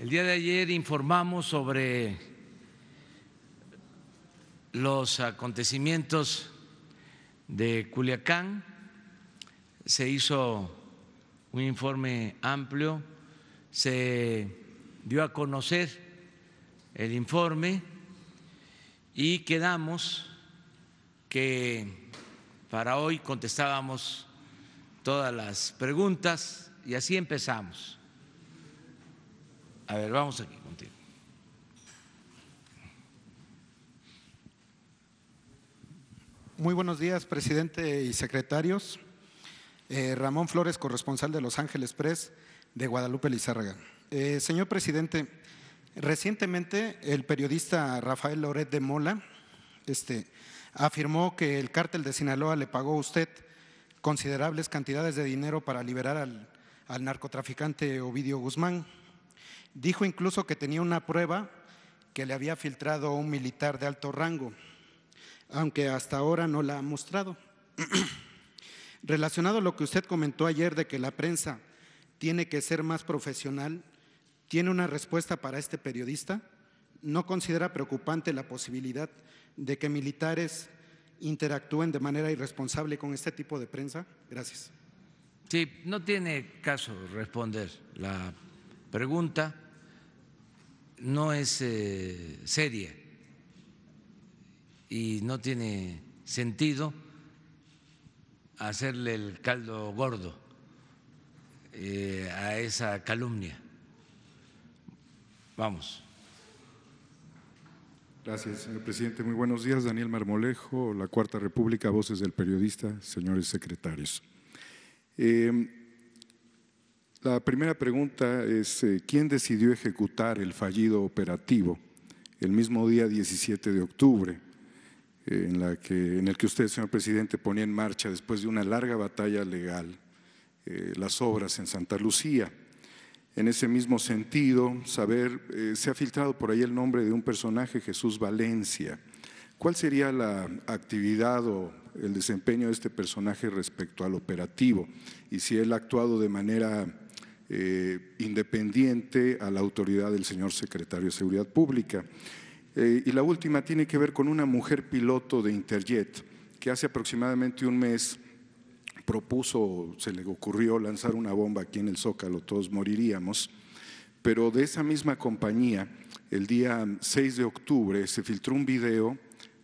El día de ayer informamos sobre los acontecimientos de Culiacán. Se hizo un informe amplio, se dio a conocer el informe y quedamos que para hoy contestábamos todas las preguntas y así empezamos. A ver, vamos aquí contigo. Muy buenos días, presidente y secretarios. Eh, Ramón Flores, corresponsal de Los Ángeles Press de Guadalupe Lizárraga. Eh, señor presidente, Recientemente, el periodista Rafael Loret de Mola este, afirmó que el cártel de Sinaloa le pagó a usted considerables cantidades de dinero para liberar al, al narcotraficante Ovidio Guzmán. Dijo incluso que tenía una prueba que le había filtrado a un militar de alto rango, aunque hasta ahora no la ha mostrado. Relacionado a lo que usted comentó ayer de que la prensa tiene que ser más profesional, ¿Tiene una respuesta para este periodista? ¿No considera preocupante la posibilidad de que militares interactúen de manera irresponsable con este tipo de prensa? Gracias. Sí, no tiene caso responder la pregunta. No es eh, seria y no tiene sentido hacerle el caldo gordo eh, a esa calumnia Vamos. Gracias, señor presidente. Muy buenos días. Daniel Marmolejo, La Cuarta República, Voces del Periodista, señores secretarios. Em, la primera pregunta es, eh, ¿quién decidió ejecutar el fallido operativo el mismo día 17 de octubre, eh, en, el que usted, señor presidente, ponía en marcha, después de una larga batalla legal, eh, las obras en Santa Lucía? En ese mismo sentido, saber, eh, se ha filtrado por ahí el nombre de un personaje, Jesús Valencia. ¿Cuál sería la actividad o el desempeño de este personaje respecto al operativo? Y si él ha actuado de manera eh, independiente a la autoridad del señor secretario de Seguridad Pública. Eh, y la última tiene que ver con una mujer piloto de Interjet que hace aproximadamente un mes propuso, se le ocurrió lanzar una bomba aquí en el Zócalo, todos moriríamos, pero de esa misma compañía, el día 6 de octubre se filtró un video,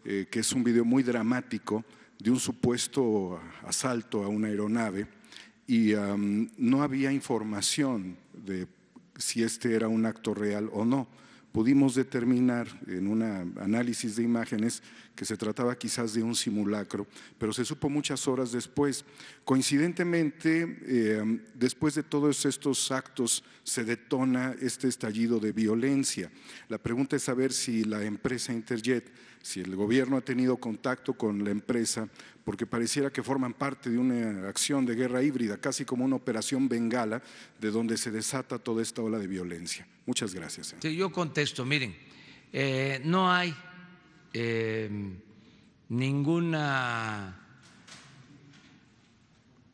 eh, que es un video muy dramático, de un supuesto asalto a una aeronave y no había información de si este era un acto real o no pudimos determinar en un análisis de imágenes que se trataba quizás de un simulacro, pero se supo muchas horas después. Coincidentemente, em, después de todos estos actos se detona este estallido de violencia. La pregunta es saber si la empresa Interjet, si el gobierno ha tenido contacto con la empresa porque pareciera que forman parte de una acción de guerra híbrida, casi como una operación bengala, de donde se desata toda esta ola de violencia. Muchas gracias. Eh. yo contesto, miren, eh, no hay eh, ninguna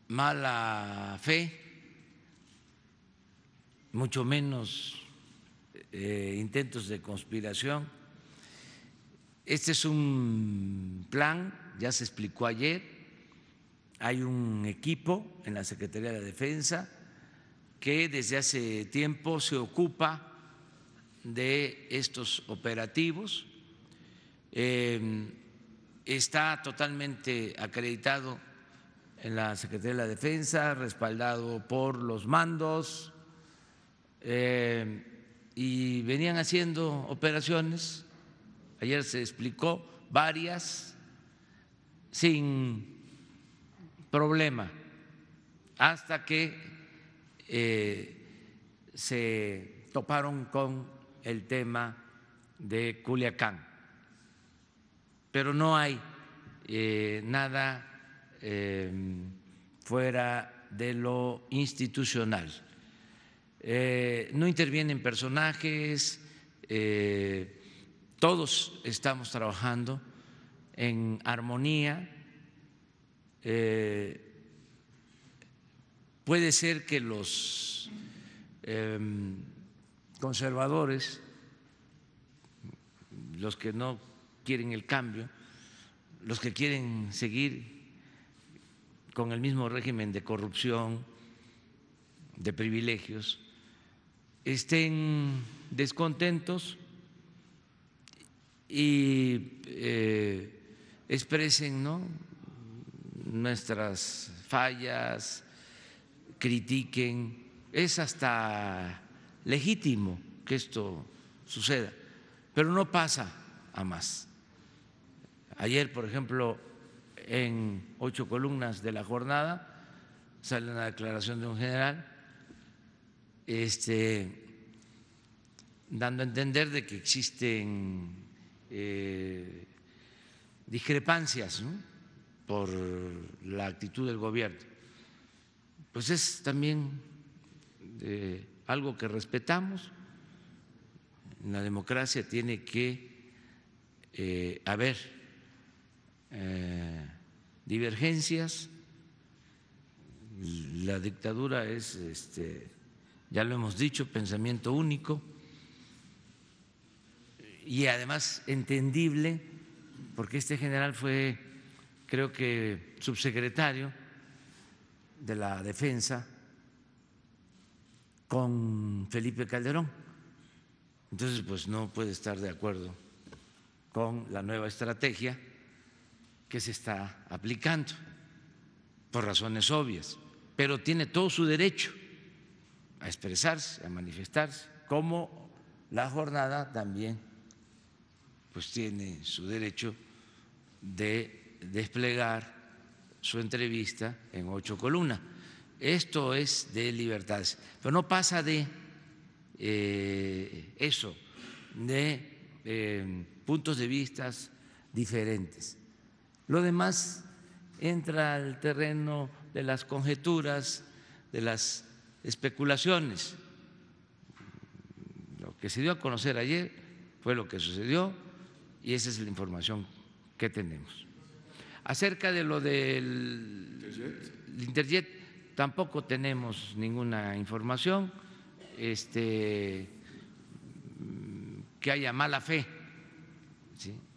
mala fe, mucho menos intentos de conspiración. Este es un plan ya se explicó ayer, hay un equipo en la Secretaría de la Defensa que desde hace tiempo se ocupa de estos operativos, eh, está totalmente acreditado en la Secretaría de la Defensa, respaldado por los mandos, eh, y venían haciendo operaciones, ayer se explicó varias, sin problema hasta que eh, se toparon con el tema de Culiacán. Pero no hay eh, nada eh, fuera de lo institucional. no intervienen personajes, todos estamos trabajando en armonía. Eh, puede ser que los em, conservadores, los que no quieren el cambio, los que quieren seguir con el mismo régimen de corrupción, de privilegios, estén descontentos y eh, expresen ¿no? nuestras fallas, critiquen. Es hasta legítimo que esto suceda, pero no pasa a más. Ayer, por ejemplo, en ocho columnas de la jornada sale una declaración de un general este, dando a entender de que existen eh, discrepancias por la actitud del gobierno, pues es también eh, algo que respetamos. En la democracia tiene que eh, haber eh, divergencias. La dictadura es, este, ya lo hemos dicho, pensamiento único y además entendible porque este general fue, creo que, subsecretario de la defensa con Felipe Calderón. Entonces, pues no puede estar de acuerdo con la nueva estrategia que se está aplicando, por razones obvias, pero tiene todo su derecho a expresarse, a manifestarse, como la jornada también pues tiene su derecho de desplegar su entrevista en ocho columnas. Esto es de libertades, pero no pasa de eh, eso, de eh, puntos de vistas diferentes. Lo demás entra al terreno de las conjeturas, de las especulaciones. Lo que se dio a conocer ayer fue lo que sucedió y esa es la información Qué tenemos. Acerca de lo del Interjet, tampoco tenemos ninguna información este, que haya mala fe.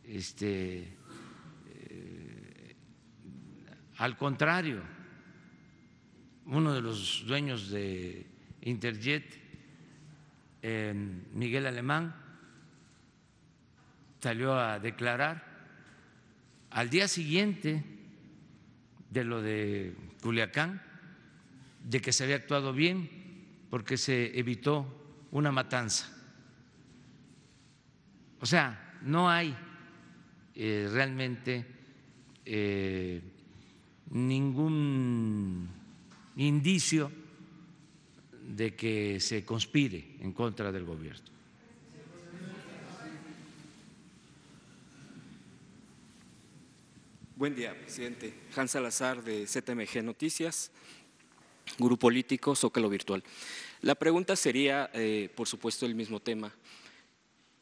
Este, eh, al contrario, uno de los dueños de Interjet, eh, Miguel Alemán, salió a declarar al día siguiente de lo de Culiacán, de que se había actuado bien porque se evitó una matanza. O sea, no hay eh, realmente eh, ningún indicio de que se conspire en contra del gobierno. Buen día, presidente. Hans Salazar de CTMG Noticias, Grupo Político, Zócalo Virtual. La pregunta sería, eh, por supuesto, el mismo tema.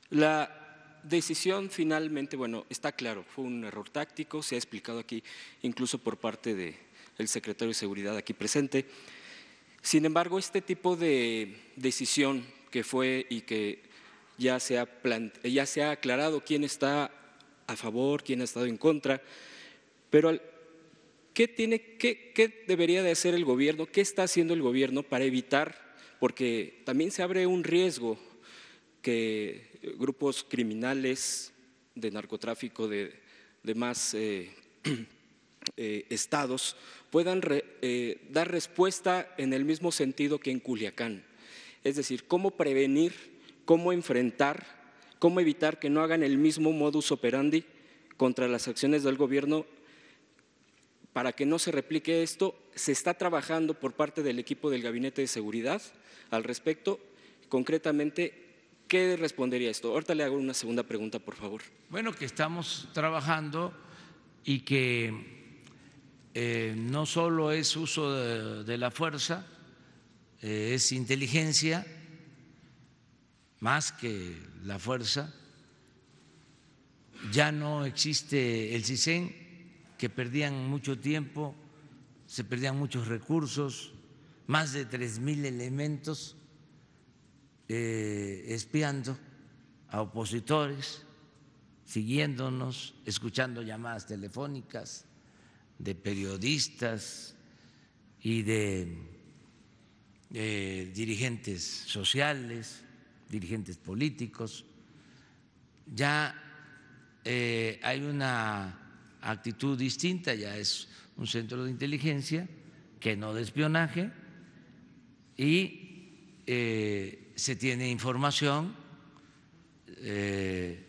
La decisión finalmente, bueno, está claro, fue un error táctico, se ha explicado aquí incluso por parte del secretario de Seguridad aquí presente. Sin embargo, este tipo de decisión que fue y que ya se ha, ya se ha aclarado quién está a favor, quién ha estado en contra, pero ¿qué, tiene, qué, debería de hacer el gobierno? ¿Qué está haciendo el gobierno para evitar? Porque también se abre un riesgo que grupos criminales de narcotráfico de, más eh, eh, estados puedan eh, dar respuesta en el mismo sentido que en Culiacán. Es decir, cómo prevenir, cómo enfrentar, cómo evitar que no hagan el mismo modus operandi contra las acciones del gobierno para que no se replique esto. Se está trabajando por parte del equipo del Gabinete de Seguridad al respecto. Concretamente, ¿qué respondería esto? Ahorita le hago una segunda pregunta, por favor. Bueno, que estamos trabajando y que eh, no solo es uso de, la fuerza, eh, es inteligencia más que la fuerza. Ya no existe el CISEN que perdían mucho tiempo, se perdían muchos recursos, más de tres mil elementos eh, espiando a opositores, siguiéndonos, escuchando llamadas telefónicas de periodistas y de eh, dirigentes sociales, dirigentes políticos. Ya eh, hay una actitud distinta, ya es un centro de inteligencia que no de espionaje y eh, se tiene información eh,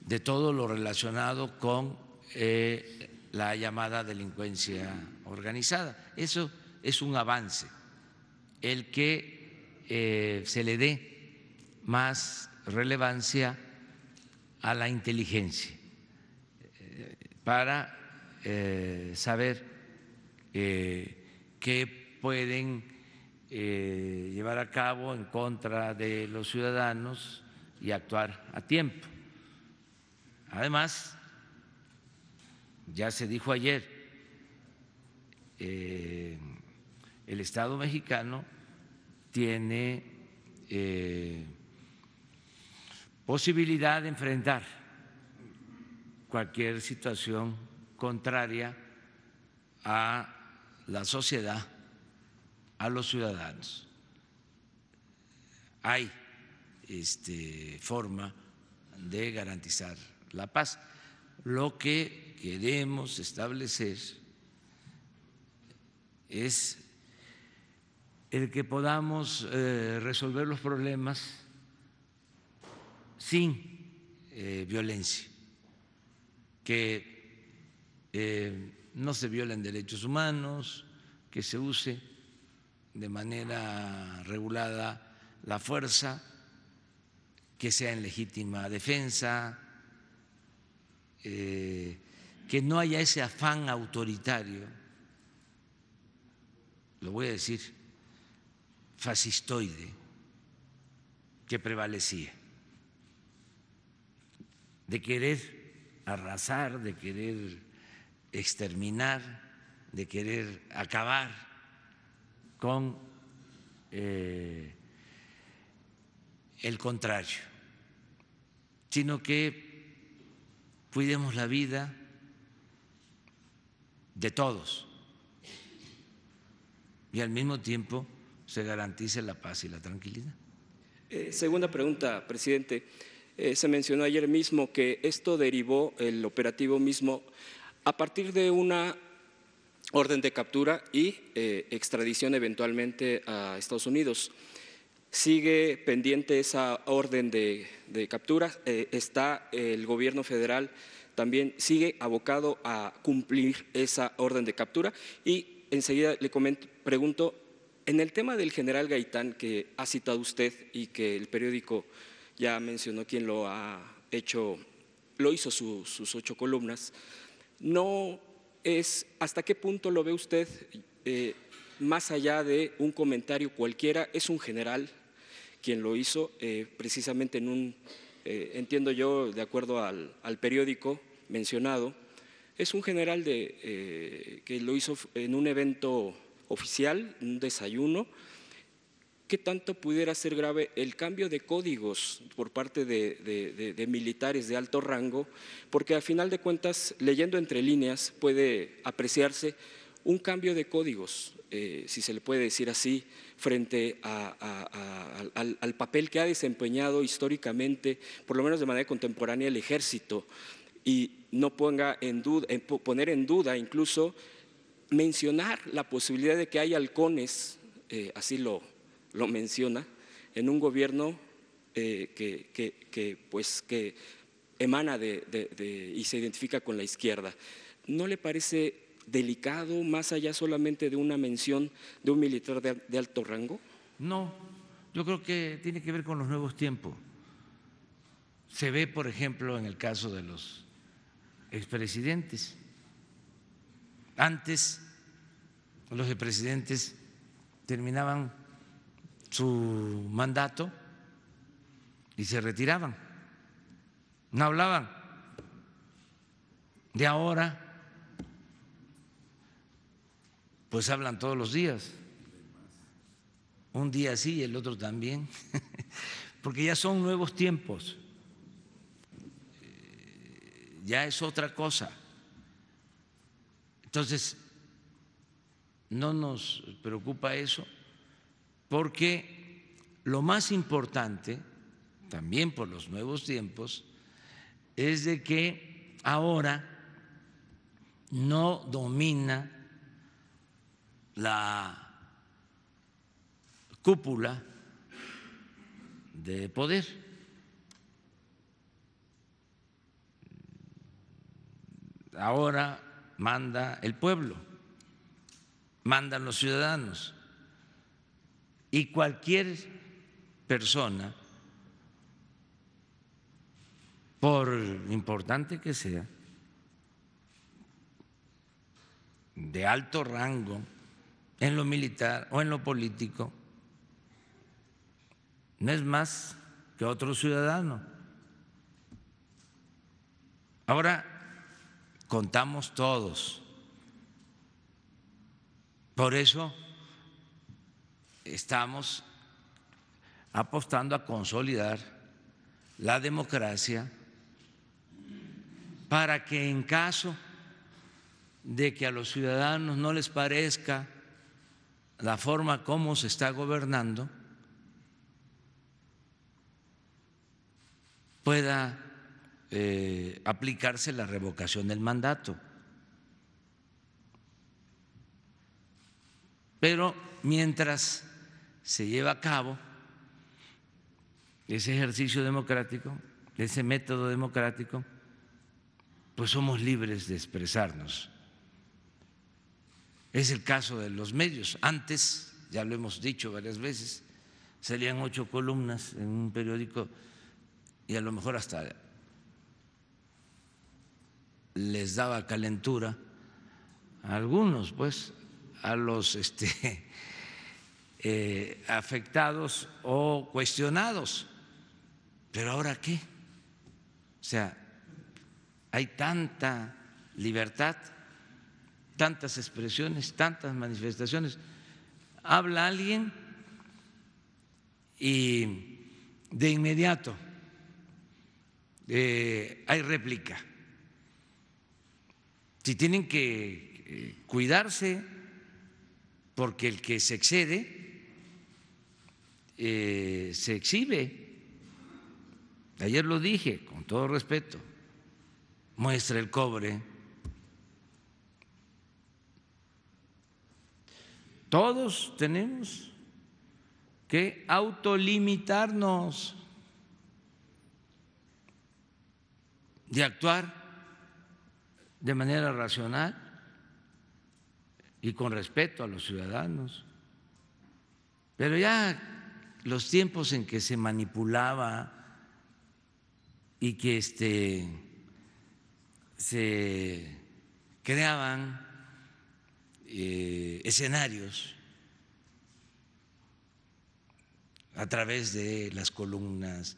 de todo lo relacionado con eh, la llamada delincuencia organizada. Eso es un avance, el que se le dé más relevancia a la inteligencia para eh, saber eh, qué pueden eh, llevar a cabo en contra de los ciudadanos y actuar a tiempo. Además, ya se dijo ayer, el Estado mexicano tiene posibilidad de enfrentar cualquier situación contraria a la sociedad, a los ciudadanos. Hay este, forma de garantizar la paz. Lo que queremos establecer es el que podamos eh, resolver los problemas sin eh, violencia que eh, no se violen derechos humanos, que se use de manera regulada la fuerza, que sea en legítima defensa, eh, que no haya ese afán autoritario, lo voy a decir, fascistoide que prevalecía, de querer arrasar, de querer exterminar, de querer acabar con eh, el contrario, sino que cuidemos la vida de todos y al mismo tiempo se garantice la paz y la tranquilidad. Eh, segunda pregunta, presidente. Eh, se mencionó ayer mismo que esto derivó el operativo mismo a partir de una orden de captura y eh, extradición eventualmente a Estados Unidos. Sigue pendiente esa orden de, captura. Eh, está el gobierno federal también sigue abocado a cumplir esa orden de captura. Y enseguida le pregunto, en el tema del general Gaitán que ha citado usted y que el periódico ya mencionó quién lo ha hecho, lo hizo sus ocho columnas. No es hasta qué punto lo ve usted eh, más allá de un comentario cualquiera, es un general quien lo hizo, eh, precisamente en un, eh, entiendo yo, de acuerdo al, periódico mencionado, es un general que lo hizo en un evento oficial, un desayuno, tanto pudiera ser grave el cambio de códigos por parte de, militares de alto rango, porque al final de cuentas, leyendo entre líneas, puede apreciarse un cambio de códigos, eh, si se le puede decir así, frente al, papel que ha desempeñado históricamente, por lo menos de manera contemporánea, el ejército, y no ponga en duda, poner en duda incluso mencionar la posibilidad de que hay halcones, eh, así lo, lo menciona, en un gobierno eh, que, que, pues, que emana de, y se identifica con la izquierda. ¿No le parece delicado más allá solamente de una mención de un militar de, de alto rango? No, yo creo que tiene que ver con los nuevos tiempos. Se ve, por ejemplo, en el caso de los expresidentes. Antes los expresidentes terminaban su mandato y se retiraban, no hablaban de ahora, pues hablan todos los días, un día sí y el otro también, porque ya son nuevos tiempos, eh, ya es otra cosa. Entonces, no nos preocupa eso porque lo más importante, también por los nuevos tiempos, es de que ahora no domina la cúpula de poder. Ahora manda el pueblo, mandan los ciudadanos. Y cualquier persona, por importante que sea, de alto rango, en lo militar o en lo político, no es más que otro ciudadano. Ahora contamos todos. Por eso estamos apostando a consolidar la democracia para que en caso de que a los ciudadanos no les parezca la forma como se está gobernando, pueda eh, aplicarse la revocación del mandato. Pero mientras se lleva a cabo ese ejercicio democrático, ese método democrático, pues somos libres de expresarnos. Es el caso de los medios. Antes, ya lo hemos dicho varias veces, salían ocho columnas en un periódico y a lo mejor hasta les daba calentura a algunos, pues, a los este, Eh, afectados o cuestionados. Pero ahora qué? O sea, hay tanta libertad, tantas expresiones, tantas manifestaciones. Habla alguien y de inmediato eh, hay réplica. Si tienen que eh, cuidarse, porque el que se excede eh, se exhibe. Ayer lo dije, con todo respeto, muestra el cobre. Todos tenemos que autolimitarnos de actuar de manera racional y con respeto a los ciudadanos. Pero ya los tiempos en que se manipulaba y que este, se creaban eh, escenarios a través de las columnas,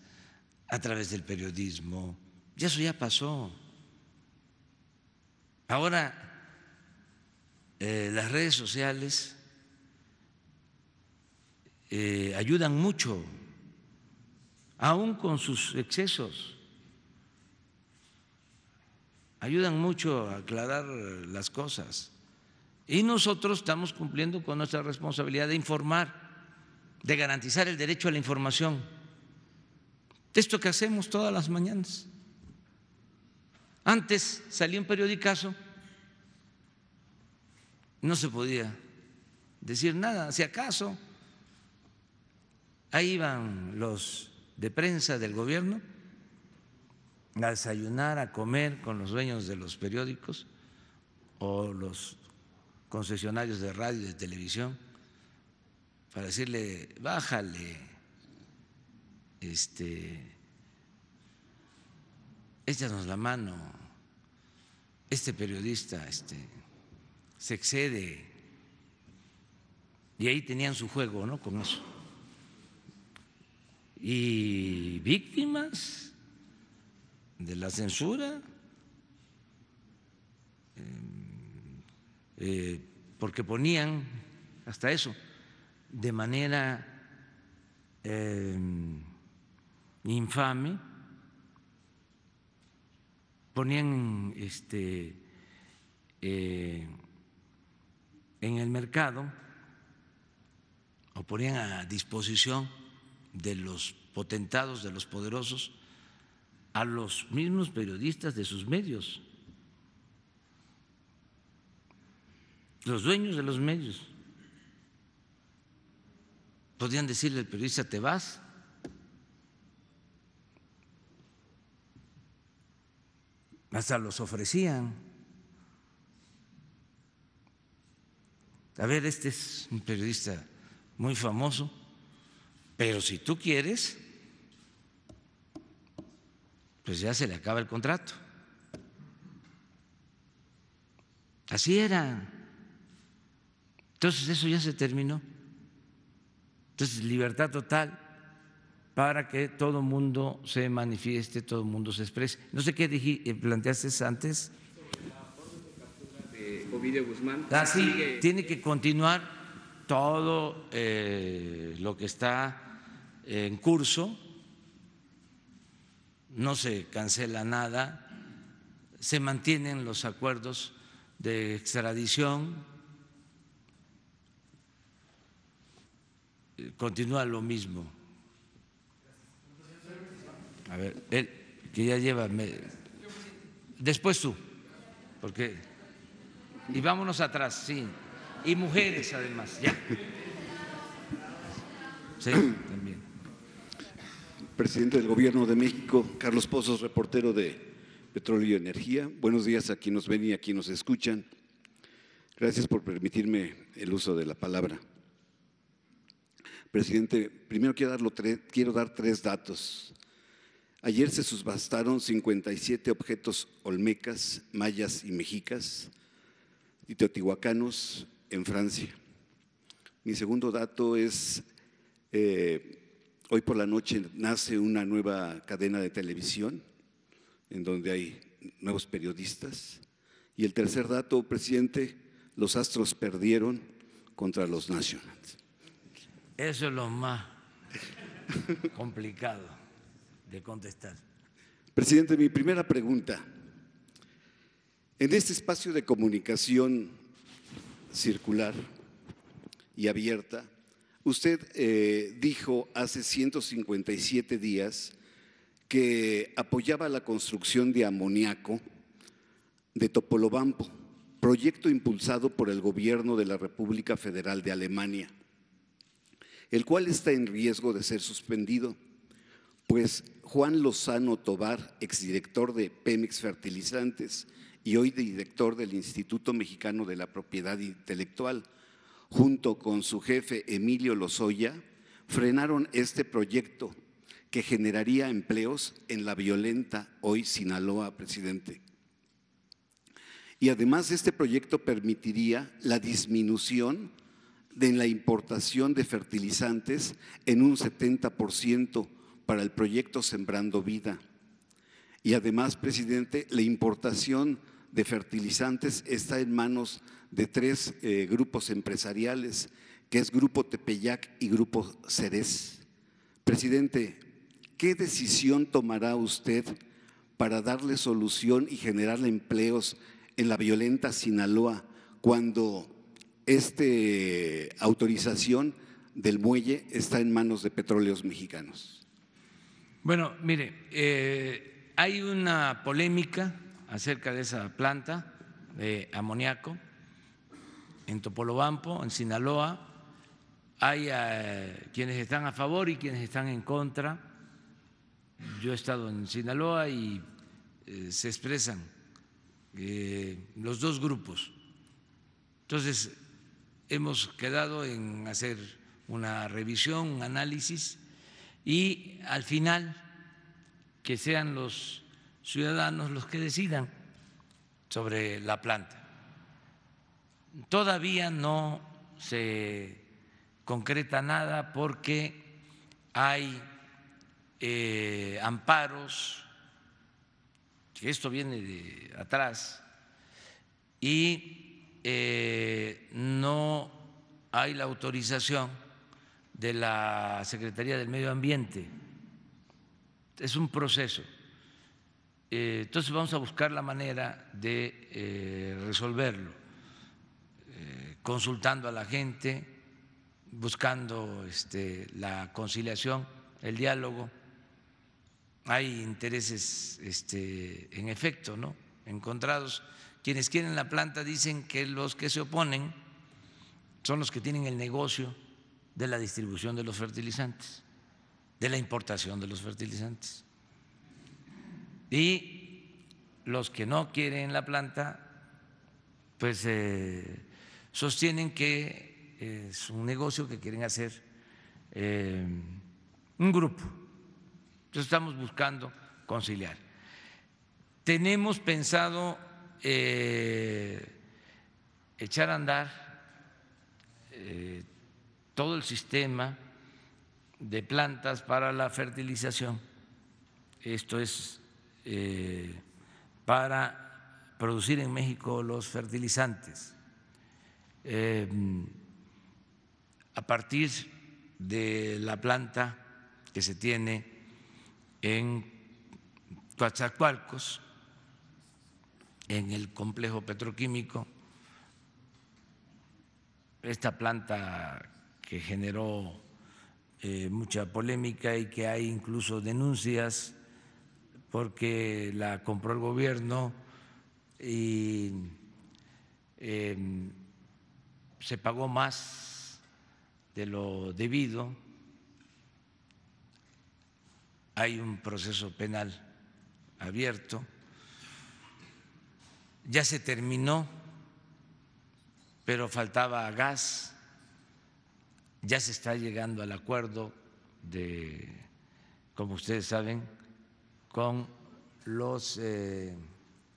a través del periodismo. Y eso ya pasó. Ahora eh, las redes sociales eh, ayudan mucho, aún con sus excesos, ayudan mucho a aclarar las cosas. Y nosotros estamos cumpliendo con nuestra responsabilidad de informar, de garantizar el derecho a la información. Esto que hacemos todas las mañanas. Antes salía un periodicazo, no se podía decir nada, si acaso Ahí iban los de prensa del gobierno a desayunar, a comer con los dueños de los periódicos o los concesionarios de radio y de televisión para decirle, bájale, este, échanos la mano, este periodista este, se excede. Y ahí tenían su juego, ¿no? Con eso y víctimas de la censura, em, eh, porque ponían hasta eso de manera em, infame, ponían este, eh, en el mercado o ponían a disposición de los potentados, de los poderosos, a los mismos periodistas de sus medios, los dueños de los medios. Podían decirle al periodista, te vas. Hasta los ofrecían. A ver, este es un periodista muy famoso pero si tú quieres, pues ya se le acaba el contrato. Así era. Entonces eso ya se terminó. Entonces libertad total para que todo el mundo se manifieste, todo el mundo se exprese. No sé qué dije, eh, planteaste antes. De Guzmán. Ah, sí, tiene que continuar todo eh, lo que está en curso, no se cancela nada, se mantienen los acuerdos de extradición, continúa lo mismo. A ver, que ya lleva. después tú, porque. Y vámonos atrás, sí. Y mujeres, además, ya. Sí presidente del Gobierno de México, Carlos Pozos, reportero de Petróleo y Energía. Buenos días a quienes nos ven y a quienes nos escuchan. Gracias por permitirme el uso de la palabra. Presidente, primero quiero, quiero dar tres datos. Ayer se subastaron 57 objetos olmecas, mayas y mexicas y teotihuacanos en Francia. Mi segundo dato es eh, hoy por la noche nace una nueva cadena de televisión en donde hay nuevos periodistas. Y el tercer dato, presidente, los Astros perdieron contra los Nationals. Eso es lo más complicado de contestar. Presidente, mi primera pregunta. En este espacio de comunicación circular y abierta, Usted eh, dijo hace 157 días que apoyaba la construcción de amoníaco de Topolobampo, proyecto impulsado por el gobierno de la República Federal de Alemania, el cual está en riesgo de ser suspendido, pues Juan Lozano Tobar, exdirector de Pemex Fertilizantes y hoy director del Instituto Mexicano de la Propiedad Intelectual, junto con su jefe Emilio Lozoya, frenaron este proyecto que generaría empleos en la violenta hoy Sinaloa, presidente. Y además este proyecto permitiría la disminución de la importación de fertilizantes en un 70% para el proyecto Sembrando Vida. Y además, presidente, la importación de fertilizantes está en manos de tres eh, grupos empresariales, que es Grupo Tepeyac y Grupo Ceres. Presidente, ¿qué decisión tomará usted para darle solución y generar empleos en la violenta Sinaloa cuando esta autorización del muelle está en manos de petróleos mexicanos? Bueno, mire, eh, hay una polémica acerca de esa planta de amoníaco en Topolobampo, en Sinaloa, hay eh, quienes están a favor y quienes están en contra. Yo he estado en Sinaloa y eh, se expresan eh, los dos grupos. Entonces, hemos quedado en hacer una revisión, un análisis y al final que sean los ciudadanos los que decidan sobre la planta. Todavía no se concreta nada porque hay eh, amparos amparos, esto viene de atrás, y eh, no hay la autorización de la Secretaría del Medio Ambiente. Es un proceso. Eh, entonces vamos a buscar la manera de resolverlo consultando a la gente, buscando este, la conciliación, el diálogo. Hay intereses este, en efecto, ¿no? Encontrados. Quienes quieren la planta dicen que los que se oponen son los que tienen el negocio de la distribución de los fertilizantes, de la importación de los fertilizantes. Y los que no quieren la planta, pues eh, sostienen que eh, es un negocio que quieren hacer eh, un grupo. Entonces estamos buscando conciliar. Tenemos pensado eh, echar a andar todo el sistema de plantas para la fertilización. Esto es para producir en México los fertilizantes Em, a partir de la planta que se tiene en Coatzacoalcos, en el complejo petroquímico, esta planta que generó eh, mucha polémica y que hay incluso denuncias porque la compró el gobierno y em, se pagó más de lo debido, hay un proceso penal abierto, ya se terminó, pero faltaba gas, ya se está llegando al acuerdo de, como ustedes saben, con los eh,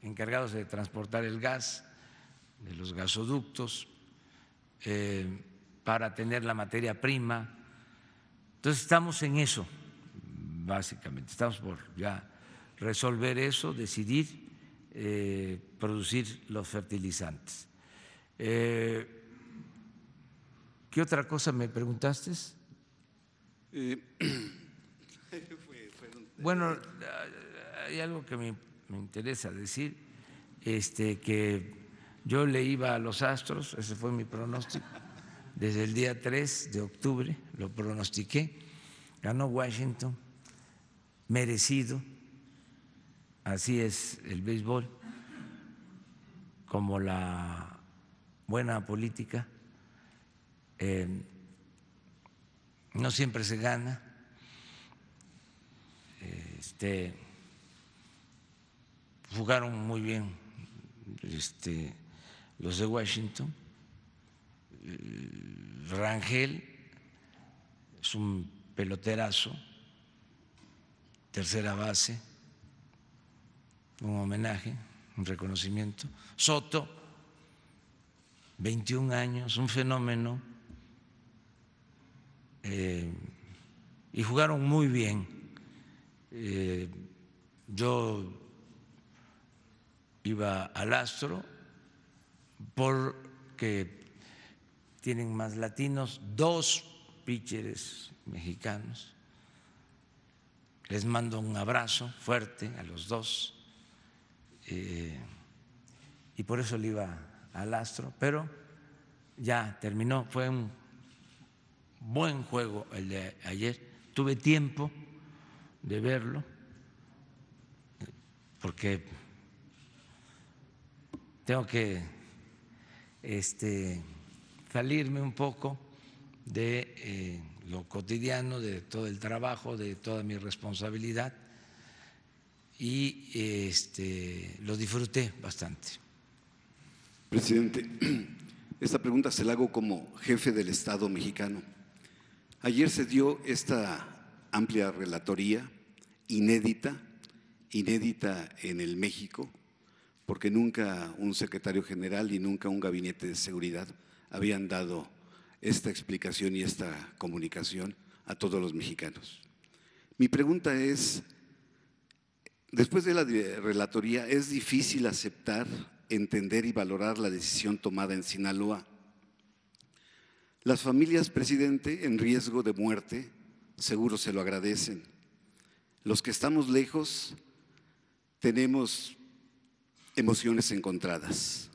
encargados de transportar el gas, de los gasoductos, eh, para tener la materia prima. Entonces estamos en eso, básicamente. Estamos por ya resolver eso, decidir eh, producir los fertilizantes. Eh, ¿Qué otra cosa me preguntaste? bueno, hay algo que me, me interesa decir, este, que yo le iba a los astros, ese fue mi pronóstico. Desde el día 3 de octubre lo pronostiqué. Ganó Washington, merecido. Así es el béisbol, como la buena política. Eh, no siempre se gana. Este, jugaron muy bien. Este, los de Washington, Rangel es un peloterazo, tercera base, un homenaje, un reconocimiento, Soto, 21 años, un fenómeno, eh, y jugaron muy bien. Eh, yo iba al astro porque tienen más latinos, dos pitchers mexicanos. Les mando un abrazo fuerte a los dos. Eh, y por eso le iba al astro, pero ya terminó, fue un buen juego el de ayer, tuve tiempo de verlo, porque tengo que este, salirme un poco de eh, lo cotidiano, de todo el trabajo, de toda mi responsabilidad y este, lo disfruté bastante. Presidente, esta pregunta se la hago como jefe del Estado mexicano. Ayer se dio esta amplia relatoría, inédita, inédita en el México, porque nunca un secretario general y nunca un gabinete de seguridad habían dado esta explicación y esta comunicación a todos los mexicanos. Mi pregunta es, después de la relatoría, ¿es difícil aceptar, entender y valorar la decisión tomada en Sinaloa? Las familias, presidente, en riesgo de muerte, seguro se lo agradecen. Los que estamos lejos tenemos emociones encontradas,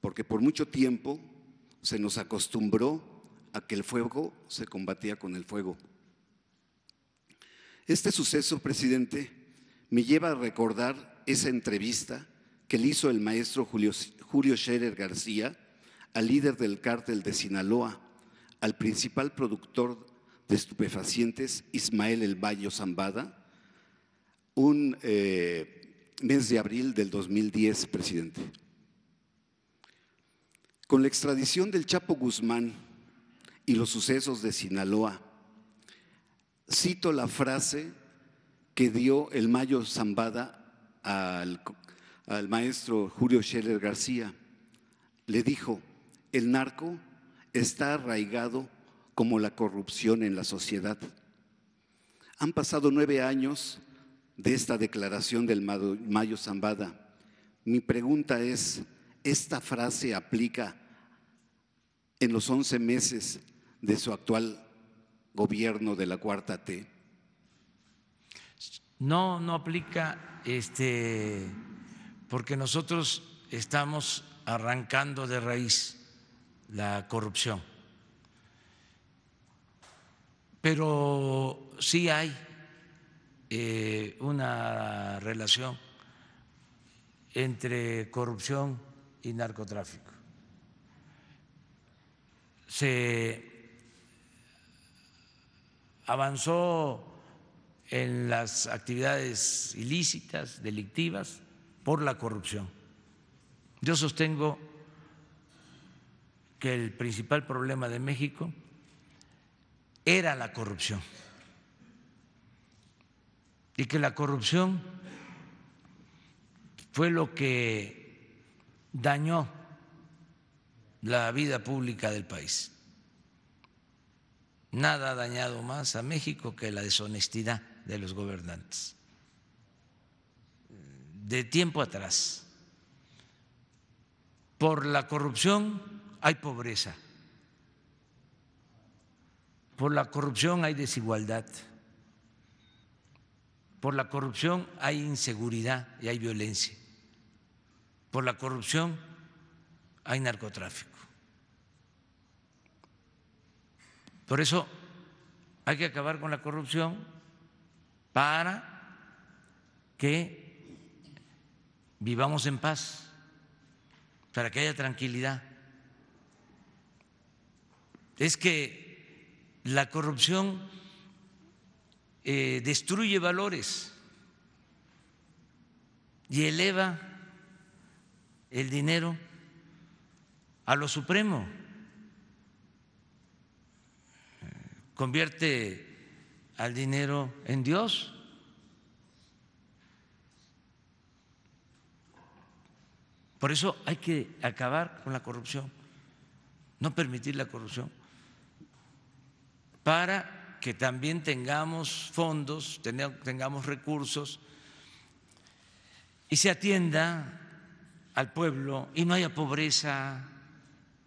porque por mucho tiempo se nos acostumbró a que el fuego se combatía con el fuego. Este suceso, presidente, me lleva a recordar esa entrevista que le hizo el maestro Julio, Scherer García al líder del cártel de Sinaloa, al principal productor de estupefacientes, Ismael El Bayo Zambada, un eh, mes de abril del 2010, presidente. Con la extradición del Chapo Guzmán y los sucesos de Sinaloa, cito la frase que dio el Mayo Zambada al, maestro Julio Scheller García. Le dijo, el narco está arraigado como la corrupción en la sociedad. Han pasado nueve años de esta declaración del Mayo Zambada. Mi pregunta es, ¿esta frase aplica en los 11 meses de su actual gobierno de la Cuarta T? No, no aplica, este, porque nosotros estamos arrancando de raíz la corrupción. Pero sí hay eh, una relación entre corrupción y narcotráfico. Se avanzó en las actividades ilícitas, delictivas, por la corrupción. Yo sostengo que el principal problema de México era la corrupción y que la corrupción fue lo que dañó la vida pública del país. Nada ha dañado más a México que la deshonestidad de los gobernantes. De tiempo atrás, por la corrupción hay pobreza, por la corrupción hay desigualdad. Por la corrupción hay inseguridad y hay violencia. Por la corrupción hay narcotráfico. Por eso hay que acabar con la corrupción para que vivamos en paz, para que haya tranquilidad. Es que la corrupción eh, destruye valores y eleva el dinero a lo supremo, eh, convierte al dinero en Dios. Por eso hay que acabar con la corrupción, no permitir la corrupción, para que también tengamos fondos, tengamos recursos y se atienda al pueblo y no haya pobreza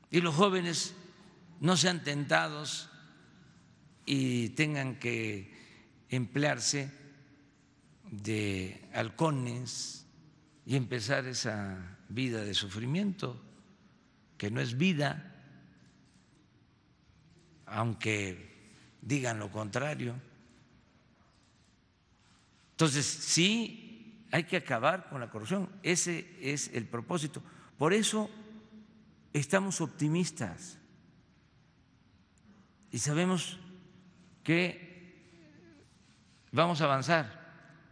y los jóvenes no sean tentados y tengan que emplearse de halcones y empezar esa vida de sufrimiento que no es vida, aunque digan lo contrario. Entonces, sí, hay que acabar con la corrupción. Ese es el propósito. Por eso estamos optimistas y sabemos que vamos a avanzar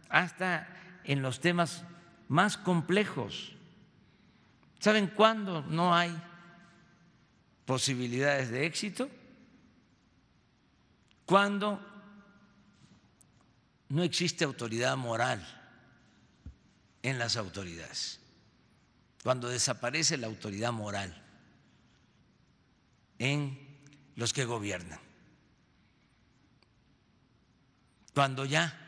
hasta en los temas más complejos. ¿Saben cuándo no hay posibilidades de éxito? cuando no existe autoridad moral en las autoridades, cuando desaparece la autoridad moral en los que gobiernan, cuando ya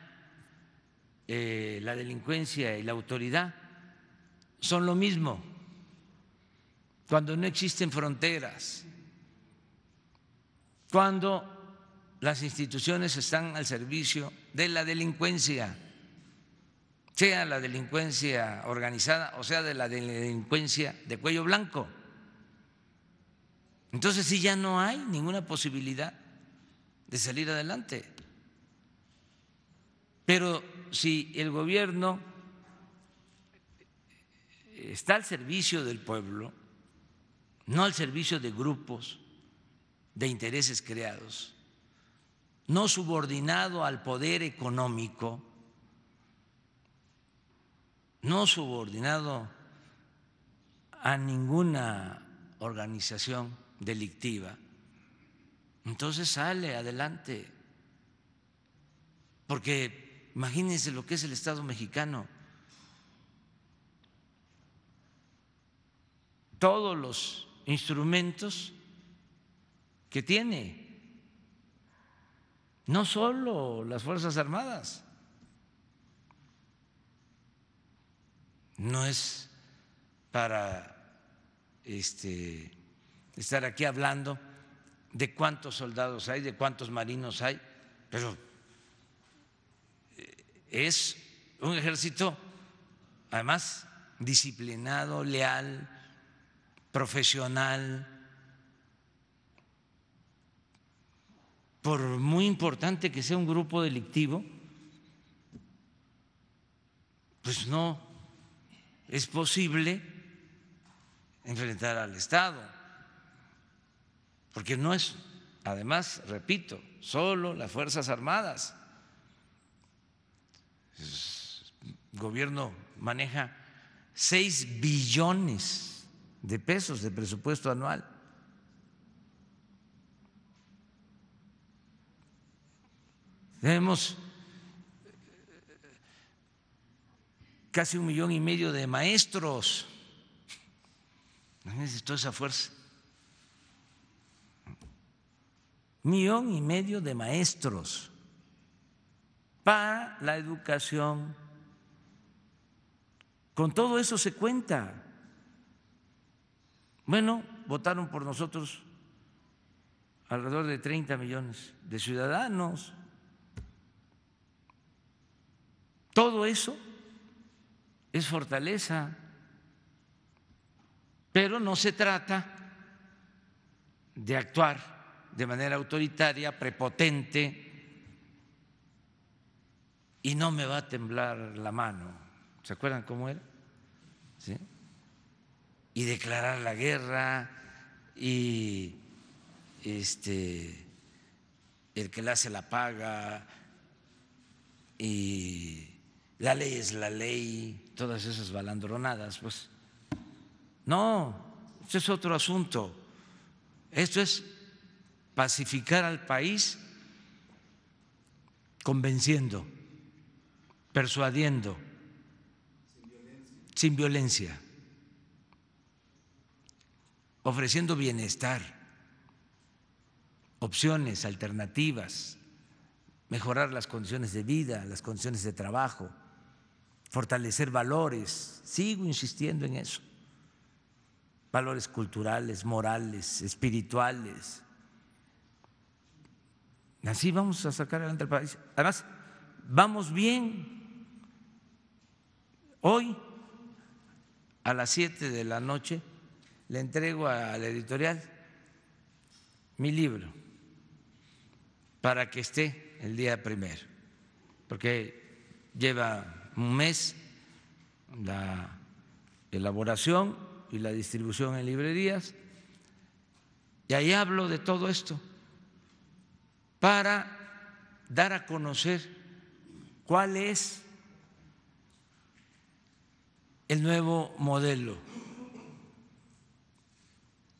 eh, la delincuencia y la autoridad son lo mismo, cuando no existen fronteras, cuando las instituciones están al servicio de la delincuencia, sea la delincuencia organizada o sea de la delincuencia de cuello blanco. Entonces sí ya no hay ninguna posibilidad de salir adelante. Pero si el gobierno está al servicio del pueblo, no al servicio de grupos de intereses creados, no subordinado al poder económico, no subordinado a ninguna organización delictiva, entonces sale adelante. Porque imagínense lo que es el Estado mexicano. Todos los instrumentos que tiene no solo las Fuerzas Armadas, no es para este, estar aquí hablando de cuántos soldados hay, de cuántos marinos hay, pero eh, es un ejército, además, disciplinado, leal, profesional, por muy importante que sea un grupo delictivo, pues no es posible enfrentar al Estado, porque no es, además, repito, solo las Fuerzas Armadas. El gobierno maneja 6 billones de pesos de presupuesto anual. Tenemos eh, casi un millón y medio de maestros. no esa fuerza. Millón y medio de maestros para la educación. Con todo eso se cuenta. Bueno, votaron por nosotros alrededor de 30 millones de ciudadanos. Todo eso es fortaleza, pero no se trata de actuar de manera autoritaria, prepotente, y no me va a temblar la mano. ¿Se acuerdan cómo era? Y declarar la guerra y este, el que la hace la paga y la ley es la ley, todas esas balandronadas, pues. No, esto es otro asunto. Esto es pacificar al país convenciendo, persuadiendo, sin violencia. sin violencia, ofreciendo bienestar, opciones, alternativas, mejorar las condiciones de vida, las condiciones de trabajo fortalecer valores, sigo insistiendo en eso, valores culturales, morales, espirituales. Así vamos a sacar adelante el país. Además, vamos bien. Hoy, a las siete de la noche, le entrego a la editorial mi libro para que esté el día primero, porque lleva un mes la elaboración y la distribución en librerías. Y ahí hablo de todo esto para dar a conocer cuál es el nuevo modelo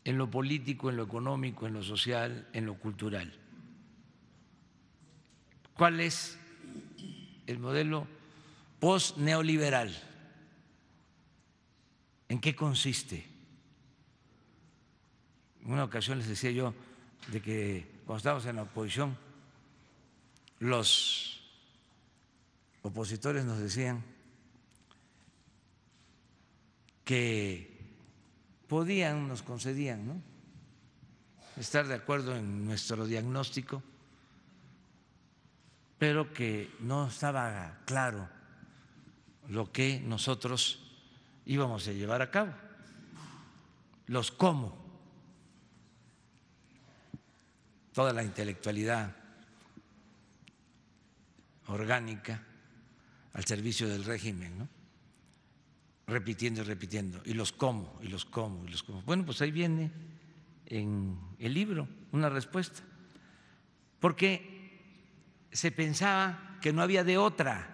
en lo político, en lo económico, en lo social, en lo cultural. ¿Cuál es el modelo voz neoliberal ¿En qué consiste? En una ocasión les decía yo de que cuando estábamos en la oposición, los opositores nos decían que podían, nos concedían, Estar de acuerdo en nuestro diagnóstico, pero que no estaba claro lo que nosotros íbamos a llevar a cabo, los cómo, toda la intelectualidad orgánica al servicio del régimen, ¿no? repitiendo y repitiendo, y los cómo, y los cómo, y los cómo. Bueno, pues ahí viene en el libro una respuesta, porque se pensaba que no había de otra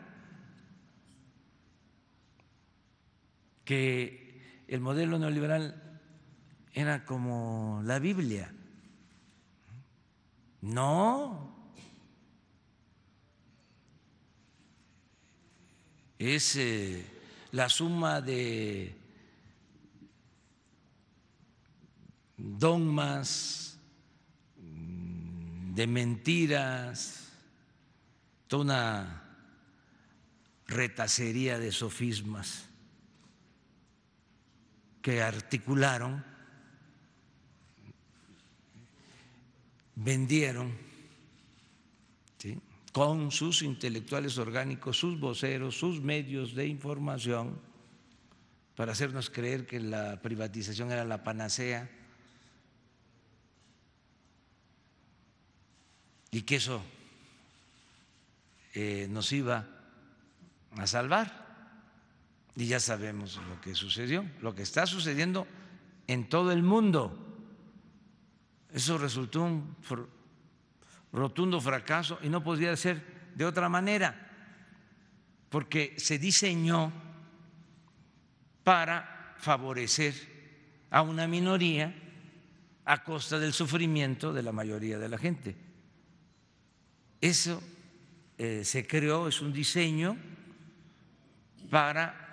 que el modelo neoliberal era como la Biblia. No. Es eh, la suma de dogmas, mm, de mentiras, toda una retacería de sofismas que articularon, vendieron con sus intelectuales orgánicos, sus voceros, sus medios de información, para hacernos creer que la privatización era la panacea y que eso eh, nos iba a salvar. Y ya sabemos lo que sucedió, lo que está sucediendo en todo el mundo. Eso resultó un rotundo fracaso y no podría ser de otra manera, porque se diseñó para favorecer a una minoría a costa del sufrimiento de la mayoría de la gente. Eso eh, se creó, es un diseño para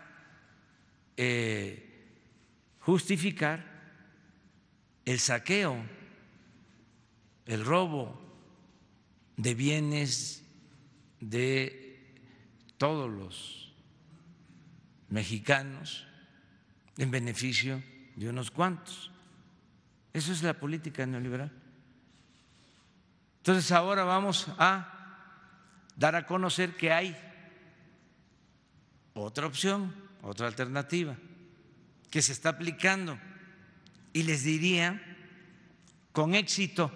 eh, justificar el saqueo, el robo de bienes de todos los mexicanos en beneficio de unos cuantos. Eso es la política neoliberal. Entonces ahora vamos a dar a conocer que hay otra opción otra alternativa que se está aplicando. Y les diría, con éxito.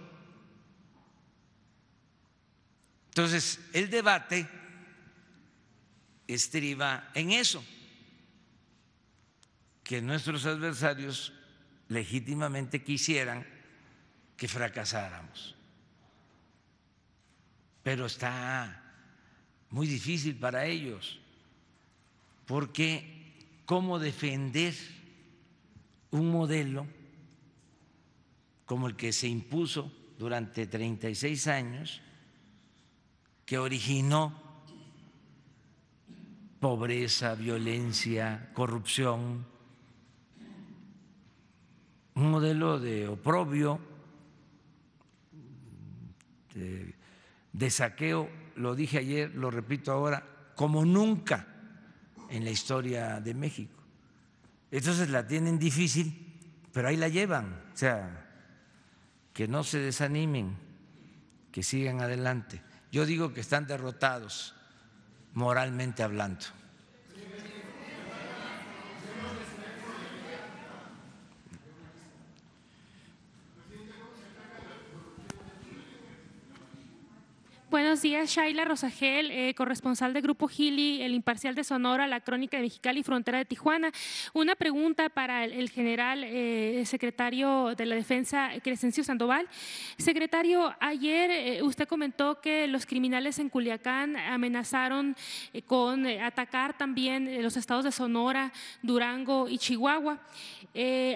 Entonces, el debate estriba en eso, que nuestros adversarios legítimamente quisieran que fracasáramos. Pero está muy difícil para ellos, porque cómo defender un modelo como el que se impuso durante 36 años, que originó pobreza, violencia, corrupción, un modelo de oprobio, de, saqueo, lo dije ayer, lo repito ahora, como nunca en la historia de México. Entonces la tienen difícil, pero ahí la llevan. O sea, que no se desanimen, que sigan adelante. Yo digo que están derrotados moralmente hablando. Buenos días, Shaila Rosagel, eh, corresponsal del Grupo Gili, El Imparcial de Sonora, La Crónica de Mexicali, Frontera de Tijuana. Una pregunta para el, general eh, secretario de la Defensa, Crescencio Sandoval. Secretario, ayer eh, usted comentó que los criminales en Culiacán amenazaron con atacar también los estados de Sonora, Durango y Chihuahua.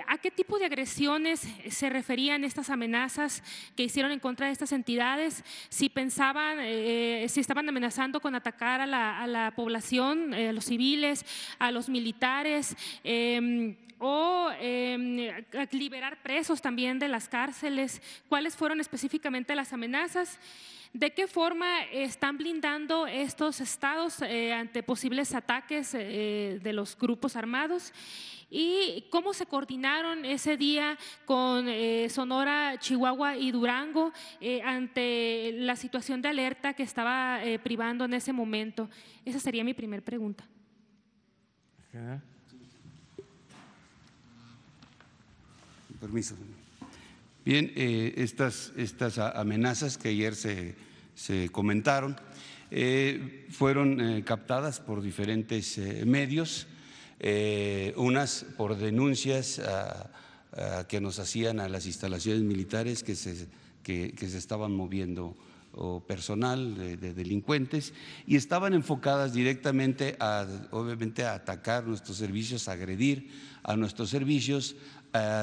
¿A qué tipo de agresiones se referían estas amenazas que hicieron en contra de estas entidades? Si pensaba si eh, eh, estaban amenazando con atacar a la, población, eh, a los civiles, a los militares, em, o em, liberar presos también de las cárceles. ¿Cuáles fueron específicamente las amenazas? ¿De qué forma están blindando estos estados ante posibles ataques de los grupos armados? y cómo se coordinaron ese día con eh, Sonora, Chihuahua y Durango eh, ante la situación de alerta que estaba eh, privando en ese momento. Esa sería mi primera pregunta. Permiso. Bien, estas, estas amenazas que ayer se comentaron fueron captadas por diferentes medios eh, unas por denuncias ah, ah, que nos hacían a las instalaciones militares que se, que, se estaban moviendo personal de, delincuentes y estaban enfocadas directamente a, obviamente, a atacar nuestros servicios, agredir a nuestros servicios,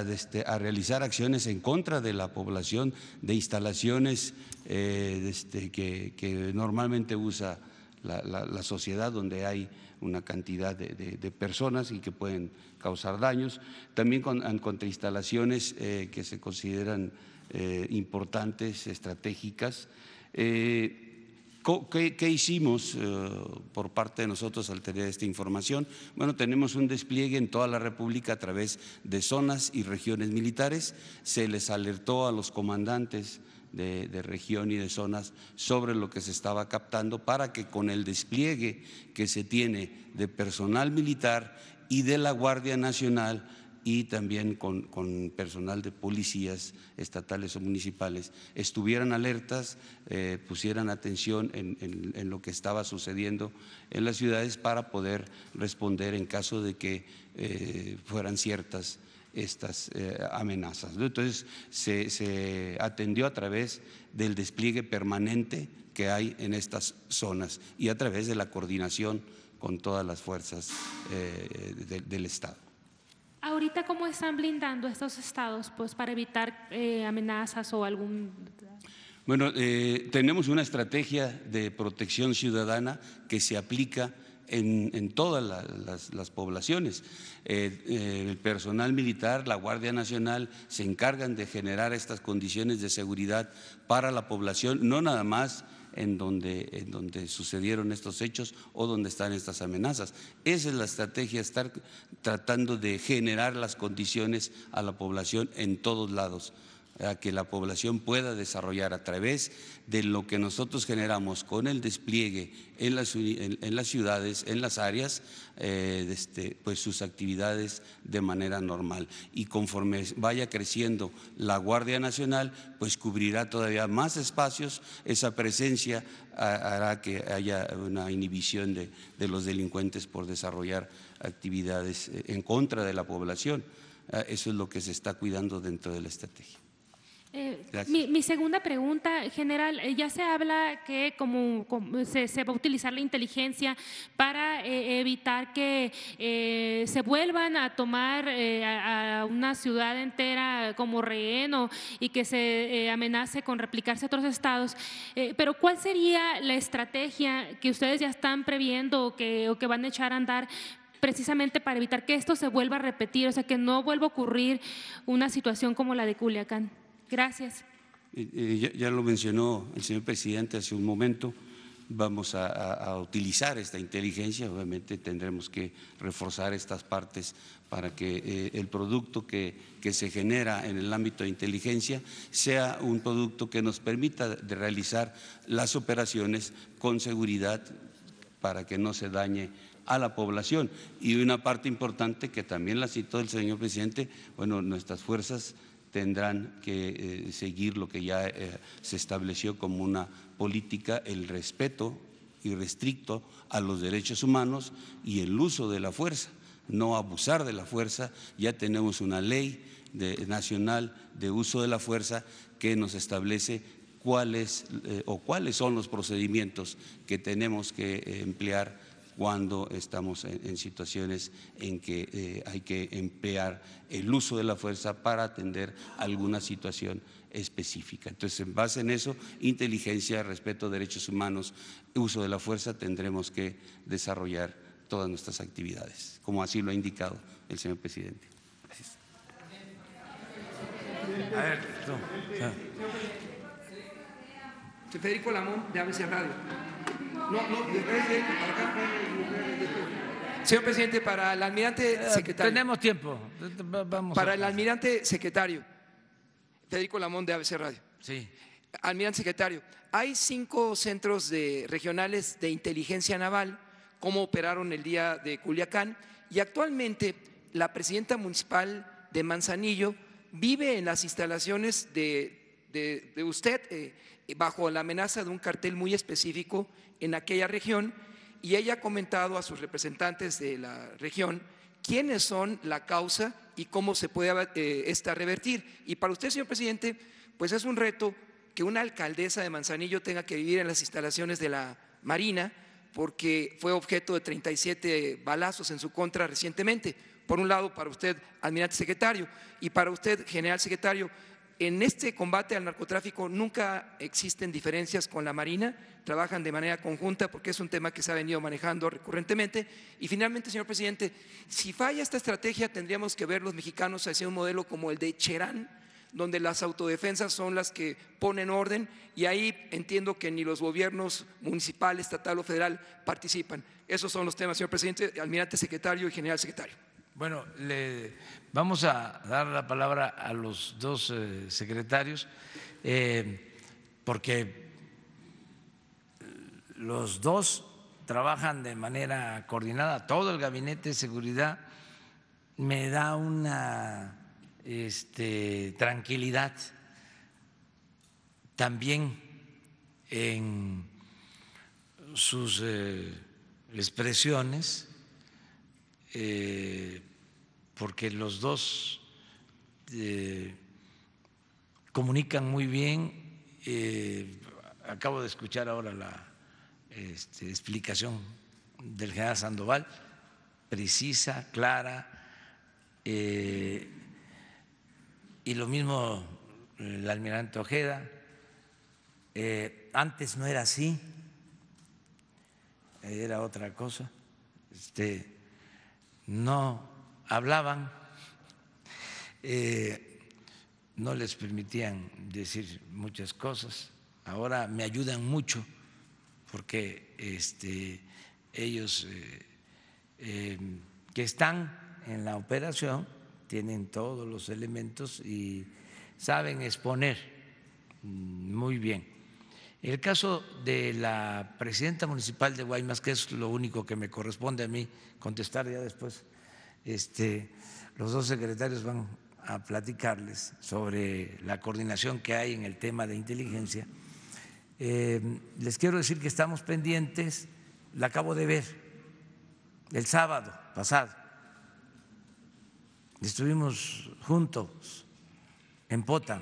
este, a, realizar acciones en contra de la población de instalaciones eh, este, que, normalmente usa la sociedad donde hay una cantidad de, personas y que pueden causar daños. También contra instalaciones eh, que se consideran eh, importantes, estratégicas. Eh, ¿Qué, ¿Qué, hicimos por parte de nosotros al tener esta información? Bueno, tenemos un despliegue en toda la República a través de zonas y regiones militares. Se les alertó a los comandantes de, región y de zonas sobre lo que se estaba captando para que con el despliegue que se tiene de personal militar y de la Guardia Nacional y también con, personal de policías estatales o municipales, estuvieran alertas, eh, pusieran atención en, lo que estaba sucediendo en las ciudades para poder responder en caso de que eh, fueran ciertas estas eh, amenazas. Entonces se, se atendió a través del despliegue permanente que hay en estas zonas y a través de la coordinación con todas las fuerzas eh, del Estado. Ahorita, ¿cómo están blindando estos estados pues, para evitar eh, amenazas o algún... Bueno, tenemos una estrategia de protección ciudadana que se aplica en, todas las, poblaciones. Eh, eh, el personal militar, la Guardia Nacional, se encargan de generar estas condiciones de seguridad para la población, no nada más en donde, en donde sucedieron estos hechos o donde están estas amenazas. Esa es la estrategia, estar tratando de generar las condiciones a la población en todos lados a que la población pueda desarrollar a través de lo que nosotros generamos con el despliegue en las, en las ciudades, en las áreas, eh, este, pues sus actividades de manera normal. Y conforme vaya creciendo la Guardia Nacional, pues cubrirá todavía más espacios, esa presencia hará que haya una inhibición de los delincuentes por desarrollar actividades eh, en contra de la población. Ah, eso es lo que se está cuidando dentro de la estrategia. Eh, mi, segunda pregunta, general, eh, ya se habla que como, se, va a utilizar la inteligencia para eh, evitar que se vuelvan a tomar a, una ciudad entera como rehén y que se amenace con replicarse a otros estados. pero ¿cuál sería la estrategia que ustedes ya están previendo que, o que van a echar a andar precisamente para evitar que esto se vuelva a repetir, o sea, que no vuelva a ocurrir una situación como la de Culiacán? Gracias. ya, lo mencionó el señor presidente hace un momento, vamos a, utilizar esta inteligencia, obviamente tendremos que reforzar estas partes para que eh, el producto que, se genera en el ámbito de inteligencia sea un producto que nos permita realizar las operaciones con seguridad para que no se dañe a la población. Y una parte importante que también la citó el señor presidente, bueno, nuestras fuerzas tendrán que eh, seguir lo que ya eh, se estableció como una política, el respeto irrestricto a los derechos humanos y el uso de la fuerza, no abusar de la fuerza. Ya tenemos una ley nacional de uso de la fuerza que nos establece cuáles eh, o cuáles son los procedimientos que tenemos que emplear cuando estamos en, situaciones en que eh, hay que emplear el uso de la fuerza para atender alguna situación específica. Entonces, en base en eso, inteligencia, respeto a derechos humanos, uso de la fuerza, tendremos que desarrollar todas nuestras actividades, como así lo ha indicado el señor presidente. Gracias. Federico Lamón de ABC Radio. No, no, para acá, Señor presidente, para el almirante eh, secretario. Tenemos tiempo. Vamos para el almirante secretario, Federico Lamón de ABC Radio. Sí. Almirante secretario, hay cinco centros regionales de inteligencia naval, cómo operaron el día de Culiacán, y actualmente la presidenta municipal de Manzanillo vive en las instalaciones de, usted. Eh, eh, bajo la amenaza de un cartel muy específico en aquella región y ella ha comentado a sus representantes de la región quiénes son la causa y cómo se puede eh, esta revertir. Y para usted, señor presidente, pues es un reto que una alcaldesa de Manzanillo tenga que vivir en las instalaciones de la Marina porque fue objeto de 37 balazos en su contra recientemente. Por un lado, para usted, almirante secretario, y para usted, general secretario, en este combate al narcotráfico nunca existen diferencias con la Marina, trabajan de manera conjunta porque es un tema que se ha venido manejando recurrentemente. Y finalmente, señor presidente, si falla esta estrategia, tendríamos que ver los mexicanos hacia un modelo como el de Cherán, donde las autodefensas son las que ponen orden y ahí entiendo que ni los gobiernos municipal, estatal o federal participan. Esos son los temas, señor presidente, almirante secretario y general secretario. Bueno, le vamos a dar la palabra a los dos eh, secretarios, eh, porque los dos trabajan de manera coordinada, todo el gabinete de seguridad me da una este, tranquilidad también en sus eh, expresiones eh, porque los dos eh, comunican muy bien. Eh, acabo de escuchar ahora la este, explicación del general Sandoval, precisa, clara, y lo mismo el almirante Ojeda. antes no era así, era otra cosa. Este, no hablaban, eh, no les permitían decir muchas cosas. Ahora me ayudan mucho porque este, ellos eh, em, que están en la operación tienen todos los elementos y saben exponer mm, muy bien en El caso de la presidenta municipal de Guaymas, que es lo único que me corresponde a mí contestar ya después, este, los dos secretarios van a platicarles sobre la coordinación que hay en el tema de inteligencia. Eh, les quiero decir que estamos pendientes, la acabo de ver el sábado pasado, estuvimos juntos en Potan,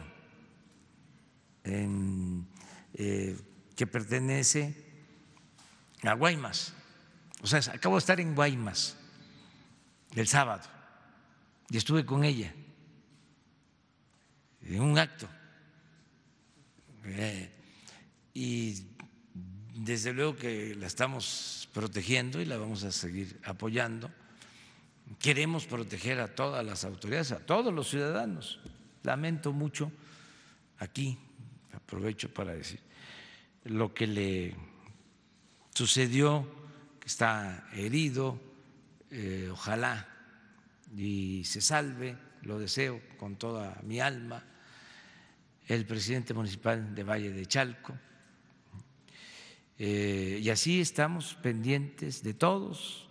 en eh, que pertenece a Guaymas. O sea, acabo de estar en Guaymas el sábado y estuve con ella en un acto. Eh, y desde luego que la estamos protegiendo y la vamos a seguir apoyando. Queremos proteger a todas las autoridades, a todos los ciudadanos. Lamento mucho aquí, aprovecho para decir lo que le sucedió, que está herido, eh, ojalá y se salve, lo deseo con toda mi alma, el presidente municipal de Valle de Chalco. Eh, y así estamos pendientes de todos,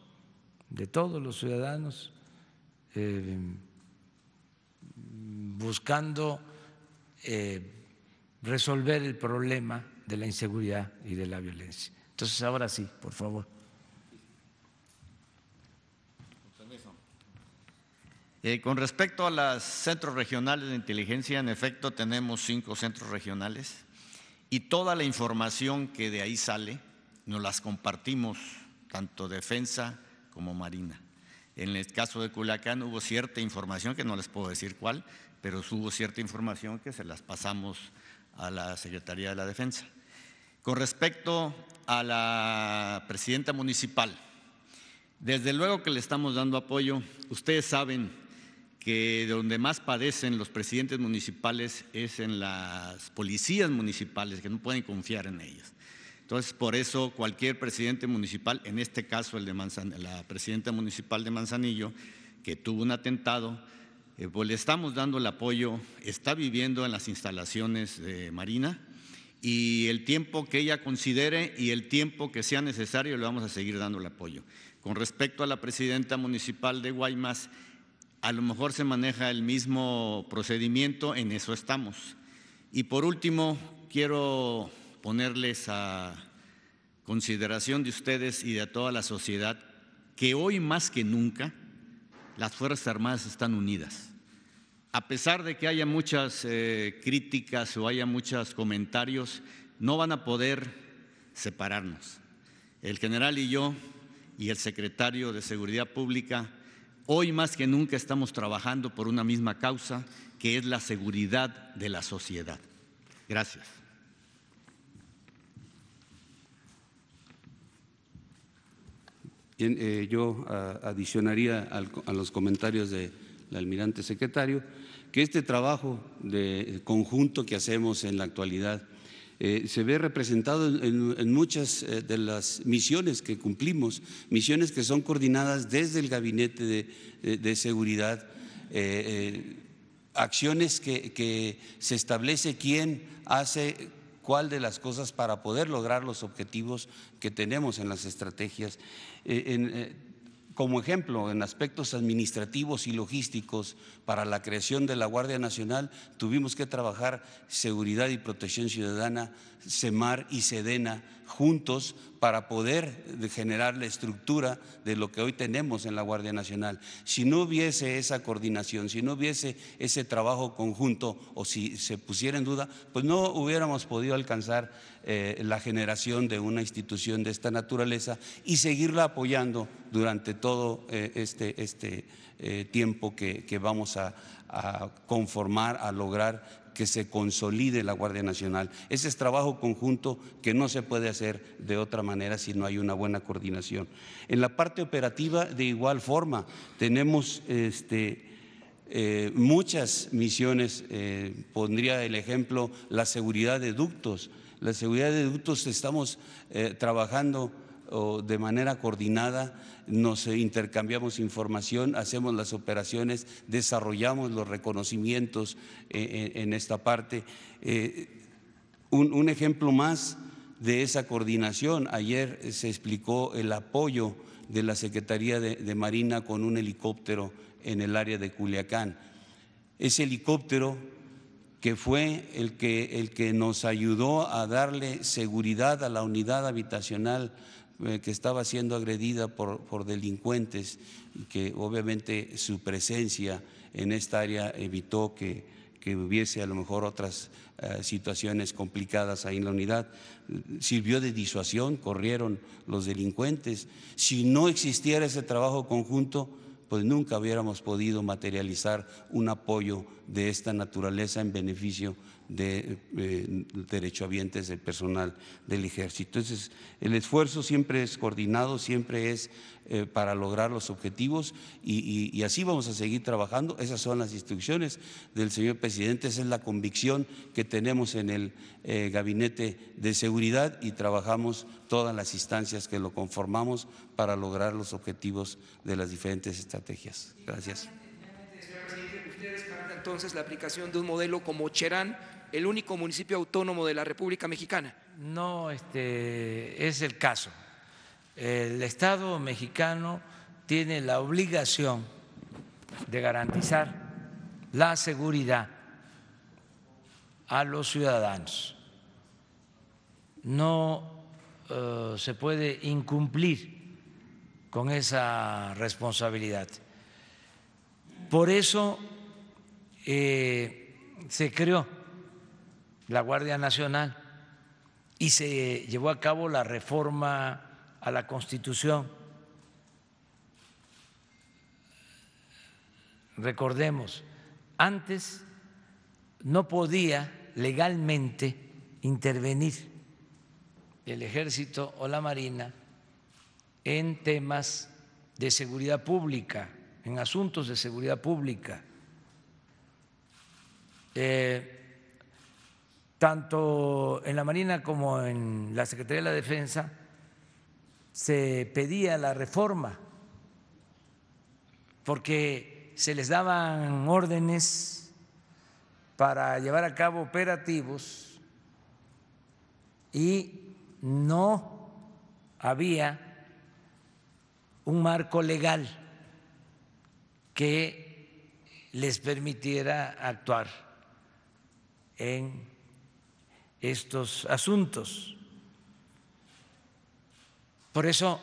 de todos los ciudadanos, eh, buscando resolver el problema de la inseguridad y de la violencia. Entonces, ahora sí, por favor. Eh, con respecto a los centros regionales de inteligencia, en efecto tenemos cinco centros regionales y toda la información que de ahí sale nos las compartimos, tanto defensa como marina. En el caso de Culiacán hubo cierta información, que no les puedo decir cuál, pero hubo cierta información que se las pasamos a la Secretaría de la Defensa. Con respecto a la presidenta municipal, desde luego que le estamos dando apoyo. Ustedes saben que donde más padecen los presidentes municipales es en las policías municipales, que no pueden confiar en ellas. Entonces, por eso cualquier presidente municipal, en este caso el de la presidenta municipal de Manzanillo, que tuvo un atentado, eh, pues le estamos dando el apoyo, está viviendo en las instalaciones de Marina, y el tiempo que ella considere y el tiempo que sea necesario le vamos a seguir dando el apoyo. Con respecto a la presidenta municipal de Guaymas, a lo mejor se maneja el mismo procedimiento, en eso estamos. Y por último, quiero ponerles a consideración de ustedes y de toda la sociedad que hoy más que nunca las Fuerzas Armadas están unidas a pesar de que haya muchas eh, críticas o haya muchos comentarios, no van a poder separarnos. El general y yo y el secretario de Seguridad Pública, hoy más que nunca estamos trabajando por una misma causa, que es la seguridad de la sociedad. Gracias. Eh, yo ah, adicionaría a los comentarios de el almirante secretario, que este trabajo de eh, conjunto que hacemos en la actualidad eh, se ve representado en, muchas eh, de las misiones que cumplimos, misiones que son coordinadas desde el Gabinete de, Seguridad, acciones que, se establece quién hace cuál de las cosas para poder lograr los objetivos que tenemos en las estrategias como ejemplo, en aspectos administrativos y logísticos para la creación de la Guardia Nacional, tuvimos que trabajar seguridad y protección ciudadana, Semar y SEDENA juntos para poder generar la estructura de lo que hoy tenemos en la Guardia Nacional. Si no hubiese esa coordinación, si no hubiese ese trabajo conjunto o si se pusiera en duda, pues no hubiéramos podido alcanzar eh, la generación de una institución de esta naturaleza y seguirla apoyando durante todo eh, este, este eh, tiempo que, vamos a conformar, a lograr que se consolide la Guardia Nacional. Ese es trabajo conjunto que no se puede hacer de otra manera si no hay una buena coordinación. En la parte operativa, de igual forma, tenemos este, eh, muchas misiones, eh, pondría el ejemplo la seguridad de ductos. La seguridad de ductos estamos eh, trabajando o de manera coordinada nos eh, intercambiamos información, hacemos las operaciones, desarrollamos los reconocimientos eh, eh, en esta parte. Un ejemplo más de esa coordinación, ayer se explicó el apoyo de la Secretaría de Marina con un helicóptero en el área de Culiacán. Ese helicóptero que fue el que, el que nos ayudó a darle seguridad a la unidad habitacional eh, que estaba siendo agredida por, delincuentes y que obviamente su presencia en esta área evitó que, que hubiese a lo mejor otras eh, situaciones complicadas ahí en la unidad. Sirvió de disuasión, corrieron los delincuentes. Si no existiera ese trabajo conjunto, pues nunca hubiéramos podido materializar un apoyo de esta naturaleza en beneficio de eh, derechohabientes del personal del ejército. Entonces, el esfuerzo siempre es coordinado, siempre es eh, para lograr los objetivos y, así vamos a seguir trabajando. Esas son las instrucciones del señor presidente, esa es la convicción que tenemos en el eh, gabinete de seguridad y trabajamos todas las instancias que lo conformamos para lograr los objetivos de las diferentes estrategias. Gracias entonces la aplicación de un modelo como Cherán el único municipio autónomo de la República Mexicana. No, este es el caso. El Estado mexicano tiene la obligación de garantizar la seguridad a los ciudadanos. No eh, se puede incumplir con esa responsabilidad. Por eso eh, se creó la Guardia Nacional y se llevó a cabo la reforma a la Constitución. Recordemos, antes no podía legalmente intervenir el ejército o la marina en temas de seguridad pública, en asuntos de seguridad pública. Eh, tanto en la Marina como en la Secretaría de la Defensa, se pedía la reforma, porque se les daban órdenes para llevar a cabo operativos y no había un marco legal que les permitiera actuar en estos asuntos. Por eso,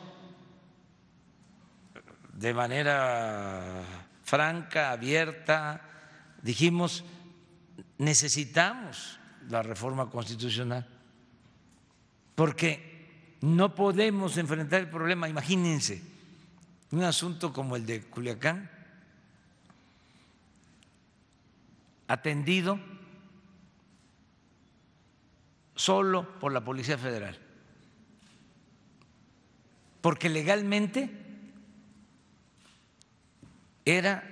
de manera franca, abierta, dijimos, necesitamos la reforma constitucional, porque no podemos enfrentar el problema, imagínense, un asunto como el de Culiacán, atendido solo por la Policía Federal. Porque legalmente era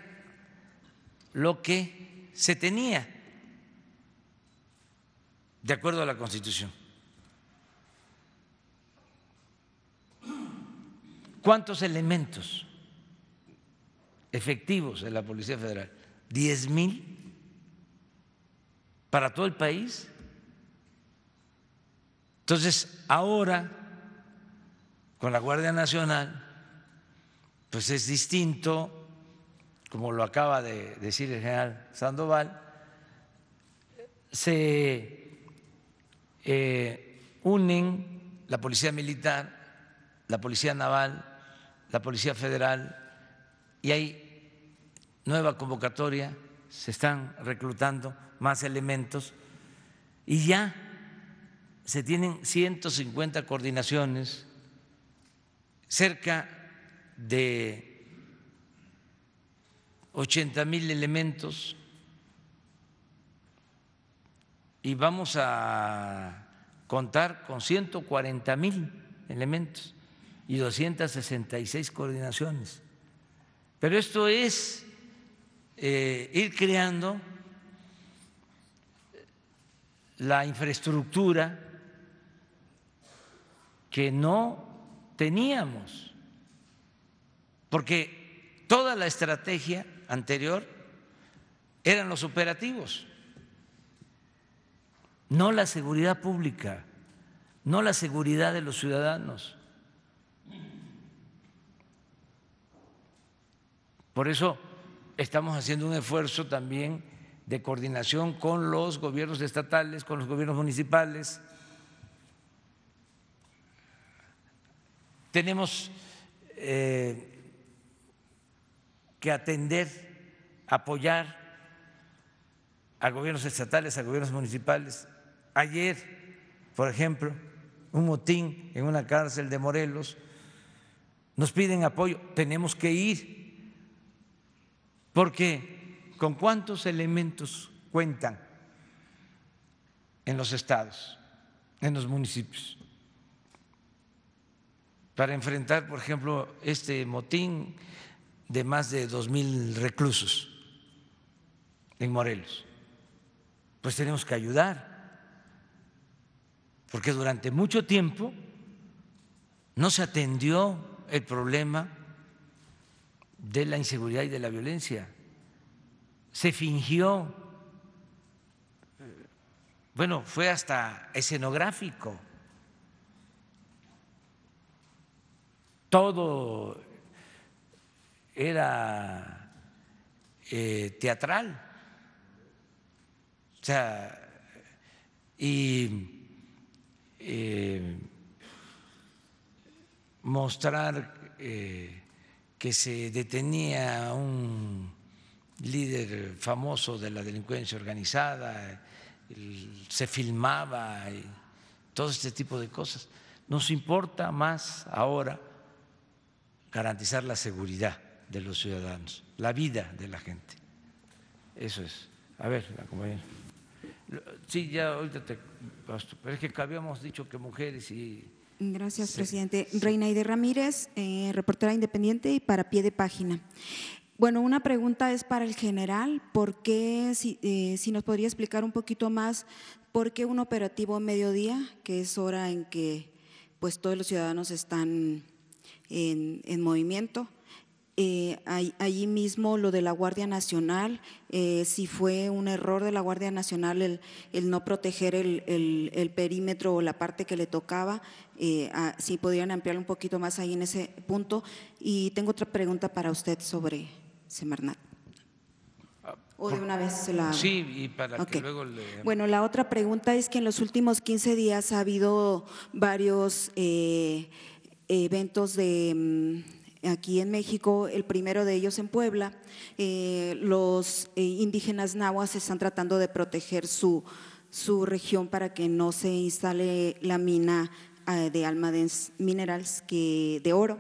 lo que se tenía, de acuerdo a la Constitución. ¿Cuántos elementos efectivos de la Policía Federal? ¿Diez mil? ¿Para todo el país? Entonces, ahora, con la Guardia Nacional, pues es distinto, como lo acaba de decir el general Sandoval, se eh, unen la policía militar, la policía naval, la policía federal, y hay nueva convocatoria, se están reclutando más elementos, y ya se tienen 150 coordinaciones, cerca de 80 mil elementos y vamos a contar con 140 mil elementos y 266 coordinaciones. Pero esto es eh, ir creando la infraestructura que no teníamos, porque toda la estrategia anterior eran los operativos, no la seguridad pública, no la seguridad de los ciudadanos. Por eso estamos haciendo un esfuerzo también de coordinación con los gobiernos estatales, con los gobiernos municipales, Tenemos eh, que atender, apoyar a gobiernos estatales, a gobiernos municipales. Ayer, por ejemplo, un motín en una cárcel de Morelos, nos piden apoyo, tenemos que ir, porque ¿con cuántos elementos cuentan en los estados, en los municipios? para enfrentar, por ejemplo, este motín de más de dos mil reclusos en Morelos. Pues tenemos que ayudar, porque durante mucho tiempo no se atendió el problema de la inseguridad y de la violencia. Se fingió, eh, bueno, fue hasta escenográfico todo era eh, teatral. O sea, y eh, mostrar eh, que se detenía un líder famoso de la delincuencia organizada, se filmaba, y todo este tipo de cosas. Nos importa más ahora garantizar la seguridad de los ciudadanos, la vida de la gente. Eso es. A ver, la compañera. Sí, ya ahorita es que habíamos dicho que mujeres y... Gracias, presidente. Reina Ide Ramírez, eh, reportera independiente y para pie de página. Bueno, una pregunta es para el general, ¿por qué, si, eh, nos podría explicar un poquito más, por qué un operativo mediodía, que es hora en que pues todos los ciudadanos están en, movimiento. Eh, allí mismo lo de la Guardia Nacional, eh, si fue un error de la Guardia Nacional el, no proteger el, el, perímetro o la parte que le tocaba, eh, ah, si podrían ampliar un poquito más ahí en ese punto. Y tengo otra pregunta para usted sobre Semarnat. O de una vez la Sí, y para que luego le... Bueno, la otra pregunta es que en los últimos 15 días ha habido varios eventos de mm, aquí en México, el primero de ellos en Puebla, eh, los eh, indígenas nahuas están tratando de proteger su, su región para que no se instale la mina ah, de Almadens Minerals que de oro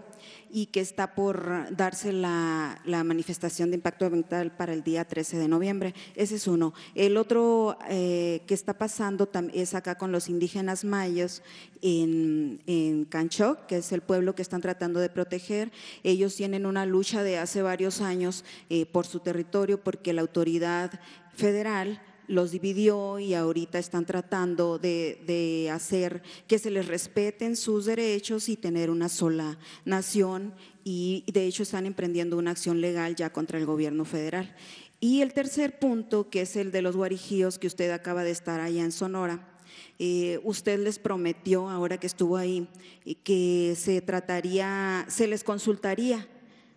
y que está por darse la, manifestación de impacto ambiental para el día 13 de noviembre. Ese es uno. El otro eh, que está pasando es acá con los indígenas mayos en, en Canchoc, que es el pueblo que están tratando de proteger. Ellos tienen una lucha de hace varios años eh, por su territorio porque la autoridad federal los dividió y ahorita están tratando de, hacer que se les respeten sus derechos y tener una sola nación y de hecho están emprendiendo una acción legal ya contra el gobierno federal. Y el tercer punto, que es el de los guarijíos que usted acaba de estar allá en Sonora. Eh, usted les prometió, ahora que estuvo ahí, eh, que se trataría, se les consultaría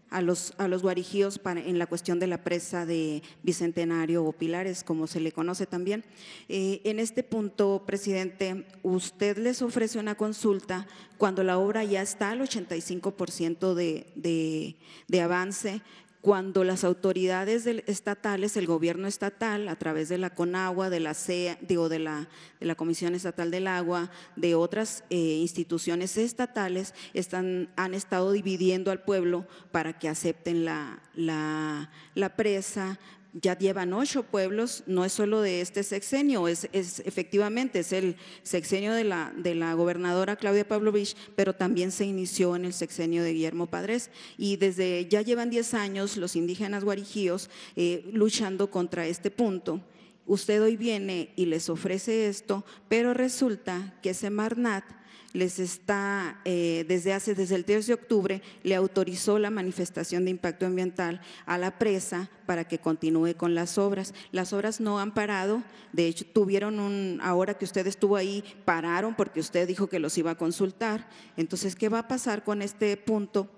a los, a los guarijíos en la cuestión de la presa de Bicentenario o Pilares, como se le conoce también. Eh, en este punto, presidente, usted les ofrece una consulta cuando la obra ya está al 85% de, de, de avance cuando las autoridades estatales, el gobierno estatal, a través de la CONAGUA, de la CEA, digo, de la, de la Comisión Estatal del Agua, de otras eh, instituciones estatales, están, han estado dividiendo al pueblo para que acepten la, la presa, ya llevan ocho pueblos, no es solo de este sexenio, es, es efectivamente es el sexenio de la, de la gobernadora Claudia Pavlovich, pero también se inició en el sexenio de Guillermo Padres. Y desde ya llevan diez años los indígenas guarijíos eh, luchando contra este punto. Usted hoy viene y les ofrece esto, pero resulta que Marnat les está, eh, desde hace, desde el 3 de octubre, le autorizó la manifestación de impacto ambiental a la presa para que continúe con las obras. Las obras no han parado, de hecho tuvieron un, ahora que usted estuvo ahí, pararon porque usted dijo que los iba a consultar. Entonces, ¿qué va a pasar con este punto?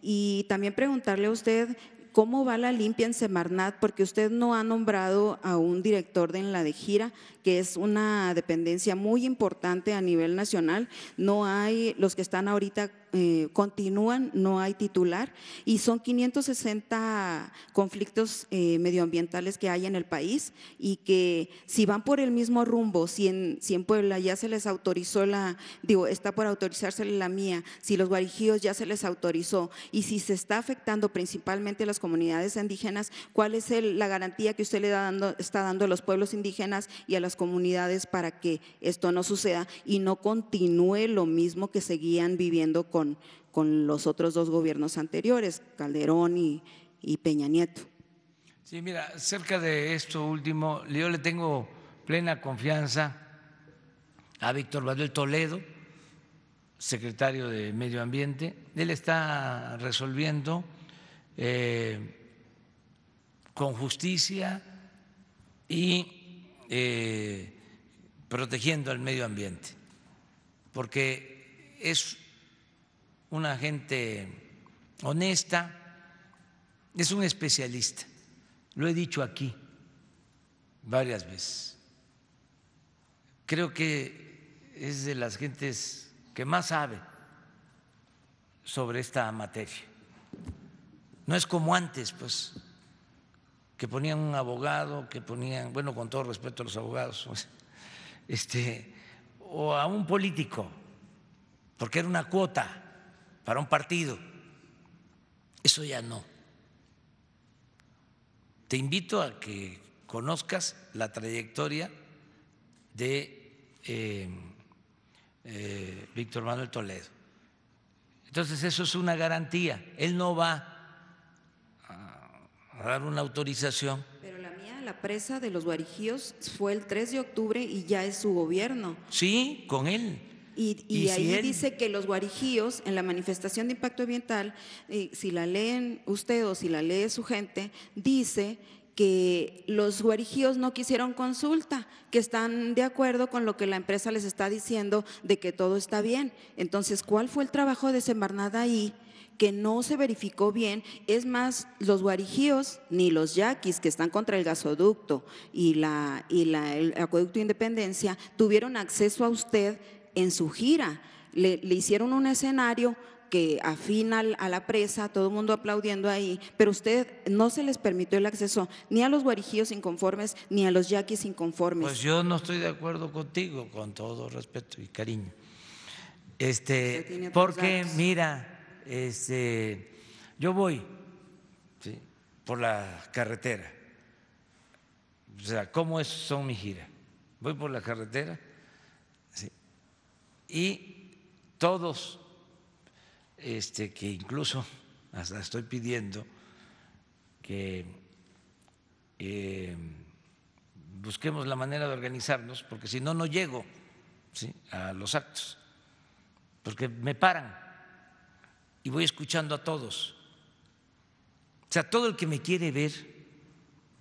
Y también preguntarle a usted cómo va la limpia en Semarnat, porque usted no ha nombrado a un director de en la de gira, que es una dependencia muy importante a nivel nacional. No hay, los que están ahorita eh, continúan, no hay titular y son 560 conflictos eh, medioambientales que hay en el país y que si van por el mismo rumbo, si en, si en Puebla ya se les autorizó la, digo, está por autorizarse la mía, si los guarijíos ya se les autorizó y si se está afectando principalmente a las comunidades indígenas, ¿cuál es el, la garantía que usted le está dando a los pueblos indígenas y a las comunidades para que esto no suceda y no continúe lo mismo que seguían viviendo con, con los otros dos gobiernos anteriores, Calderón y, Peña Nieto. Sí, mira, acerca de esto último, yo le tengo plena confianza a Víctor Manuel Toledo, secretario de Medio Ambiente. Él está resolviendo eh, con justicia y eh, protegiendo al medio ambiente, porque es una gente honesta, es un especialista, lo he dicho aquí varias veces. Creo que es de las gentes que más sabe sobre esta materia. No es como antes, pues que ponían un abogado, que ponían, bueno, con todo respeto a los abogados, pues, este, o a un político, porque era una cuota para un partido. Eso ya no. Te invito a que conozcas la trayectoria de eh, eh, Víctor Manuel Toledo. Entonces eso es una garantía. Él no va dar una autorización. Pero la mía, la presa de los Guarijíos, fue el 3 de octubre y ya es su gobierno. Sí, con él. Y, ahí dice que los guarijíos en la manifestación de impacto ambiental, eh, si la leen usted o si la lee su gente, dice que los guarijíos no quisieron consulta, que están de acuerdo con lo que la empresa les está diciendo de que todo está bien. Entonces, ¿cuál fue el trabajo de Sembarnada ahí que no se verificó bien. Es más, los guarijíos ni los yaquis que están contra el gasoducto y, la, y la, el acueducto Independencia tuvieron acceso a usted en su gira. le, hicieron un escenario que afina a la presa, todo el mundo aplaudiendo ahí, pero usted no se les permitió el acceso ni a los guarijíos inconformes ni a los yaquis inconformes. Pues yo no estoy de acuerdo contigo, con todo respeto y cariño. Este, porque mira, este, yo voy por la carretera, o sea, ¿cómo es, son mi gira, Voy por la carretera y todos, este, que incluso hasta estoy pidiendo que eh, busquemos la manera de organizarnos, porque si no, no llego a los actos, porque me paran y voy escuchando a todos. O sea, todo el que me quiere ver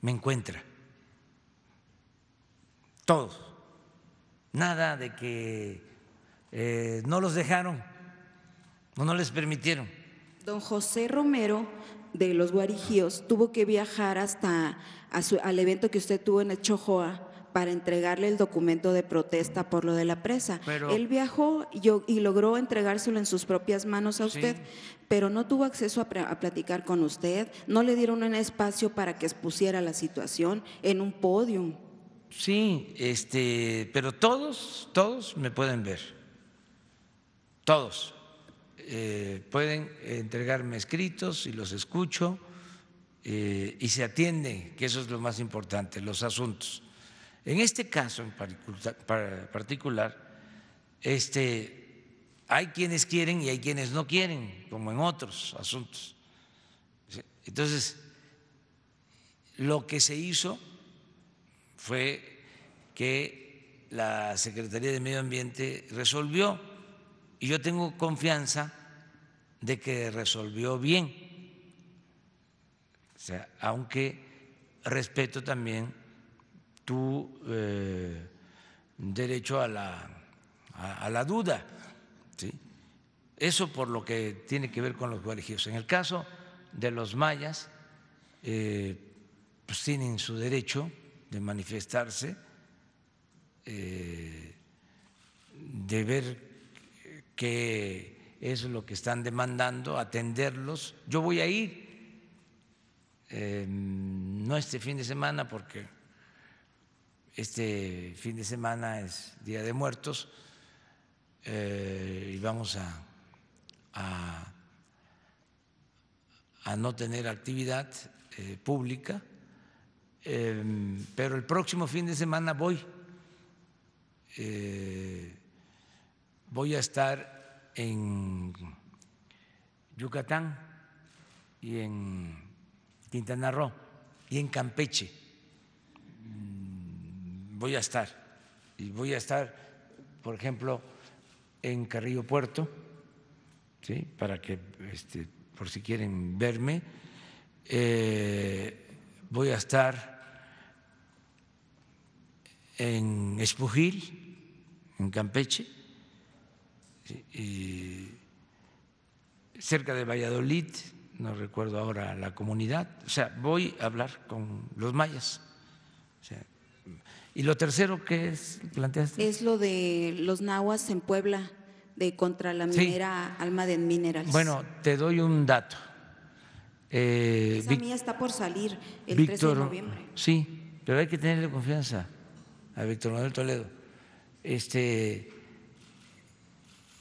me encuentra. Todos. Nada de que eh, no los dejaron o no les permitieron. Don José Romero de los Guarijíos tuvo que viajar hasta al evento que usted tuvo en el Chojoa para entregarle el documento de protesta por lo de la presa. Él viajó y, logró entregárselo en sus propias manos a usted, pero no tuvo acceso a, platicar con usted, no le dieron un espacio para que expusiera la situación en un podium. Sí, este, pero todos, todos me pueden ver, todos eh, pueden entregarme escritos y los escucho eh, y se atiende, que eso es lo más importante, los asuntos en este caso en particular, este, hay quienes quieren y hay quienes no quieren, como en otros asuntos. Entonces, lo que se hizo fue que la Secretaría de Medio Ambiente resolvió, y yo tengo confianza de que resolvió bien, o sea, aunque respeto también tu eh, derecho a la, a, la duda. ¿sí? Eso por lo que tiene que ver con los colegios. En el caso de los mayas, eh, pues tienen su derecho de manifestarse, eh, de ver qué es lo que están demandando, atenderlos. Yo voy a ir, em, no este fin de semana porque este fin de semana es Día de Muertos eh, y vamos a, no tener actividad eh, pública, em, pero el próximo fin de semana voy. Eh, voy a estar en Yucatán y en Quintana Roo y en Campeche voy a estar, y voy a estar, por ejemplo, en Carrillo Puerto, ¿sí? para que, este, por si quieren verme, eh, voy a estar en Espujil, en Campeche, cerca de Valladolid, no recuerdo ahora la comunidad, o sea, voy a hablar con los mayas. ¿Y lo tercero que es, planteaste? Es lo de los nahuas en Puebla, de contra la minera Alma de Minerals. Bueno, te doy un dato. Eh, Esa mía está por salir el 13 de noviembre. Sí, pero hay que tenerle confianza a Víctor Manuel Toledo. Este,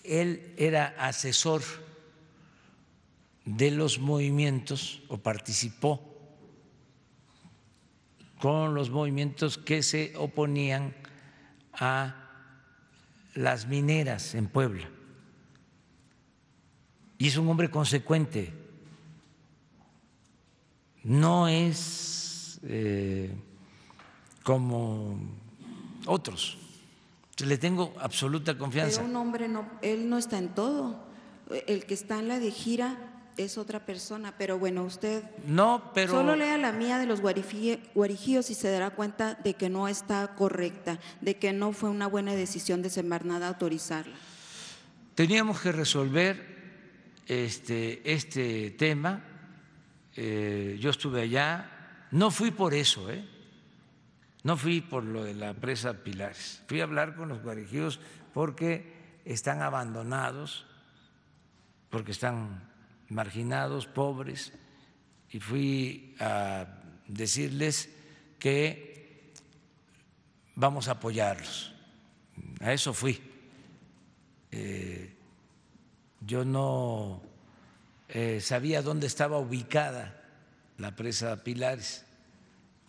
él era asesor de los movimientos o participó con los movimientos que se oponían a las mineras en Puebla. Y es un hombre consecuente. No es eh, como otros. Le tengo absoluta confianza. Pero un hombre él no está en todo. El que está en la de gira es otra persona, pero bueno, usted no, pero solo lea la mía de los guarijíos y se dará cuenta de que no está correcta, de que no fue una buena decisión de autorizarla. Teníamos que resolver este, este tema. Eh, yo estuve allá, no fui por eso, ¿eh? no fui por lo de la presa Pilares, fui a hablar con los guarijíos porque están abandonados, porque están marginados, pobres, y fui a decirles que vamos a apoyarlos. A eso fui. Eh, yo no eh, sabía dónde estaba ubicada la presa Pilares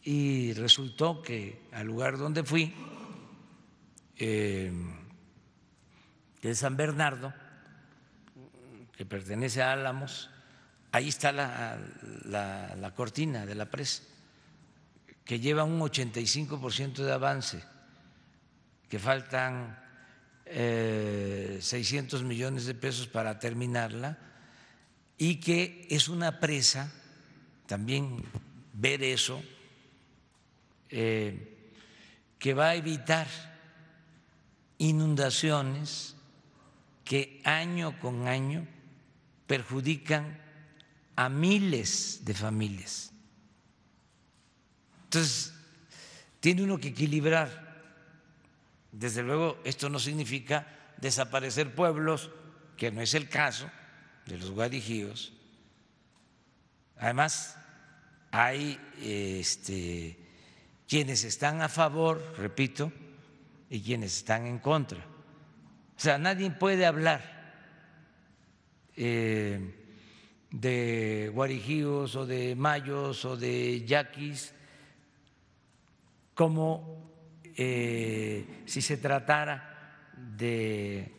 y resultó que al lugar donde fui, eh, que de San Bernardo, que pertenece a Álamos, ahí está la, cortina de la presa, que lleva un 85% de avance, que faltan 600 eh, millones de pesos para terminarla y que es una presa, también ver eso, eh, que va a evitar inundaciones que año con año perjudican a miles de familias. Entonces, tiene uno que equilibrar. Desde luego, esto no significa desaparecer pueblos, que no es el caso de los guadijíos. Además, hay este, quienes están a favor, repito, y quienes están en contra. O sea, nadie puede hablar eh, de guarijíos o de mayos o de yaquis, como eh, si se tratara de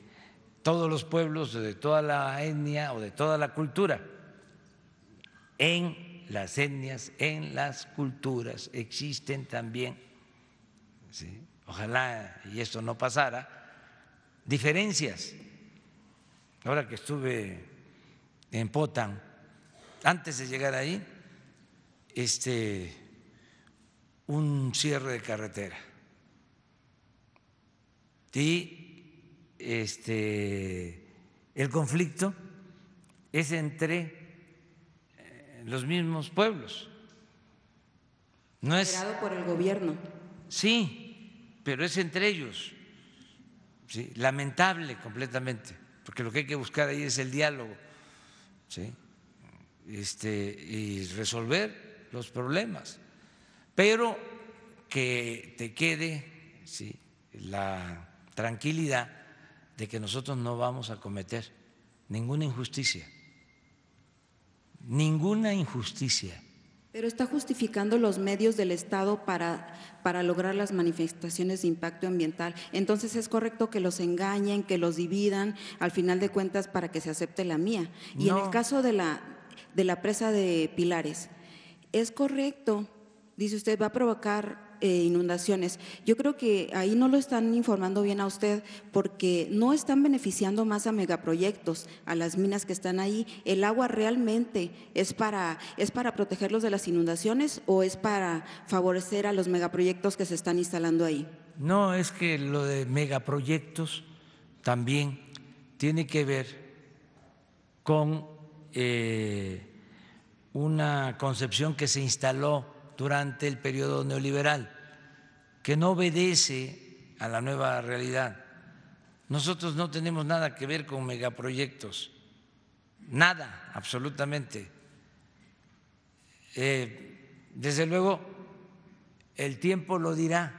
todos los pueblos, de toda la etnia o de toda la cultura. En las etnias, en las culturas existen también, ojalá y esto no pasara, diferencias. Ahora que estuve en Potan, antes de llegar ahí, este, un cierre de carretera. Y este, el conflicto es entre eh, los mismos pueblos. No es por el gobierno. Sí, pero es entre ellos. Sí, lamentable completamente, porque lo que hay que buscar ahí es el diálogo este, y resolver los problemas, pero que te quede la tranquilidad de que nosotros no vamos a cometer ninguna injusticia, ninguna injusticia pero está justificando los medios del Estado para, para lograr las manifestaciones de impacto ambiental. Entonces es correcto que los engañen, que los dividan, al final de cuentas, para que se acepte la mía. Y en el caso de la, de la presa de Pilares, es correcto, dice usted, va a provocar eh, inundaciones. Yo creo que ahí no lo están informando bien a usted porque no están beneficiando más a megaproyectos, a las minas que están ahí. ¿El agua realmente es para, es para protegerlos de las inundaciones o es para favorecer a los megaproyectos que se están instalando ahí? No, es que lo de megaproyectos también tiene que ver con eh, una concepción que se instaló durante el periodo neoliberal, que no obedece a la nueva realidad. Nosotros no tenemos nada que ver con megaproyectos, nada, absolutamente. Eh, desde luego, el tiempo lo dirá.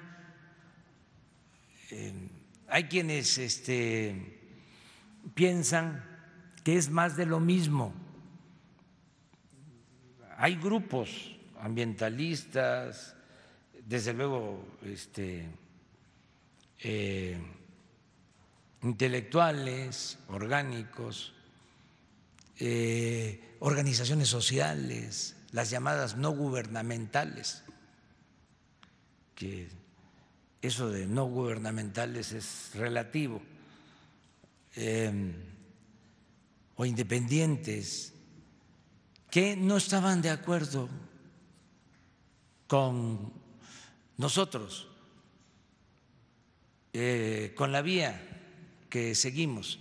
Eh, hay quienes este, piensan que es más de lo mismo. Hay grupos ambientalistas, desde luego este, eh, intelectuales, orgánicos, eh, organizaciones sociales, las llamadas no gubernamentales, que eso de no gubernamentales es relativo, em, o independientes, que no estaban de acuerdo con nosotros, eh, con la vía que seguimos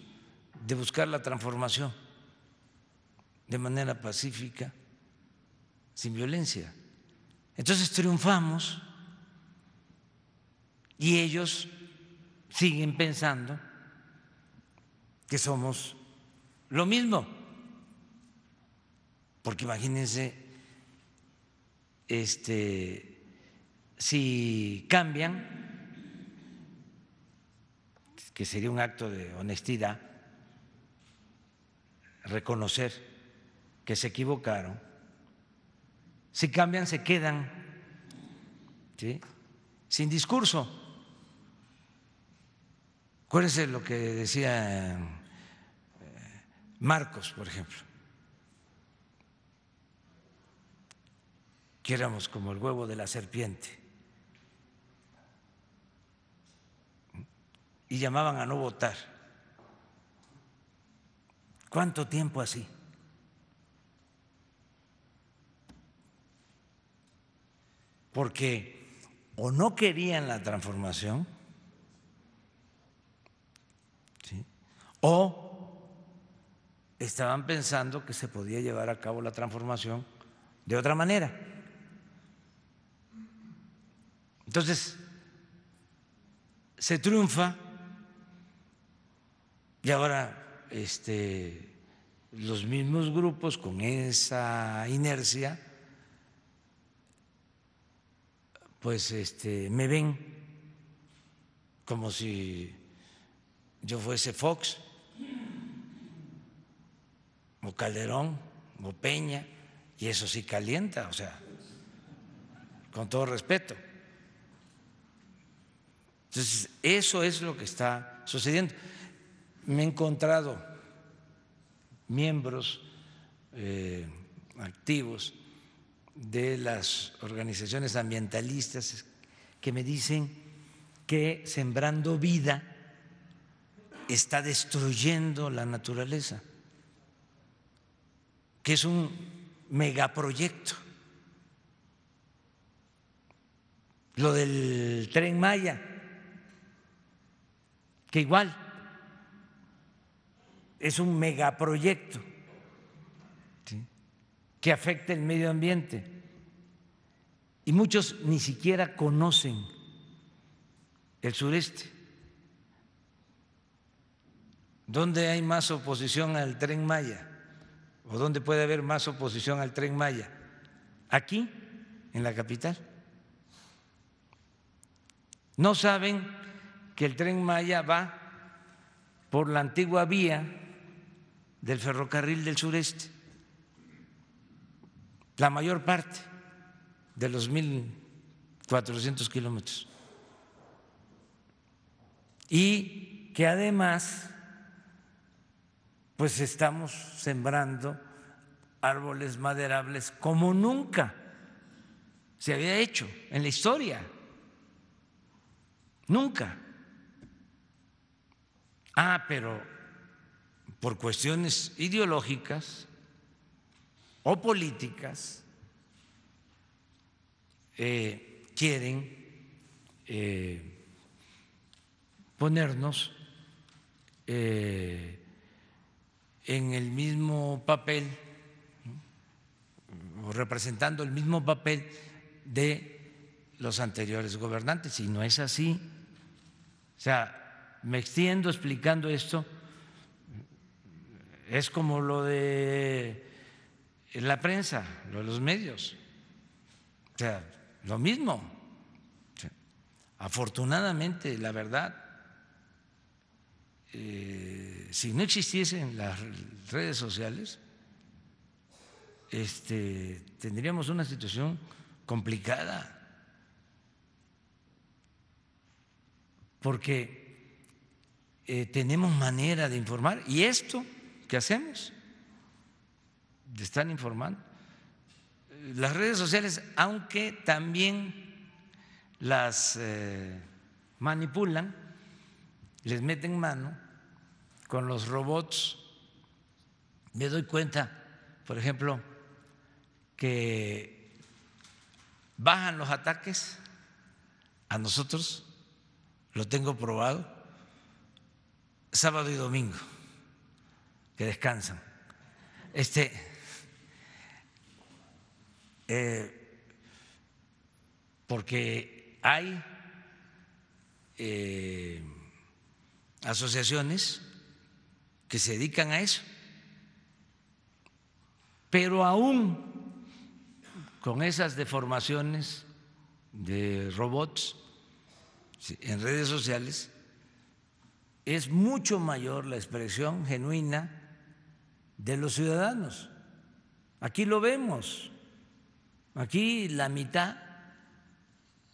de buscar la transformación de manera pacífica, sin violencia. Entonces triunfamos y ellos siguen pensando que somos lo mismo. Porque imagínense este, si cambian, que sería un acto de honestidad, reconocer que se equivocaron, si cambian se quedan sin discurso. Acuérdense lo que decía eh, Marcos, por ejemplo. que éramos como el huevo de la serpiente. Y llamaban a no votar. ¿Cuánto tiempo así? Porque o no querían la transformación, o estaban pensando que se podía llevar a cabo la transformación de otra manera. Entonces, se triunfa y ahora este, los mismos grupos con esa inercia, pues este, me ven como si yo fuese Fox o Calderón o Peña, y eso sí calienta, o sea, con todo respeto. Entonces, eso es lo que está sucediendo. Me he encontrado miembros eh, activos de las organizaciones ambientalistas que me dicen que sembrando vida está destruyendo la naturaleza, que es un megaproyecto. Lo del tren Maya que igual es un megaproyecto que afecta el medio ambiente. Y muchos ni siquiera conocen el sureste, ¿Dónde hay más oposición al tren Maya, o dónde puede haber más oposición al tren Maya, aquí, en la capital. No saben que el tren Maya va por la antigua vía del ferrocarril del sureste, la mayor parte de los 1.400 kilómetros. Y que además, pues estamos sembrando árboles maderables como nunca se había hecho en la historia. Nunca. Ah, pero por cuestiones ideológicas o políticas eh, quieren eh, ponernos eh, en el mismo papel o representando el mismo papel de los anteriores gobernantes y no es así. O sea, me extiendo explicando esto, es como lo de la prensa, lo de los medios. O sea, lo mismo. Afortunadamente, la verdad, eh, si no existiesen las redes sociales, este, tendríamos una situación complicada. Porque eh, tenemos manera de informar. Y esto que hacemos, de estar informando, eh, las redes sociales, aunque también las eh, manipulan, les meten mano con los robots. Me doy cuenta, por ejemplo, que bajan los ataques a nosotros, lo tengo probado, sábado y domingo, que descansan. Este, eh, porque hay eh, asociaciones que se dedican a eso, pero aún con esas deformaciones de robots en redes sociales, es mucho mayor la expresión genuina de los ciudadanos. Aquí lo vemos. Aquí la mitad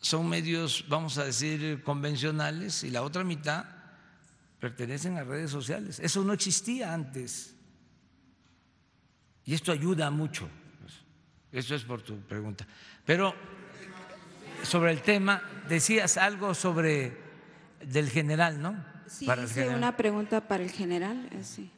son medios, vamos a decir, convencionales y la otra mitad pertenecen a redes sociales. Eso no existía antes. Y esto ayuda mucho. Eso es por tu pregunta. Pero sobre el tema, decías algo sobre del general, ¿no? Sí, una pregunta para el general. Eh,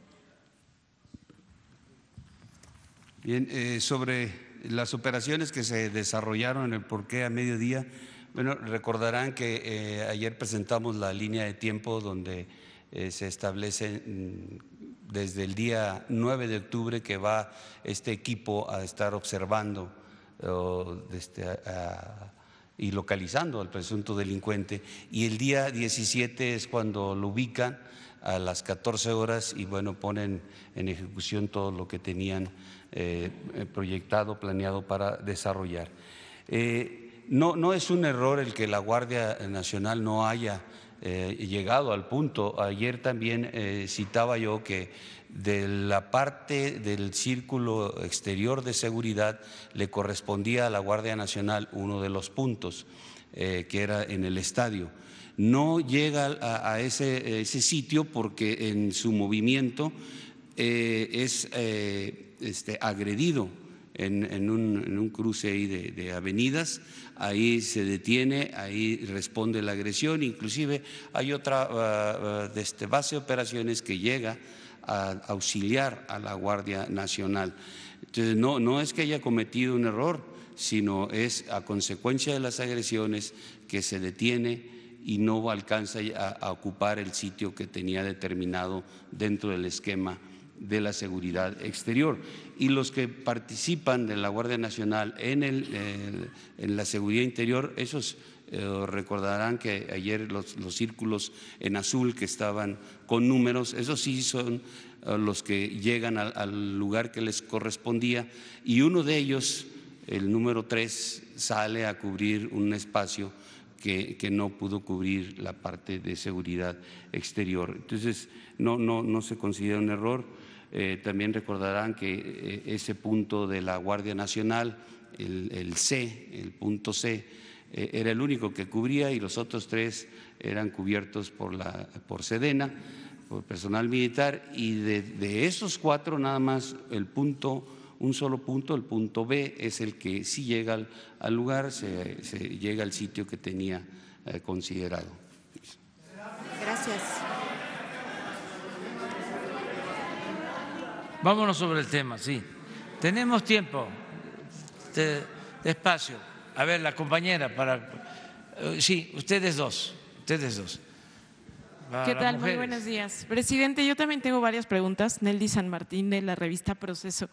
Bien, eh, sobre las operaciones que se desarrollaron en el porqué a mediodía, bueno, recordarán que eh, ayer presentamos la línea de tiempo donde se establece mm, desde el día 9 de octubre que va este equipo a estar observando desde a y localizando al presunto delincuente. Y el día 17 es cuando lo ubican a las 14 horas y bueno, ponen en ejecución todo lo que tenían eh, proyectado, planeado para desarrollar. Eh, no, no es un error el que la Guardia Nacional no haya eh, llegado al punto. Ayer también eh, citaba yo que de la parte del círculo exterior de seguridad le correspondía a la Guardia Nacional uno de los puntos, eh, que era en el estadio. No llega a, ese, sitio porque en su movimiento es este, agredido en, un, cruce ahí de avenidas, ahí se detiene, ahí responde la agresión, inclusive hay otra ah, ah, este, base de operaciones que llega a auxiliar a la Guardia Nacional. Entonces, no, no es que haya cometido un error, sino es a consecuencia de las agresiones que se detiene y no alcanza a, ocupar el sitio que tenía determinado dentro del esquema de la seguridad exterior y los que participan de la Guardia Nacional en, el, en la seguridad interior, esos eh, recordarán que ayer los, los, círculos en azul que estaban con números, esos sí son eh, los que llegan al, lugar que les correspondía y uno de ellos, el número tres, sale a cubrir un espacio que, que, no pudo cubrir la parte de seguridad exterior. Entonces, no, no, no se considera un error eh, también recordarán que eh, ese punto de la Guardia Nacional, el, C, el punto C, eh, era el único que cubría y los otros tres eran cubiertos por, la, por Sedena, por personal militar, y de, esos cuatro nada más el punto un solo punto, el punto B es el que sí llega al, lugar, se, llega al sitio que tenía considerado. Gracias. Vámonos sobre el tema, sí. Tenemos tiempo, espacio. A ver, la compañera, para... Eh, sí, ustedes dos, ustedes dos. Ah, ¿Qué tal? Muy buenos días. Presidente, yo también tengo varias preguntas. Neldi San Martín de la revista Proceso.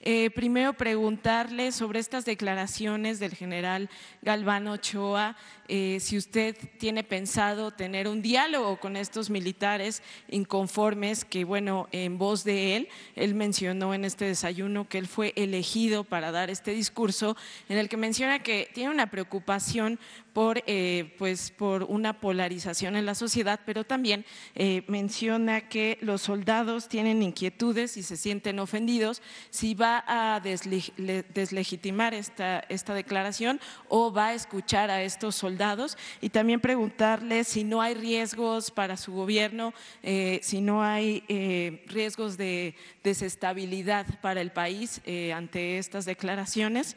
Eh, primero, preguntarle sobre estas declaraciones del general Galvano Ochoa, eh, si usted tiene pensado tener un diálogo con estos militares inconformes que, bueno, en voz de él, él mencionó en este desayuno que él fue elegido para dar este discurso en el que menciona que tiene una preocupación por, eh, pues, por una polarización en la sociedad, pero también eh, menciona que los soldados tienen inquietudes y se sienten ofendidos si va a deslegitimar esta, esta declaración o va a escuchar a estos soldados y también preguntarles si no hay riesgos para su gobierno, eh, si no hay riesgos de desestabilidad para el país ante estas declaraciones.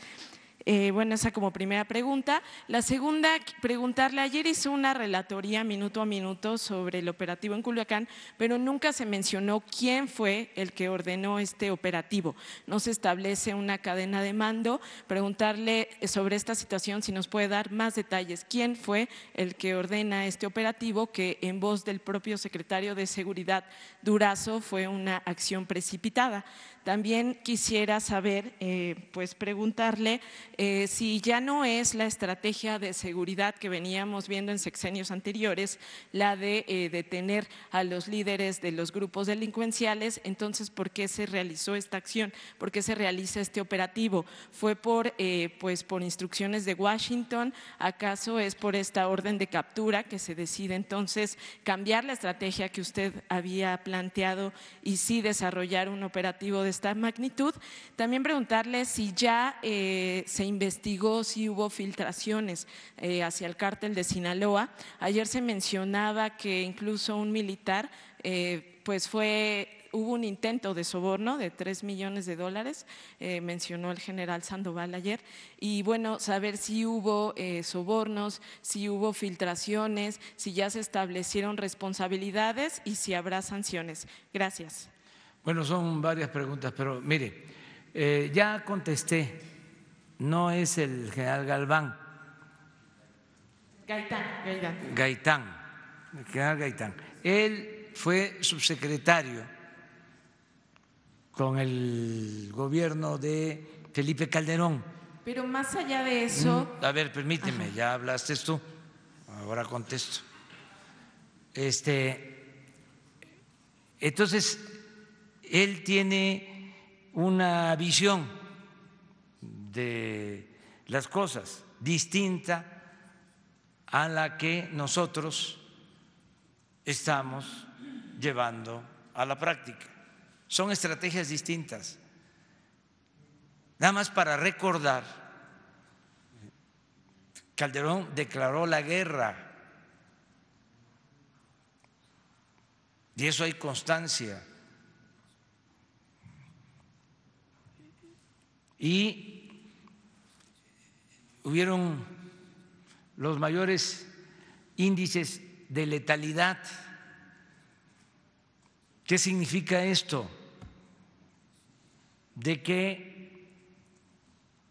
Eh, bueno, esa como primera pregunta. La segunda, preguntarle, ayer hizo una relatoría minuto a minuto sobre el operativo en Culiacán, pero nunca se mencionó quién fue el que ordenó este operativo. No se establece una cadena de mando. Preguntarle sobre esta situación si nos puede dar más detalles. ¿Quién fue el que ordena este operativo que en voz del propio secretario de Seguridad Durazo fue una acción precipitada? También quisiera saber, eh, pues preguntarle eh, si ya no es la estrategia de seguridad que veníamos viendo en sexenios anteriores, la de eh, detener a los líderes de los grupos delincuenciales, entonces ¿por qué se realizó esta acción? ¿Por qué se realiza este operativo? ¿Fue por, pues, por instrucciones de Washington? ¿Acaso es por esta orden de captura que se decide entonces cambiar la estrategia que usted había planteado y sí desarrollar un operativo de esta magnitud. También preguntarle si ya eh, se investigó si hubo filtraciones eh, hacia el cártel de Sinaloa. Ayer se mencionaba que incluso un militar eh, pues fue hubo un intento de soborno de 3 millones de dólares, mencionó el general Sandoval ayer, y bueno, saber si hubo sobornos, si hubo filtraciones, si ya se establecieron responsabilidades y si habrá sanciones. Gracias. Bueno, son varias preguntas, pero mire, eh, ya contesté, no es el general Galván. Gaitán, Gaitán. Gaitán, el general Gaitán. Él fue subsecretario con el gobierno de Felipe Calderón. Pero más allá de eso. Mm, a ver, permíteme, ya hablaste tú, ahora contesto. Este, entonces, él tiene una visión de las cosas distinta a la que nosotros estamos llevando a la práctica. Son estrategias distintas. Nada más para recordar, Calderón declaró la guerra y eso hay constancia y hubieron los mayores índices de letalidad. ¿Qué significa esto? De que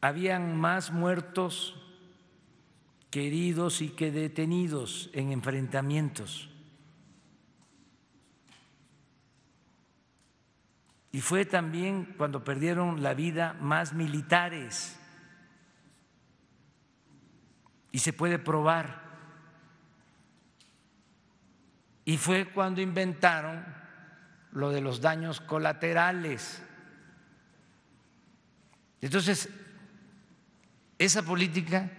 habían más muertos heridos y que detenidos en enfrentamientos. Y fue también cuando perdieron la vida más militares. Y se puede probar. Y fue cuando inventaron lo de los daños colaterales. Entonces, esa política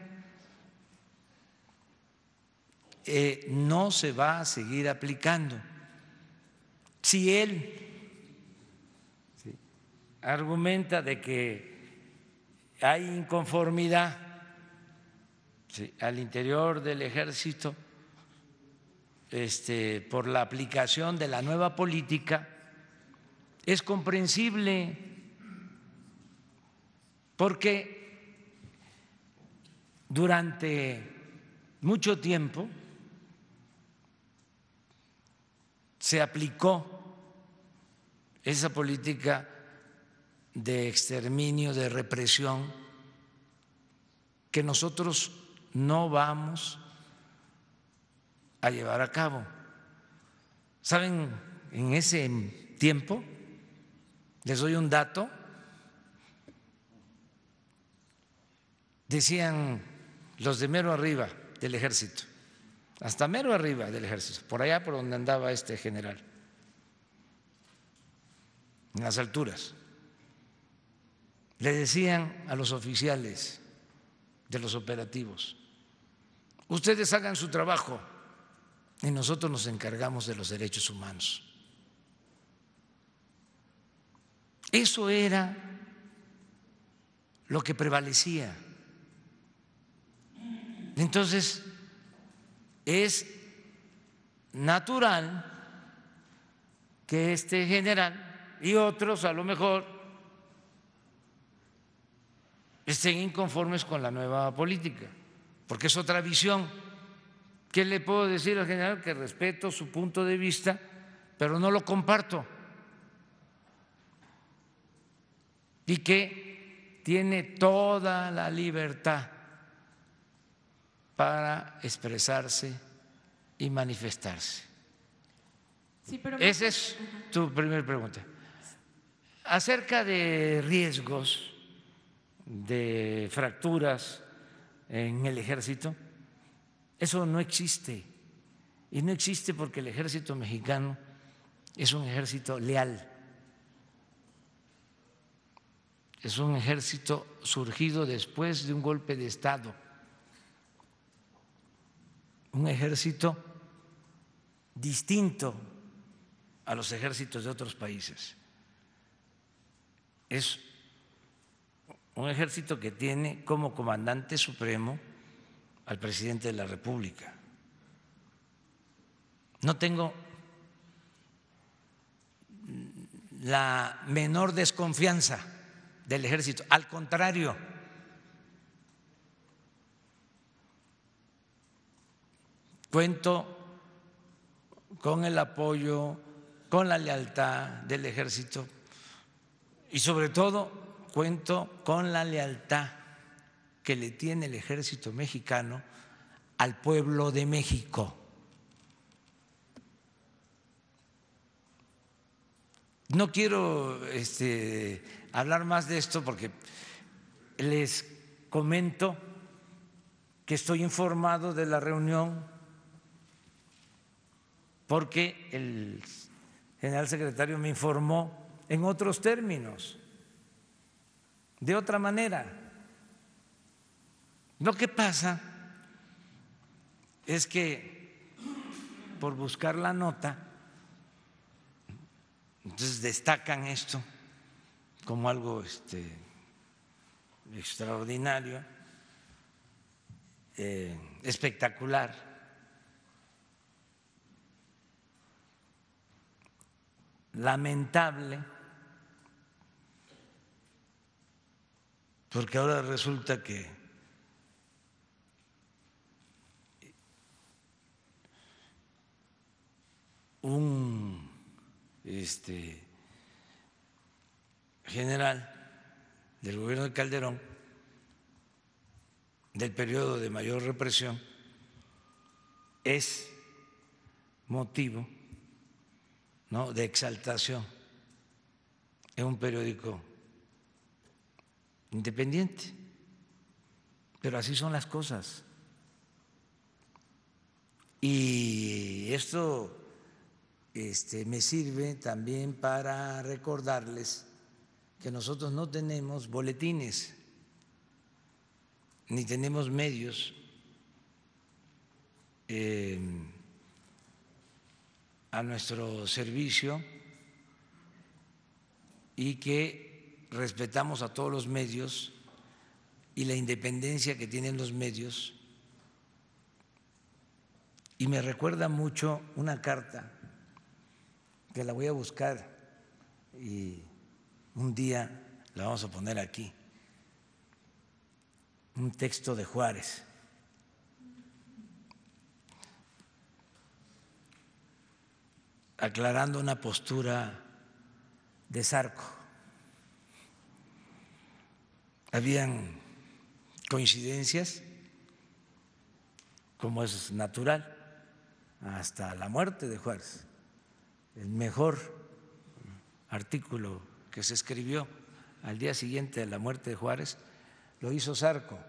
eh, no se va a seguir aplicando. Si él argumenta de que hay inconformidad al interior del ejército este, por la aplicación de la nueva política, es comprensible porque durante mucho tiempo se aplicó esa política de exterminio, de represión, que nosotros no vamos a llevar a cabo. ¿Saben? En ese tiempo, les doy un dato, decían los de mero arriba del ejército, hasta mero arriba del ejército, por allá por donde andaba este general, en las alturas le decían a los oficiales de los operativos, ustedes hagan su trabajo y nosotros nos encargamos de los derechos humanos. Eso era lo que prevalecía. Entonces, es natural que este general y otros a lo mejor estén inconformes con la nueva política, porque es otra visión. ¿Qué le puedo decir al general? Que respeto su punto de vista, pero no lo comparto. Y que tiene toda la libertad para expresarse y manifestarse. Esa es tu primera pregunta. Acerca de riesgos, de fracturas en el ejército. Eso no existe. Y no existe porque el ejército mexicano es un ejército leal. Es un ejército surgido después de un golpe de Estado. Un ejército distinto a los ejércitos de otros países. Es un ejército que tiene como comandante supremo al presidente de la República. No tengo la menor desconfianza del ejército, al contrario, cuento con el apoyo, con la lealtad del ejército y sobre todo cuento con la lealtad que le tiene el ejército mexicano al pueblo de México. No quiero este, hablar más de esto porque les comento que estoy informado de la reunión porque el general secretario me informó en otros términos de otra manera. Lo que pasa es que por buscar la nota, entonces destacan esto como algo este, extraordinario, eh, espectacular. lamentable porque ahora resulta que un este, general del gobierno de Calderón, del periodo de mayor represión, es motivo ¿no? de exaltación en un periódico independiente. Pero así son las cosas. Y esto este, me sirve también para recordarles que nosotros no tenemos boletines, ni tenemos medios em, a nuestro servicio y que respetamos a todos los medios y la independencia que tienen los medios. Y me recuerda mucho una carta que la voy a buscar y un día la vamos a poner aquí. Un texto de Juárez. aclarando una postura de Sarco habían coincidencias, como es natural, hasta la muerte de Juárez, el mejor artículo que se escribió al día siguiente de la muerte de Juárez, lo hizo Zarco,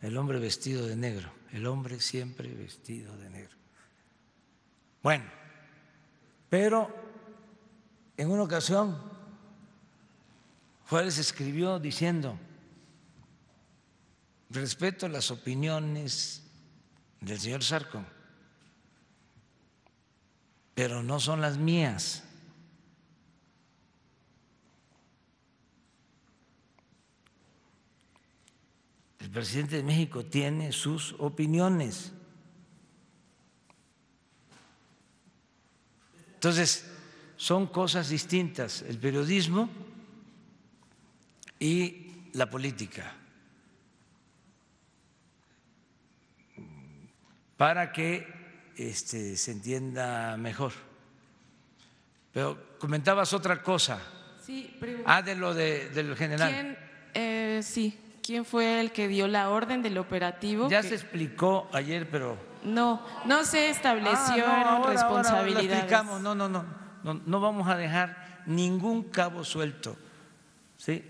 el hombre vestido de negro, el hombre siempre vestido de negro. Bueno, pero en una ocasión Juárez escribió diciendo, respeto las opiniones del señor Sarco, pero no son las mías. El presidente de México tiene sus opiniones. Entonces, son cosas distintas. El periodismo y la política, para que este, se entienda mejor. Pero comentabas otra cosa. Sí, pregunta. Ah, de lo del general. Eh, sí, ¿quién fue el que dio la orden del operativo? Ya se explicó ayer, pero. No, no se estableció responsabilidad ah, no, responsabilidad. No, no, no, no. No vamos a dejar ningún cabo suelto. ¿Sí?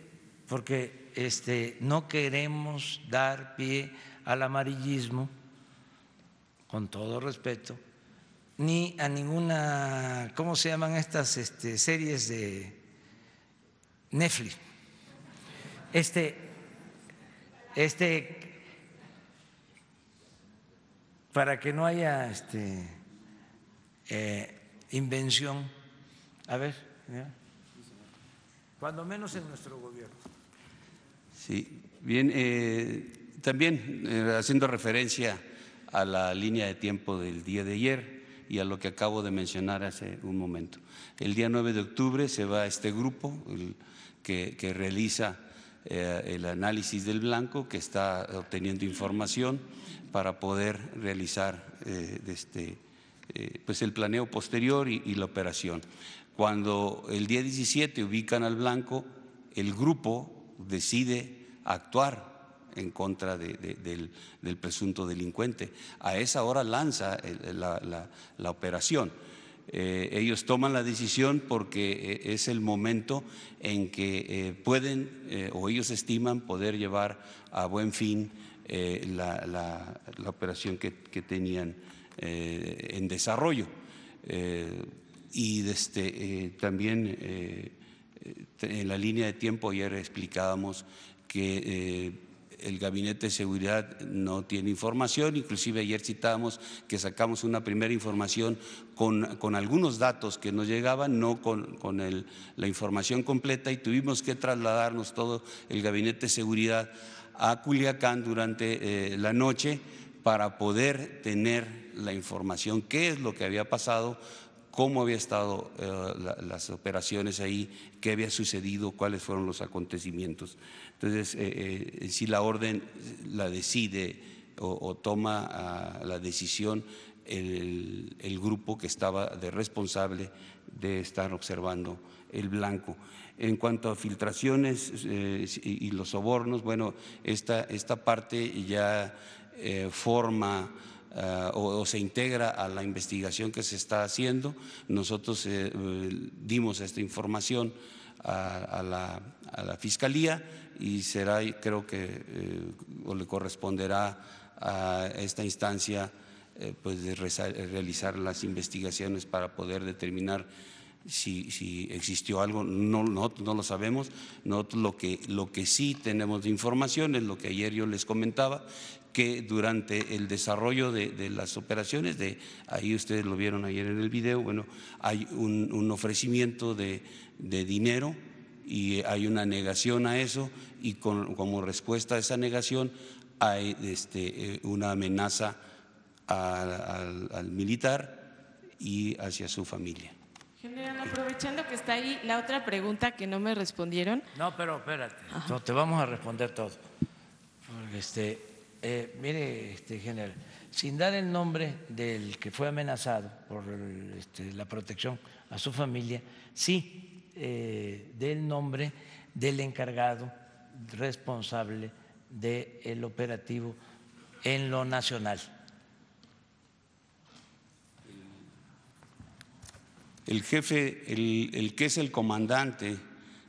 porque este, no queremos dar pie al amarillismo, con todo respeto, ni a ninguna, ¿cómo se llaman estas este, series de Netflix? Este, este, para que no haya este, eh, invención, a ver, cuando menos en nuestro gobierno Sí, bien. Eh, también eh, haciendo referencia a la línea de tiempo del día de ayer y a lo que acabo de mencionar hace un momento. El día 9 de octubre se va este grupo que, realiza eh, el análisis del blanco, que está obteniendo información para poder realizar este, pues el planeo posterior y, y la operación. Cuando el día 17 ubican al blanco, el grupo decide actuar en contra del, presunto delincuente. A esa hora lanza la, operación. Eh, ellos toman la decisión porque eh, es el momento en que eh, pueden o ellos estiman poder llevar a buen fin la, operación que, que tenían en desarrollo. y desde, también este, en la línea de tiempo ayer explicábamos que eh, el Gabinete de Seguridad no tiene información, inclusive ayer citábamos que sacamos una primera información con, con algunos datos que nos llegaban, no con, con la información completa y tuvimos que trasladarnos todo el Gabinete de Seguridad a Culiacán durante eh, la noche para poder tener la información, qué es lo que había pasado, cómo había estado eh, las operaciones ahí, qué había sucedido, cuáles fueron los acontecimientos. Entonces, eh, eh, si la orden la decide o, toma ah, la decisión el, grupo que estaba de responsable de estar observando el blanco. En cuanto a filtraciones y, los sobornos, bueno, esta, esta parte ya forma eh, o, se integra a la investigación que se está haciendo. Nosotros eh, eh, dimos esta información a, la, Fiscalía y será, creo que, o le corresponderá a esta instancia pues de realizar las investigaciones para poder determinar si, si, existió algo, no, no, no lo sabemos. Nosotros lo que, lo que sí tenemos de información es lo que ayer yo les comentaba, que durante el desarrollo de, las operaciones, de ahí ustedes lo vieron ayer en el video, bueno, hay un, ofrecimiento de, dinero y hay una negación a eso y con, como respuesta a esa negación hay este, eh, una amenaza al, militar y hacia su familia. General, aprovechando que está ahí la otra pregunta que no me respondieron. No, pero espérate, no, te vamos a responder todo. este, eh, mire, este, general, sin dar el nombre del que fue amenazado por este, la protección a su familia, sí eh, del nombre del encargado responsable del operativo en lo nacional. El jefe, el, que es el comandante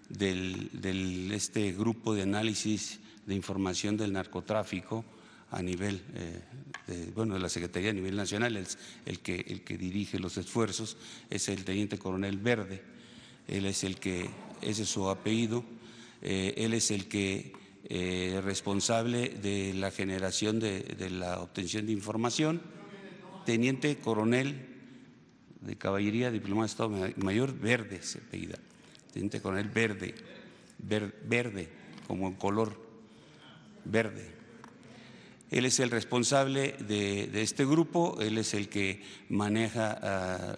de del, este grupo de análisis de información del narcotráfico, a nivel, eh, de, bueno, de la Secretaría a nivel nacional, el, el, que, el que dirige los esfuerzos es el teniente coronel Verde, él es el que, ese es su apellido, eh, él es el que eh, responsable de la generación de, la obtención de información, teniente coronel de caballería, diplomado de Estado Mayor, Verde se apellido, teniente coronel Verde, verde, como en color verde. Él es el responsable de, este grupo, él es el que maneja ah,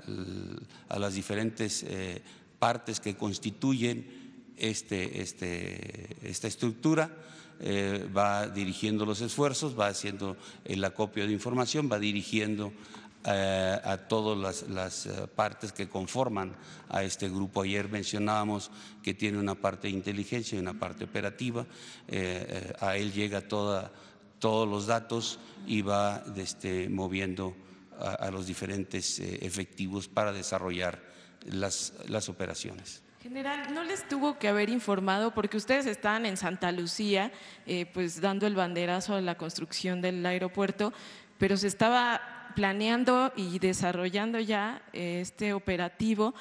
a, las diferentes eh, partes que constituyen este, este, esta estructura. Eh, va dirigiendo los esfuerzos, va haciendo el acopio de información, va dirigiendo eh, a todas las, partes que conforman a este grupo. Ayer mencionábamos que tiene una parte de inteligencia y una parte operativa. a él llega toda todos los datos y va este, moviendo a, los diferentes eh, efectivos para desarrollar las, operaciones. General, ¿no les tuvo que haber informado? Porque ustedes estaban en Santa Lucía, eh, pues dando el banderazo a la construcción del aeropuerto, pero se estaba planeando y desarrollando ya eh, este operativo.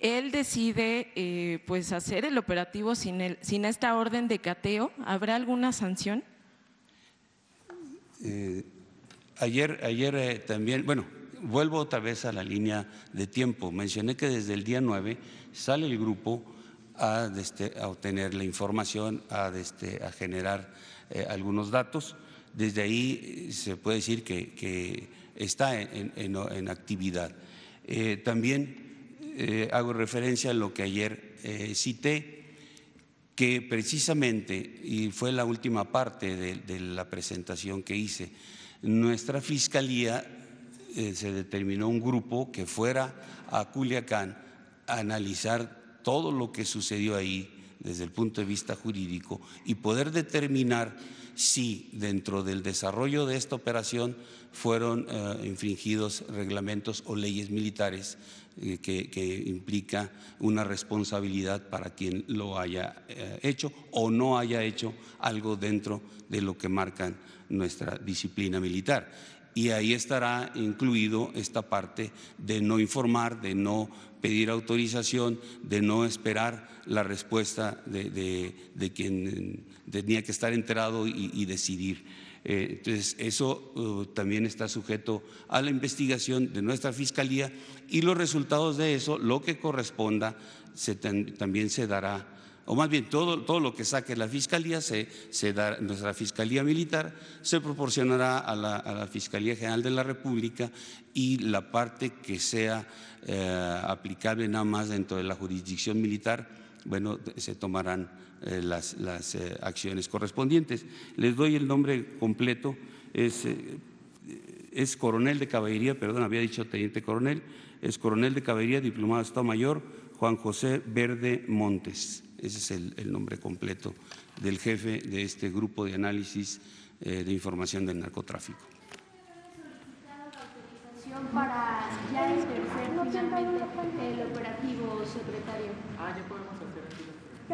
Él decide pues hacer el operativo sin, el, sin esta orden de cateo. ¿Habrá alguna sanción? Eh, ayer, ayer eh, también, bueno, vuelvo otra vez a la línea de tiempo. Mencioné que desde el día 9 sale el grupo este, a, obtener la información, a, este, generar eh, algunos datos. Desde ahí se puede decir que, está en actividad. también hago referencia a lo que ayer cité que precisamente, y fue la última parte de, la presentación que hice, nuestra fiscalía eh, se determinó un grupo que fuera a Culiacán a analizar todo lo que sucedió ahí desde el punto de vista jurídico y poder determinar si dentro del desarrollo de esta operación fueron eh, infringidos reglamentos o leyes militares eh, que, implica una responsabilidad para quien lo haya eh, hecho o no haya hecho algo dentro de lo que marca nuestra disciplina militar. Y ahí estará incluido esta parte de no informar, de no pedir autorización, de no esperar la respuesta de, quien eh, tenía que estar enterado y decidir. Eh, entonces, eso uh, también está sujeto a la investigación de nuestra Fiscalía y los resultados de eso, lo que corresponda, también se dará o más bien todo, todo lo que saque la Fiscalía, se, se nuestra Fiscalía Militar, se proporcionará a la, Fiscalía General de la República y la parte que sea eh, aplicable nada más dentro de la jurisdicción militar, bueno, se tomarán eh, las, eh, acciones correspondientes. Les doy el nombre completo, es, eh, es coronel de caballería, perdón, había dicho teniente coronel, es coronel de caballería, diplomado de Estado Mayor, Juan José Verde Montes. Ese es el, nombre completo del jefe de este grupo de análisis de información del narcotráfico. Para ya el operativo, secretario. Ah,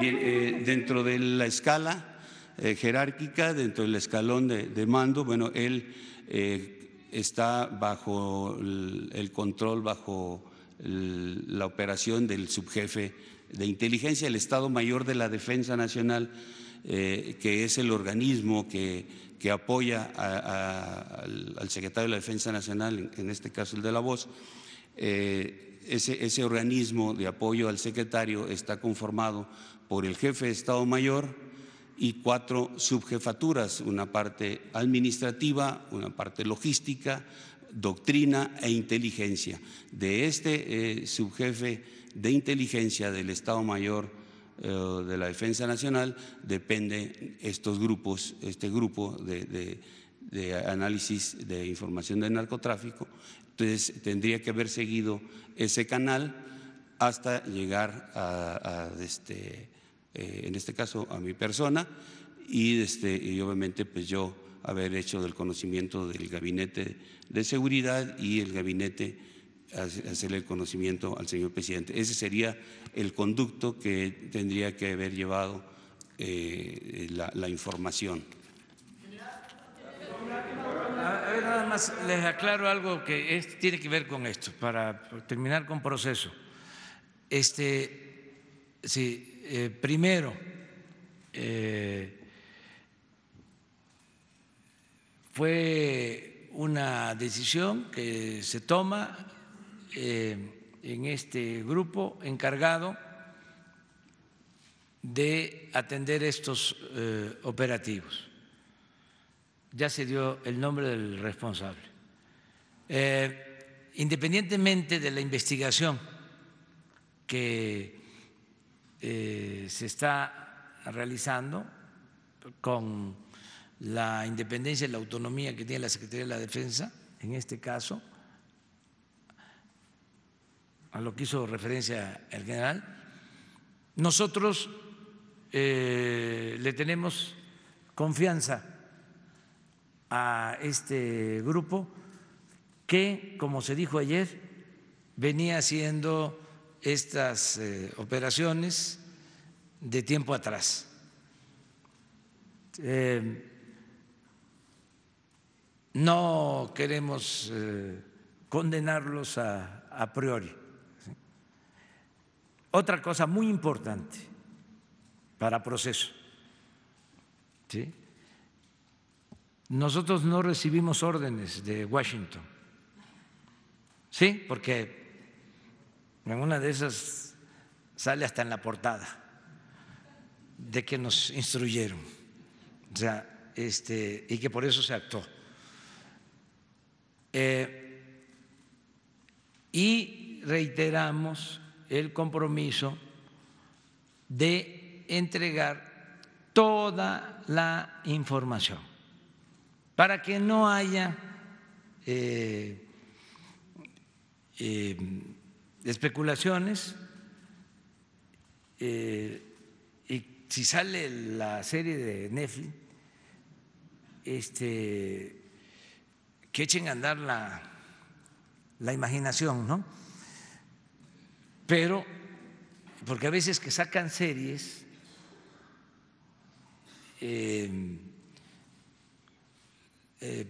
Bien, eh, dentro de la escala eh, jerárquica, dentro del escalón de, mando, bueno, él eh, está bajo el, control, bajo la operación del subjefe de inteligencia, el Estado Mayor de la Defensa Nacional, que es el organismo que, que apoya al, secretario de la Defensa Nacional, en este caso el de la voz. Ese, ese, organismo de apoyo al secretario está conformado por el jefe de Estado Mayor y cuatro subjefaturas, una parte administrativa, una parte logística, doctrina e inteligencia. De este eh, subjefe de inteligencia del Estado Mayor eh, de la Defensa Nacional depende estos grupos, este grupo de, análisis de información de narcotráfico. Entonces tendría que haber seguido ese canal hasta llegar a este, eh, en este caso a mi persona, este, y, obviamente pues yo haber hecho del conocimiento del gabinete de seguridad y el gabinete hacerle el conocimiento al señor presidente. Ese sería el conducto que tendría que haber llevado eh, la, información. A ver, nada más les aclaro algo que tiene que ver con esto, para terminar con proceso. Este, sí, eh, primero, eh, fue una decisión que se toma eh, en este grupo encargado de atender estos operativos. Ya se dio el nombre del responsable. independientemente de la investigación que eh, se está realizando con la independencia y la autonomía que tiene la Secretaría de la Defensa, en este caso, a lo que hizo referencia el general, nosotros eh, le tenemos confianza a este grupo que, como se dijo ayer, venía siendo estas eh, operaciones de tiempo atrás. Eh, no queremos eh, condenarlos a, priori. Otra cosa muy importante para proceso. ¿Sí? Nosotros no recibimos órdenes de Washington, ¿sí? Porque ninguna una de esas sale hasta en la portada de que nos instruyeron. O sea, este, y que por eso se actuó. Eh, y reiteramos el compromiso de entregar toda la información para que no haya eh, eh, especulaciones eh, y si sale la serie de Netflix, este, que echen a andar la, la imaginación, ¿no? Pero, porque a veces que sacan series, eh, eh,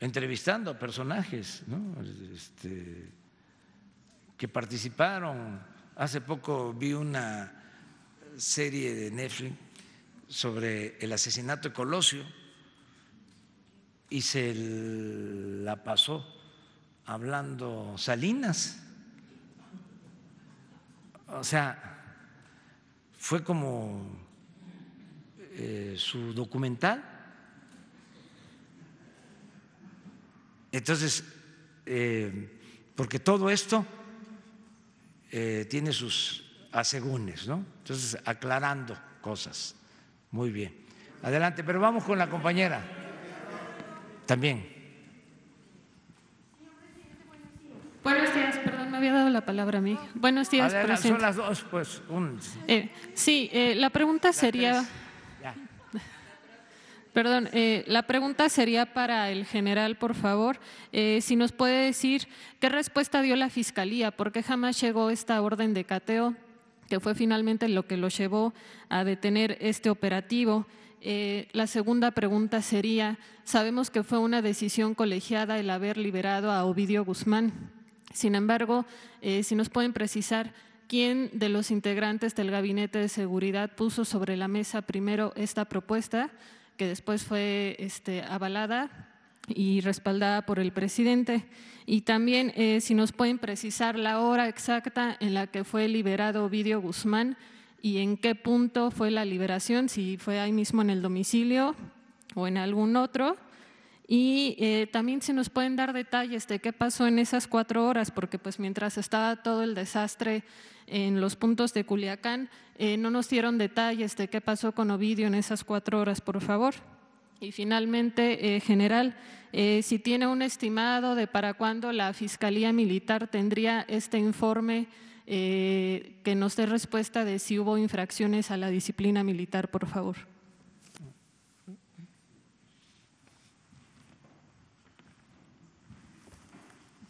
entrevistando a personajes, ¿no? Este, que participaron. Hace poco vi una serie de Netflix sobre el asesinato de Colosio y se la pasó hablando Salinas. O sea, fue como eh, su documental. Entonces, eh, porque todo esto eh, tiene sus asegúnes, ¿no? Entonces, aclarando cosas. Muy bien. Adelante, pero vamos con la compañera. También. Buenos días, perdón, me había dado la palabra a mí. Buenos días, Adelante, Son las dos, pues. Eh, sí, eh, la pregunta sería... Perdón, eh, la pregunta sería para el general, por favor, eh, si nos puede decir qué respuesta dio la Fiscalía, porque jamás llegó esta orden de cateo, que fue finalmente lo que lo llevó a detener este operativo. Eh, la segunda pregunta sería, sabemos que fue una decisión colegiada el haber liberado a Ovidio Guzmán. Sin embargo, si nos pueden precisar quién de los integrantes del Gabinete de Seguridad puso sobre la mesa primero esta propuesta que después fue este, avalada y respaldada por el presidente. Y también eh, si nos pueden precisar la hora exacta en la que fue liberado Ovidio Guzmán y en qué punto fue la liberación, si fue ahí mismo en el domicilio o en algún otro. Y eh, también si nos pueden dar detalles de qué pasó en esas cuatro horas, porque pues mientras estaba todo el desastre en los puntos de Culiacán, eh, no nos dieron detalles de qué pasó con Ovidio en esas cuatro horas, por favor. Y finalmente, eh, general, si tiene un estimado de para cuándo la Fiscalía Militar tendría este informe que nos dé respuesta de si hubo infracciones a la disciplina militar, por favor.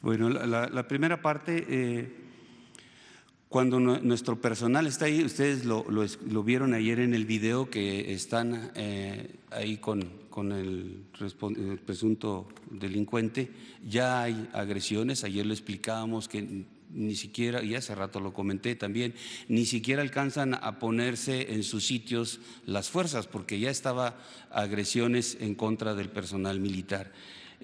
Bueno, la, primera parte, eh, cuando nuestro personal está ahí, ustedes lo, vieron ayer en el video que están eh, ahí con, el, el presunto delincuente, ya hay agresiones, ayer lo explicábamos que ni siquiera, y hace rato lo comenté también, ni siquiera alcanzan a ponerse en sus sitios las fuerzas, porque ya estaba agresiones en contra del personal militar.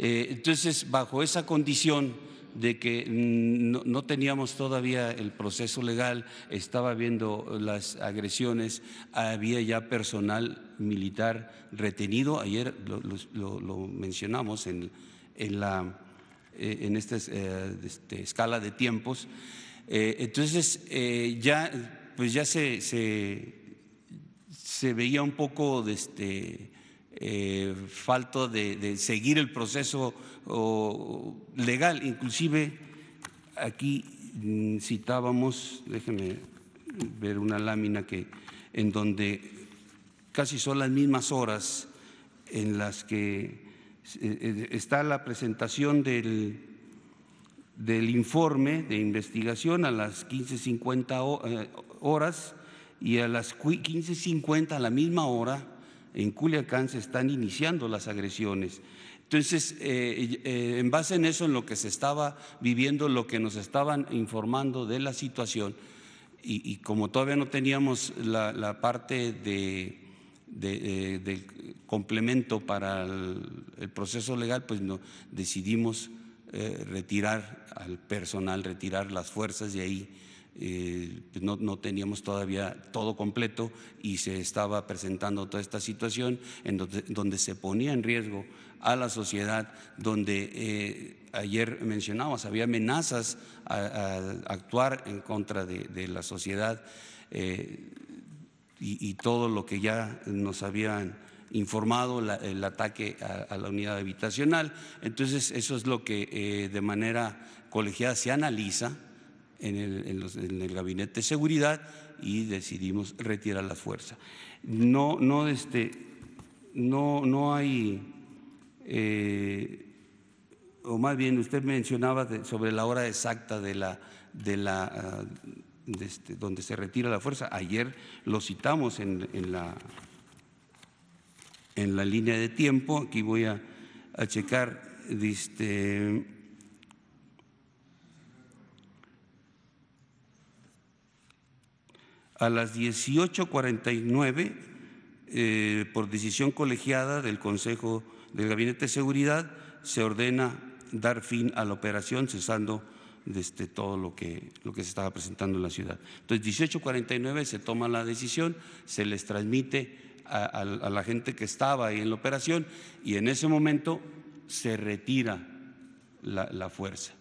Eh, entonces, bajo esa condición de que no, teníamos todavía el proceso legal, estaba viendo las agresiones, había ya personal militar retenido, ayer lo, mencionamos en, en, la, eh, en esta eh, este, escala de tiempos. Entonces, ya, pues ya se, se, se veía un poco de este, eh, falto de, seguir el proceso legal. Inclusive aquí mm, citábamos, déjenme ver una lámina que en donde casi son las mismas horas en las que eh, eh, está la presentación del, del informe de investigación a las 15.50 eh, horas y a las 15.50 a la misma hora en Culiacán se están iniciando las agresiones. Entonces, eh, eh, en base en eso, en lo que se estaba viviendo, lo que nos estaban informando de la situación, y, como todavía no teníamos la, parte de, eh, complemento para el, proceso legal, pues no, decidimos retirar al personal, retirar las fuerzas de ahí eh, no, teníamos todavía todo completo y se estaba presentando toda esta situación en donde, se ponía en riesgo a la sociedad, donde eh, ayer mencionábamos había amenazas a, actuar en contra de, la sociedad eh, y, todo lo que ya nos habían informado el ataque a, la unidad habitacional. Entonces, eso es lo que de manera colegiada se analiza en el, gabinete de seguridad y decidimos retirar la fuerza. No, no, este, no, no hay, eh, o más bien usted mencionaba sobre la hora exacta de la, de la ah, este, donde se retira la fuerza. Ayer lo citamos en, la, en la línea de tiempo. Aquí voy a, a checar. Este, a las 18.49 eh, por decisión colegiada del Consejo del Gabinete de Seguridad se ordena dar fin a la operación cesando desde este, todo lo que, lo que se estaba presentando en la ciudad. Entonces, 18.49 se toma la decisión, se les transmite a, la gente que estaba ahí en la operación y en ese momento se retira la, fuerza,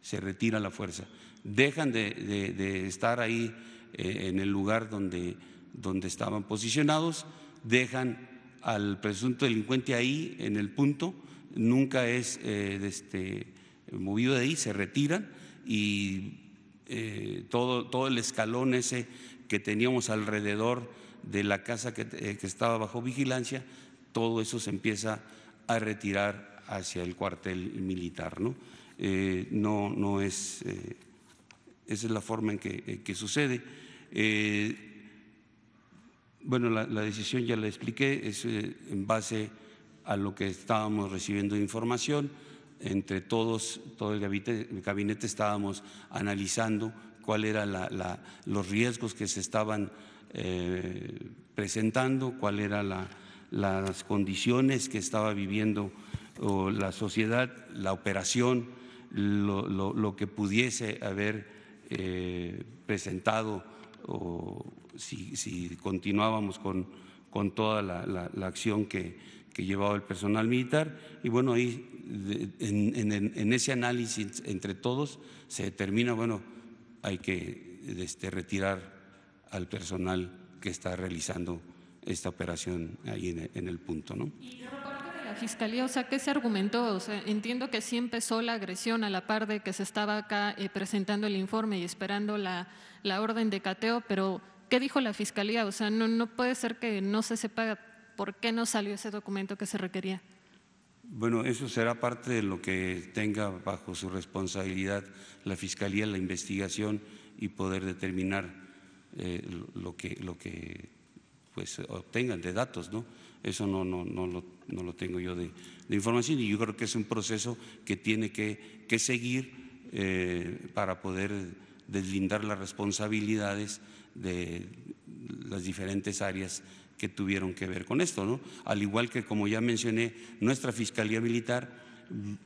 se retira la fuerza. Dejan de, de estar ahí eh, en el lugar donde, donde estaban posicionados, dejan al presunto delincuente ahí, en el punto, nunca es eh, este, movido de ahí, se retira y eh, todo, todo el escalón ese que teníamos alrededor de la casa que, estaba bajo vigilancia, todo eso se empieza a retirar hacia el cuartel militar. No, no, no es esa es la forma en que, eh, sucede. Eh, bueno, la, decisión ya la expliqué, es eh, en base a lo que estábamos recibiendo de información. Entre todos, todo el gabinete, estábamos analizando cuáles eran los riesgos que se estaban presentando, cuáles eran las condiciones que estaba viviendo la sociedad, la operación, lo, lo que pudiese haber eh, presentado o si, continuábamos con, con toda la, acción que, que, llevaba el personal militar. Y bueno, ahí en, ese análisis entre todos se determina, bueno, hay que este, retirar al personal que está realizando esta operación ahí en, el punto. ¿no? Fiscalía, o sea, ¿qué se argumentó? O sea, entiendo que sí empezó la agresión a la par de que se estaba acá eh, presentando el informe y esperando la, orden de cateo, pero ¿qué dijo la Fiscalía? O sea, no, no puede ser que no se sepa por qué no salió ese documento que se requería. Bueno, eso será parte de lo que tenga bajo su responsabilidad la Fiscalía, la investigación y poder determinar eh, lo que, lo que pues, obtengan de datos, ¿no? Eso no, no, no, lo, tengo yo de, información y yo creo que es un proceso que tiene que, seguir eh, para poder deslindar las responsabilidades de las diferentes áreas que tuvieron que ver con esto. ¿no? Al igual que, como ya mencioné, nuestra Fiscalía Militar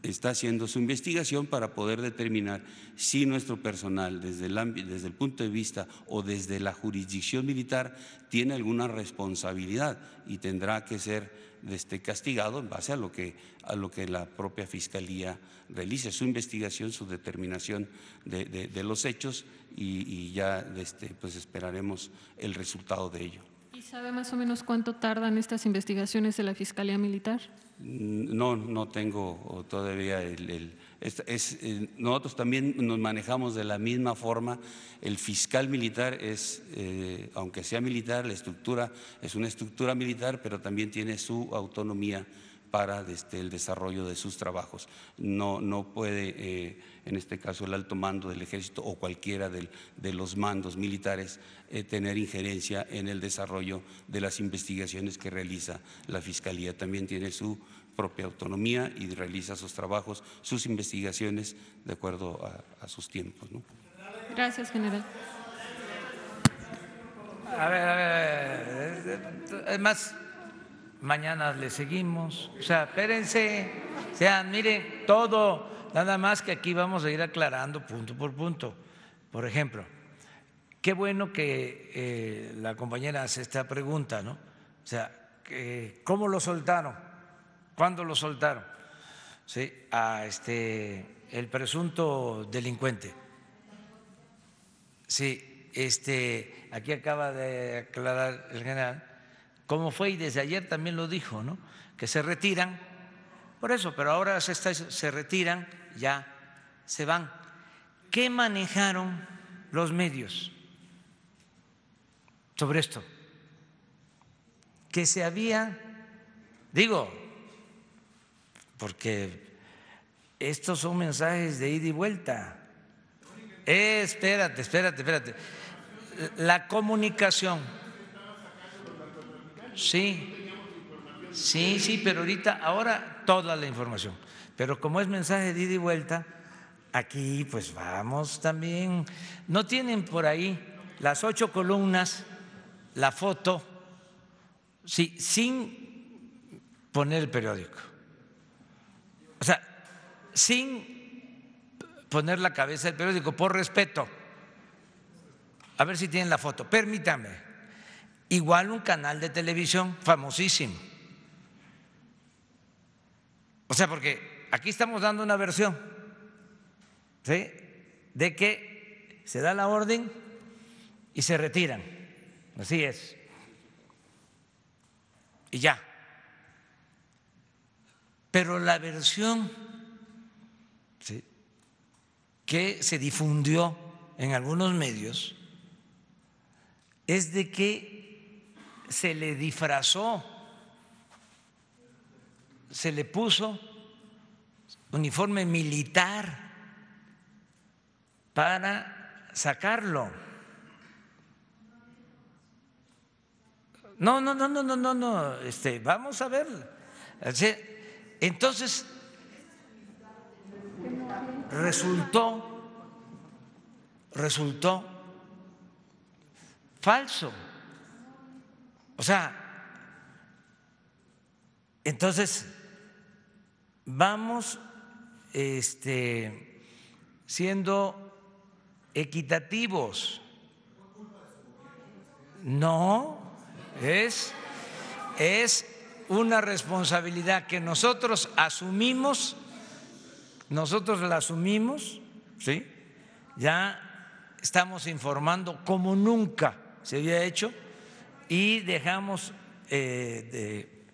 está haciendo su investigación para poder determinar si nuestro personal, desde el, punto de vista o desde la jurisdicción militar, tiene alguna responsabilidad y tendrá que ser este, castigado en base a lo, que, a lo que la propia Fiscalía realice, su investigación, su determinación de, los hechos y, ya este, pues esperaremos el resultado de ello. ¿Y sabe más o menos cuánto tardan estas investigaciones de la Fiscalía Militar? No, no tengo todavía el... Eh, nosotros también nos manejamos de la misma forma. El fiscal militar es, eh, aunque sea militar, la estructura es una estructura militar, pero también tiene su autonomía para el desarrollo de sus trabajos. No, no puede, en este caso, el alto mando del ejército o cualquiera de los mandos militares tener injerencia en el desarrollo de las investigaciones que realiza la Fiscalía. También tiene su propia autonomía y realiza sus trabajos, sus investigaciones de acuerdo a, sus tiempos. Gracias, general. A además mañana le seguimos. O sea, espérense, o sea, miren todo, nada más que aquí vamos a ir aclarando punto por punto. Por ejemplo, qué bueno que eh, la compañera hace esta pregunta, ¿no? O sea, eh, ¿cómo lo soltaron? ¿Cuándo lo soltaron? Sí, a este el presunto delincuente. Sí, este, aquí acaba de aclarar el general como fue y desde ayer también lo dijo, ¿no? que se retiran, por eso, pero ahora se, se retiran, ya se van. ¿Qué manejaron los medios sobre esto? Que se había, digo, porque estos son mensajes de ida y vuelta. Eh, espérate, espérate, espérate. La comunicación Sí. Sí, sí, pero ahorita, ahora toda la información. Pero como es mensaje de ida y vuelta, aquí pues vamos también. ¿No tienen por ahí las ocho columnas, la foto? Sí, sin poner el periódico. O sea, sin poner la cabeza del periódico, por respeto. A ver si tienen la foto. Permítame igual un canal de televisión famosísimo. O sea, porque aquí estamos dando una versión ¿sí? de que se da la orden y se retiran. Así es. Y ya. Pero la versión que se difundió en algunos medios es de que se le disfrazó, se le puso uniforme militar para sacarlo. No, no, no, no, no, no, no, este, vamos a ver. Entonces, resultó, resultó falso. O sea, entonces vamos este, siendo equitativos. No, es, una responsabilidad que nosotros asumimos, nosotros la asumimos, ¿sí? Ya estamos informando como nunca se había hecho y dejamos eh, de,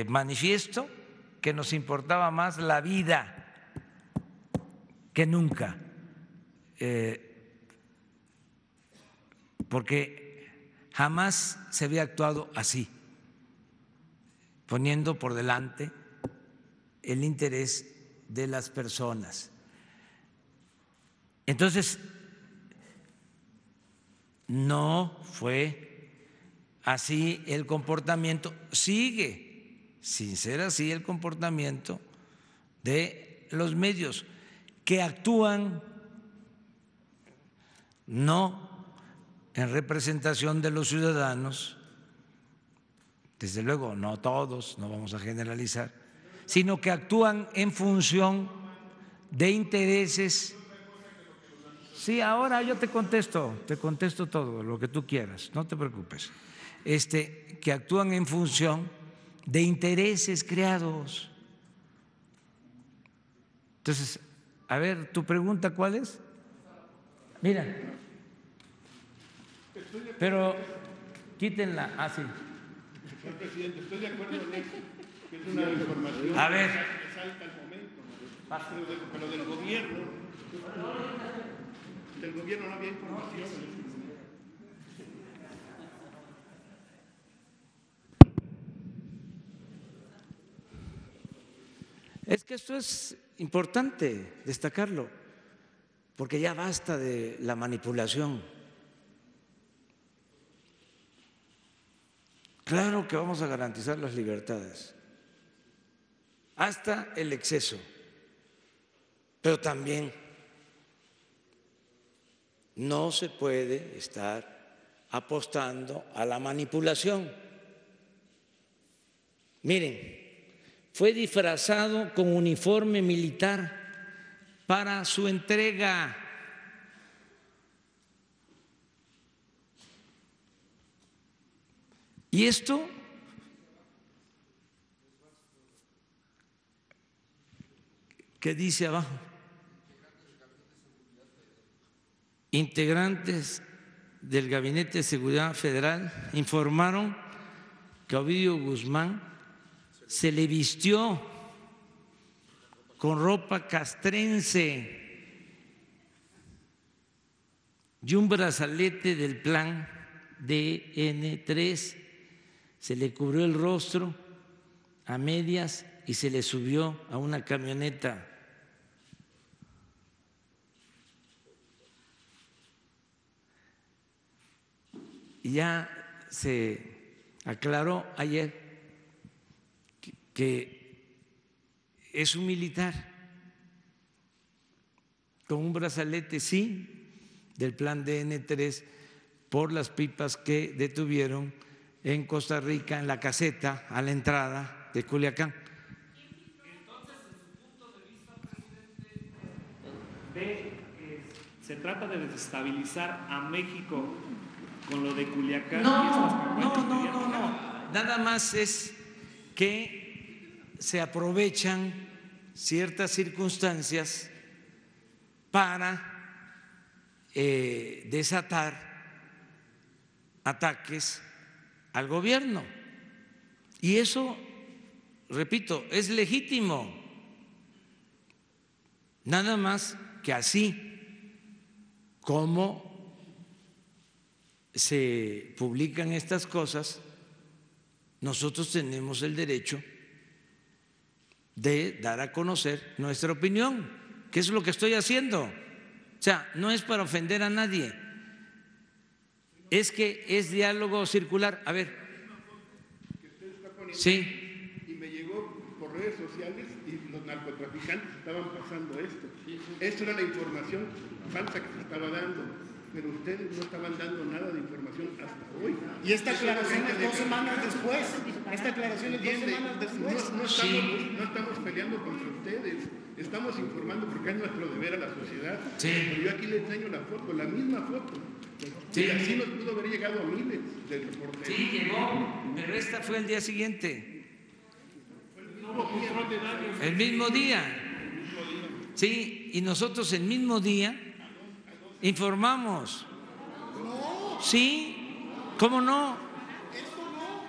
eh, manifiesto que nos importaba más la vida que nunca, eh, porque jamás se había actuado así, poniendo por delante el interés de las personas. Entonces, no fue así el comportamiento, sigue sin ser así el comportamiento de los medios que actúan no en representación de los ciudadanos, desde luego no todos, no vamos a generalizar, sino que actúan en función de intereses. Sí, ahora yo te contesto, te contesto todo, lo que tú quieras, no te preocupes este, que actúan en función de intereses creados. Entonces, a ver, tu pregunta, ¿cuál es? Mira, pero quítenla así. Ah, Señor presidente, estoy de acuerdo en eso, que es una información a ver. que salta al momento. pero del gobierno, del gobierno no había información. Es que esto es importante destacarlo, porque ya basta de la manipulación. Claro que vamos a garantizar las libertades, hasta el exceso, pero también no se puede estar apostando a la manipulación. Miren, fue disfrazado con uniforme militar para su entrega. Y esto qué dice abajo, integrantes del Gabinete de Seguridad Federal informaron que Ovidio Guzmán se le vistió con ropa castrense y un brazalete del plan DN3, se le cubrió el rostro a medias y se le subió a una camioneta. ya se aclaró ayer que es un militar con un brazalete, sí, del plan DN3 por las pipas que detuvieron en Costa Rica, en la caseta, a la entrada de Culiacán. Entonces, desde su punto de vista, presidente, ve que se trata de desestabilizar a México con lo de Culiacán. y no, no, no, no, nada más es que se aprovechan ciertas circunstancias para eh, desatar ataques al gobierno. Y eso, repito, es legítimo. Nada más que así como se publican estas cosas, nosotros tenemos el derecho de dar a conocer nuestra opinión, que es lo que estoy haciendo. O sea, no es para ofender a nadie, es que es diálogo circular. A ver. Sí redes sociales y los narcotraficantes estaban pasando esto. Esto era la información falsa que se estaba dando pero ustedes no estaban dando nada de información hasta hoy. Y esta aclaración es dos semanas después. Esta aclaración es dos semanas después. No, estamos, peleando contra ustedes, estamos informando porque es nuestro deber a la sociedad. Sí. yo aquí les enseño la foto, la misma foto. Sí. Y así nos pudo haber llegado a miles de reporteros. Sí, llegó, pero resta fue el día siguiente. El mismo día. El mismo día. Sí, y nosotros el mismo día informamos. ¿Sí? ¿Cómo no?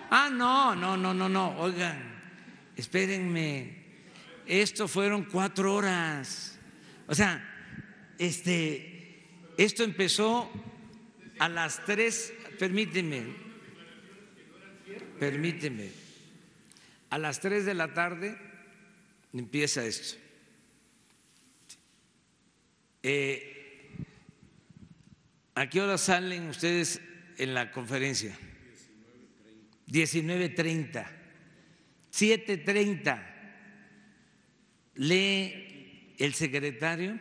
Ah, no, no, no, no, no. Oigan, espérenme. Esto fueron cuatro horas. O sea, este, esto empezó a las tres, permíteme, permíteme, a las tres de la tarde empieza esto. Eh, ¿A qué hora salen ustedes en la conferencia? 19.30. 7.30. Lee el secretario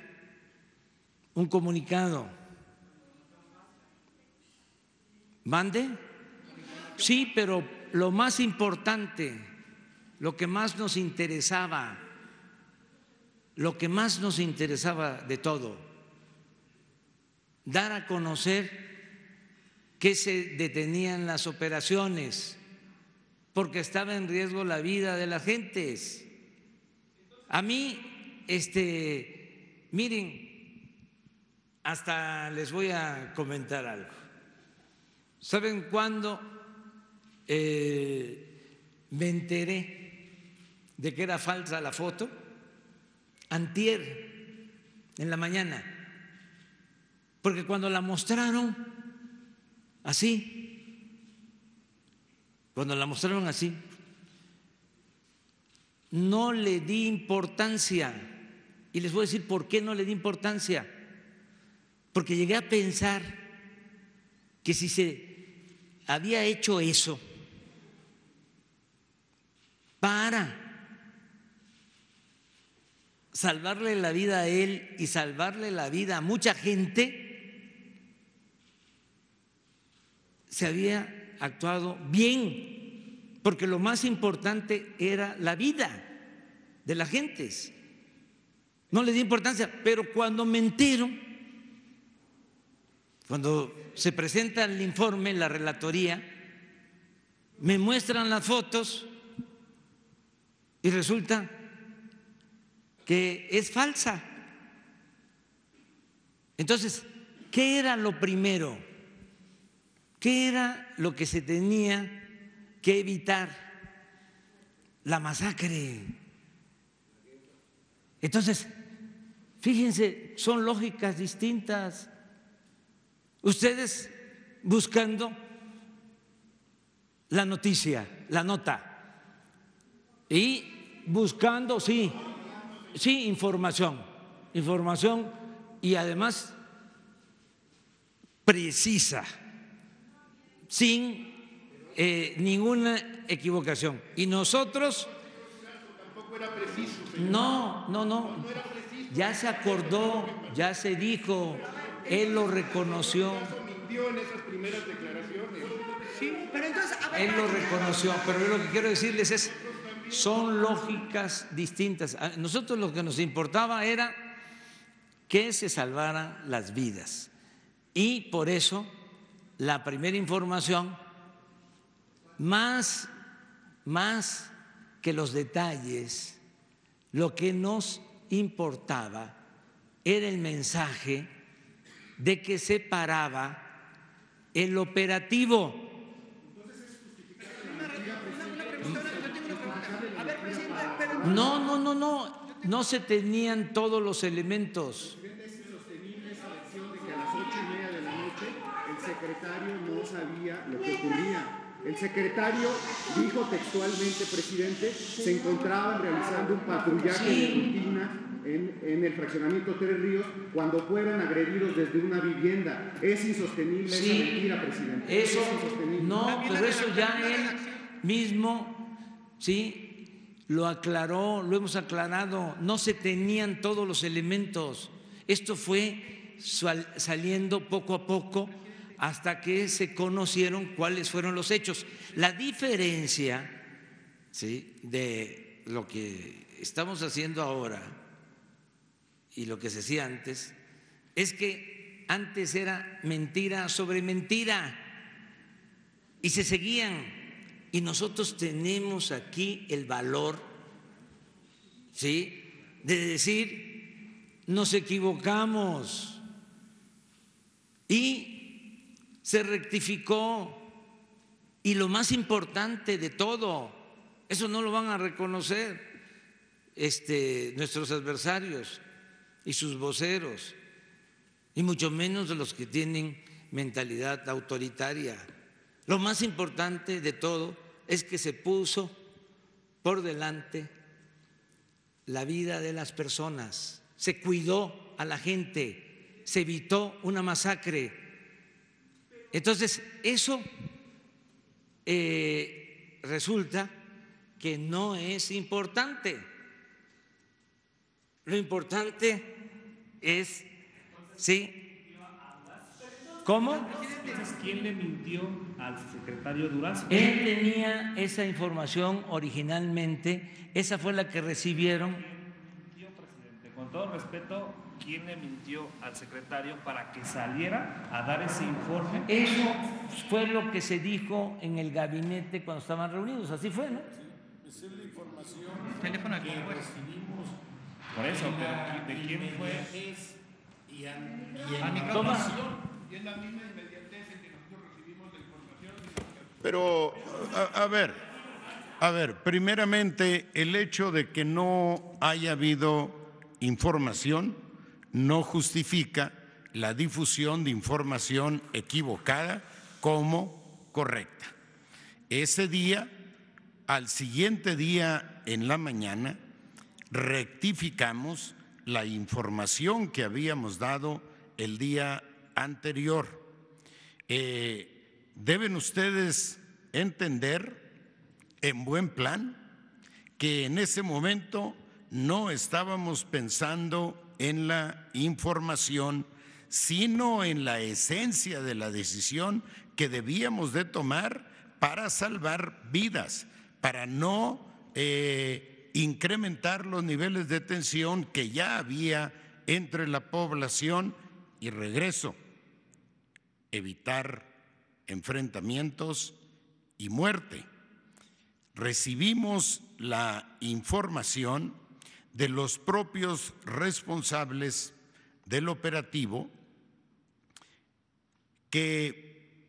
un comunicado. ¿Mande? Sí, pero lo más importante, lo que más nos interesaba, lo que más nos interesaba de todo dar a conocer que se detenían las operaciones porque estaba en riesgo la vida de las gentes. A mí, este, miren, hasta les voy a comentar algo. ¿Saben cuándo eh, me enteré de que era falsa la foto? Antier, en la mañana porque cuando la mostraron así, cuando la mostraron así, no le di importancia. Y les voy a decir por qué no le di importancia. Porque llegué a pensar que si se había hecho eso para salvarle la vida a él y salvarle la vida a mucha gente, se había actuado bien, porque lo más importante era la vida de las gentes. No le di importancia, pero cuando me entero, cuando se presenta el informe, la relatoría, me muestran las fotos y resulta que es falsa. Entonces, ¿qué era lo primero? ¿Qué era lo que se tenía que evitar? La masacre. Entonces, fíjense, son lógicas distintas. Ustedes buscando la noticia, la nota, y buscando, sí, sí, información, información y además precisa sin eh, ninguna equivocación. Y nosotros... No, no, no. Ya se acordó, ya se dijo, él lo reconoció. Él lo reconoció, pero lo que quiero decirles es, son lógicas distintas. A nosotros lo que nos importaba era que se salvaran las vidas. Y por eso la primera información más, más que los detalles, lo que nos importaba era el mensaje de que se paraba el operativo. No, no, no, no, no se tenían todos los elementos. El secretario no sabía lo que ocurría. El secretario dijo textualmente, presidente, se encontraban realizando un patrullaje de rutina en, el fraccionamiento Tres Ríos cuando fueron agredidos desde una vivienda. Es insostenible esa mentira, presidente. Eso, No, pero eso ya él mismo, sí, lo aclaró, lo hemos aclarado. No se tenían todos los elementos. Esto fue saliendo poco a poco hasta que se conocieron cuáles fueron los hechos. La diferencia ¿sí? de lo que estamos haciendo ahora y lo que se hacía antes es que antes era mentira sobre mentira y se seguían. Y nosotros tenemos aquí el valor ¿sí? de decir, nos equivocamos y se rectificó y lo más importante de todo, eso no lo van a reconocer este, nuestros adversarios y sus voceros, y mucho menos los que tienen mentalidad autoritaria. Lo más importante de todo es que se puso por delante la vida de las personas, se cuidó a la gente, se evitó una masacre entonces, eso eh, resulta que no es importante. Lo importante es, ¿sí? ¿Cómo? ¿Quién le mintió al secretario Durazo? Él tenía esa información originalmente, esa fue la que recibieron. Con todo respeto, quién le mintió al secretario para que saliera a dar ese informe. Eso fue lo que se dijo en el gabinete cuando estaban reunidos, así fue, ¿no? Sí, esa es la información teléfono que recibimos. Por eso, ¿de quién fue? Es y, ah, y, en la la misma inmediatez en que nosotros recibimos la información. Pero, a ver, a ver, primeramente el hecho de que no haya habido información no justifica la difusión de información equivocada como correcta. Ese día, al siguiente día en la mañana, rectificamos la información que habíamos dado el día anterior. Eh, deben ustedes entender, en buen plan, que en ese momento no estábamos pensando en la información, sino en la esencia de la decisión que debíamos de tomar para salvar vidas, para no eh, incrementar los niveles de tensión que ya había entre la población y regreso, evitar enfrentamientos y muerte. Recibimos la información de los propios responsables del operativo que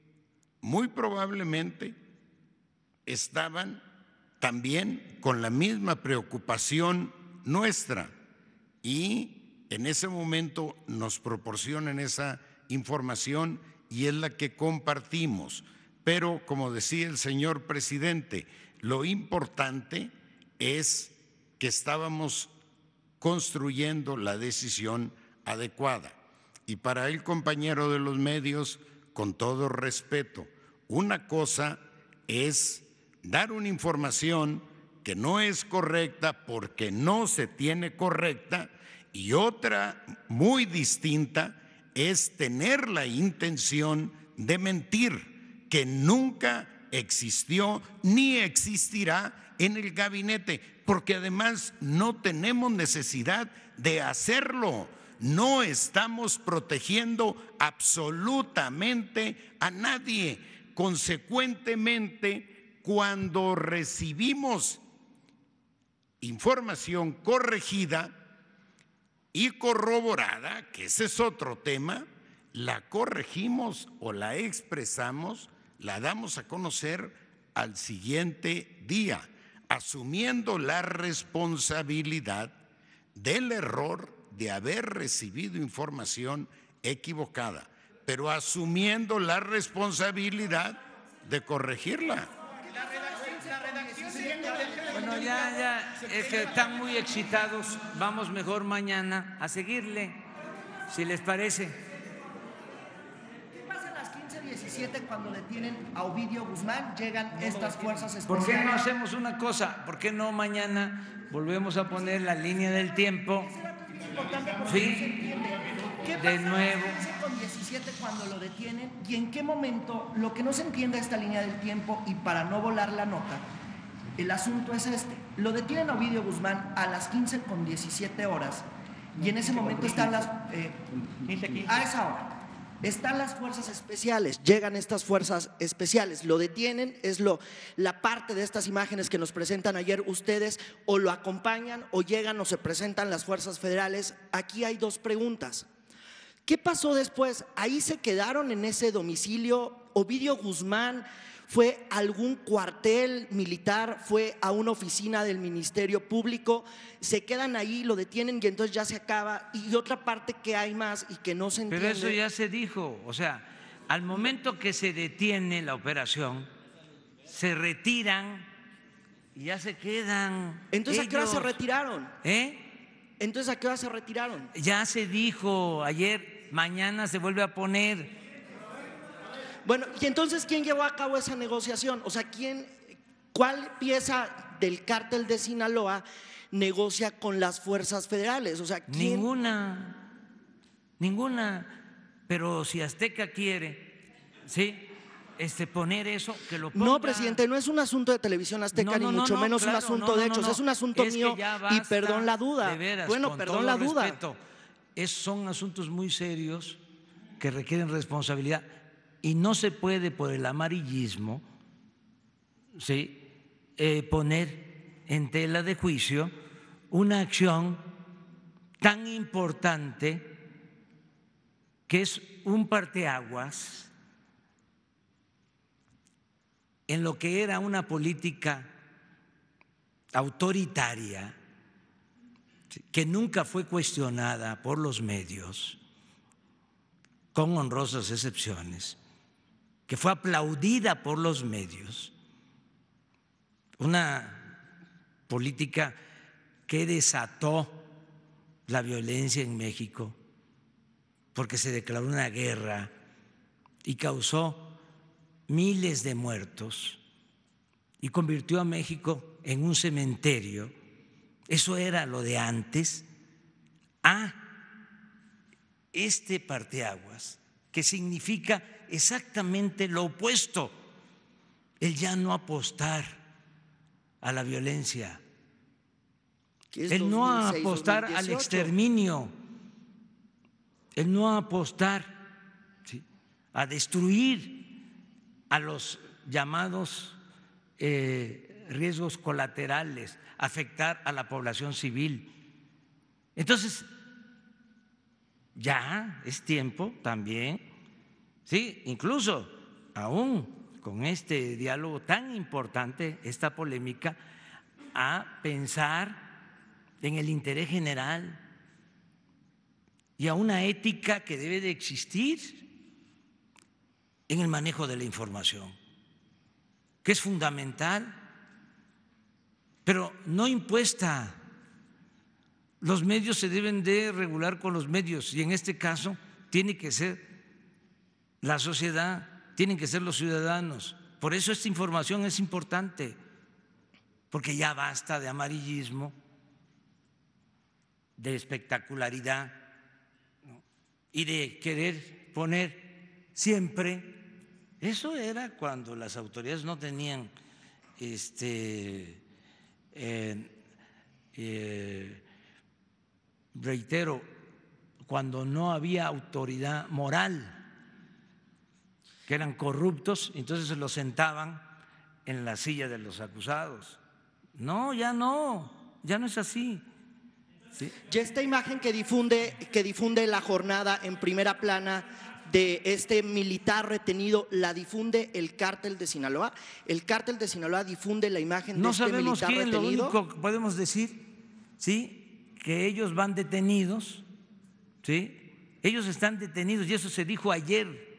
muy probablemente estaban también con la misma preocupación nuestra y en ese momento nos proporcionan esa información y es la que compartimos. Pero como decía el señor presidente, lo importante es que estábamos construyendo la decisión adecuada. Y para el compañero de los medios, con todo respeto, una cosa es dar una información que no es correcta porque no se tiene correcta y otra muy distinta es tener la intención de mentir, que nunca existió ni existirá en el gabinete, porque además no tenemos necesidad de hacerlo. No estamos protegiendo absolutamente a nadie. Consecuentemente, cuando recibimos información corregida y corroborada, que ese es otro tema, la corregimos o la expresamos, la damos a conocer al siguiente día asumiendo la responsabilidad del error de haber recibido información equivocada, pero asumiendo la responsabilidad de corregirla. bueno, ya, ya, están muy excitados. Vamos mejor mañana a seguirle, si les parece cuando detienen a Ovidio Guzmán, llegan estas fuerzas ¿Por qué no hacemos una cosa? ¿Por qué no mañana volvemos a poner la línea del tiempo? Sí, de nuevo. Con 17 cuando lo detienen y en qué momento lo que no se entiende esta línea del tiempo y para no volar la nota, el asunto es este. Lo detienen a Ovidio Guzmán a las 15 con 17 horas y en ese momento están las... Eh, a esa hora. Están las fuerzas especiales, llegan estas fuerzas especiales, lo detienen, es lo, la parte de estas imágenes que nos presentan ayer ustedes, o lo acompañan o llegan o se presentan las fuerzas federales. Aquí hay dos preguntas. ¿Qué pasó después? Ahí se quedaron en ese domicilio Ovidio Guzmán, fue a algún cuartel militar, fue a una oficina del Ministerio Público, se quedan ahí, lo detienen y entonces ya se acaba. Y otra parte que hay más y que no se entiende. Pero eso ya se dijo, o sea, al momento que se detiene la operación, se retiran y ya se quedan. Entonces, ¿a qué hora se retiraron? ¿Eh? Entonces, ¿a qué hora se retiraron? Ya se dijo ayer, mañana se vuelve a poner. Bueno, y entonces, ¿quién llevó a cabo esa negociación? O sea, ¿quién, cuál pieza del cártel de Sinaloa negocia con las fuerzas federales? O sea, ¿quién? Ninguna, ninguna. Pero si Azteca quiere, ¿sí? Este, poner eso, que lo ponga. No, presidente, no es un asunto de televisión azteca, ni mucho menos un asunto de hechos, es un asunto mío y perdón la duda. Veras, bueno, perdón la duda. Respeto, es, son asuntos muy serios que requieren responsabilidad y no se puede por el amarillismo eh, poner en tela de juicio una acción tan importante que es un parteaguas en lo que era una política autoritaria que nunca fue cuestionada por los medios, con honrosas excepciones, que fue aplaudida por los medios, una política que desató la violencia en México, porque se declaró una guerra y causó miles de muertos y convirtió a México en un cementerio. Eso era lo de antes. A ah, este parteaguas, que significa exactamente lo opuesto, el ya no apostar a la violencia, el no apostar al exterminio, el no apostar a destruir a los llamados eh, riesgos colaterales, afectar a la población civil. Entonces, ya es tiempo también Sí, incluso aún con este diálogo tan importante, esta polémica, a pensar en el interés general y a una ética que debe de existir en el manejo de la información, que es fundamental, pero no impuesta. Los medios se deben de regular con los medios y en este caso tiene que ser la sociedad, tienen que ser los ciudadanos. Por eso esta información es importante, porque ya basta de amarillismo, de espectacularidad y de querer poner siempre. Eso era cuando las autoridades no tenían este, eh, eh, reitero, cuando no había autoridad moral que eran corruptos, entonces se los sentaban en la silla de los acusados. No, ya no, ya no es así. ¿Sí? Ya esta imagen que difunde, que difunde la jornada en primera plana de este militar retenido la difunde el cártel de Sinaloa. El cártel de Sinaloa difunde la imagen de este sabemos militar quién, retenido. Lo único que podemos decir, sí, que ellos van detenidos, sí, ellos están detenidos y eso se dijo ayer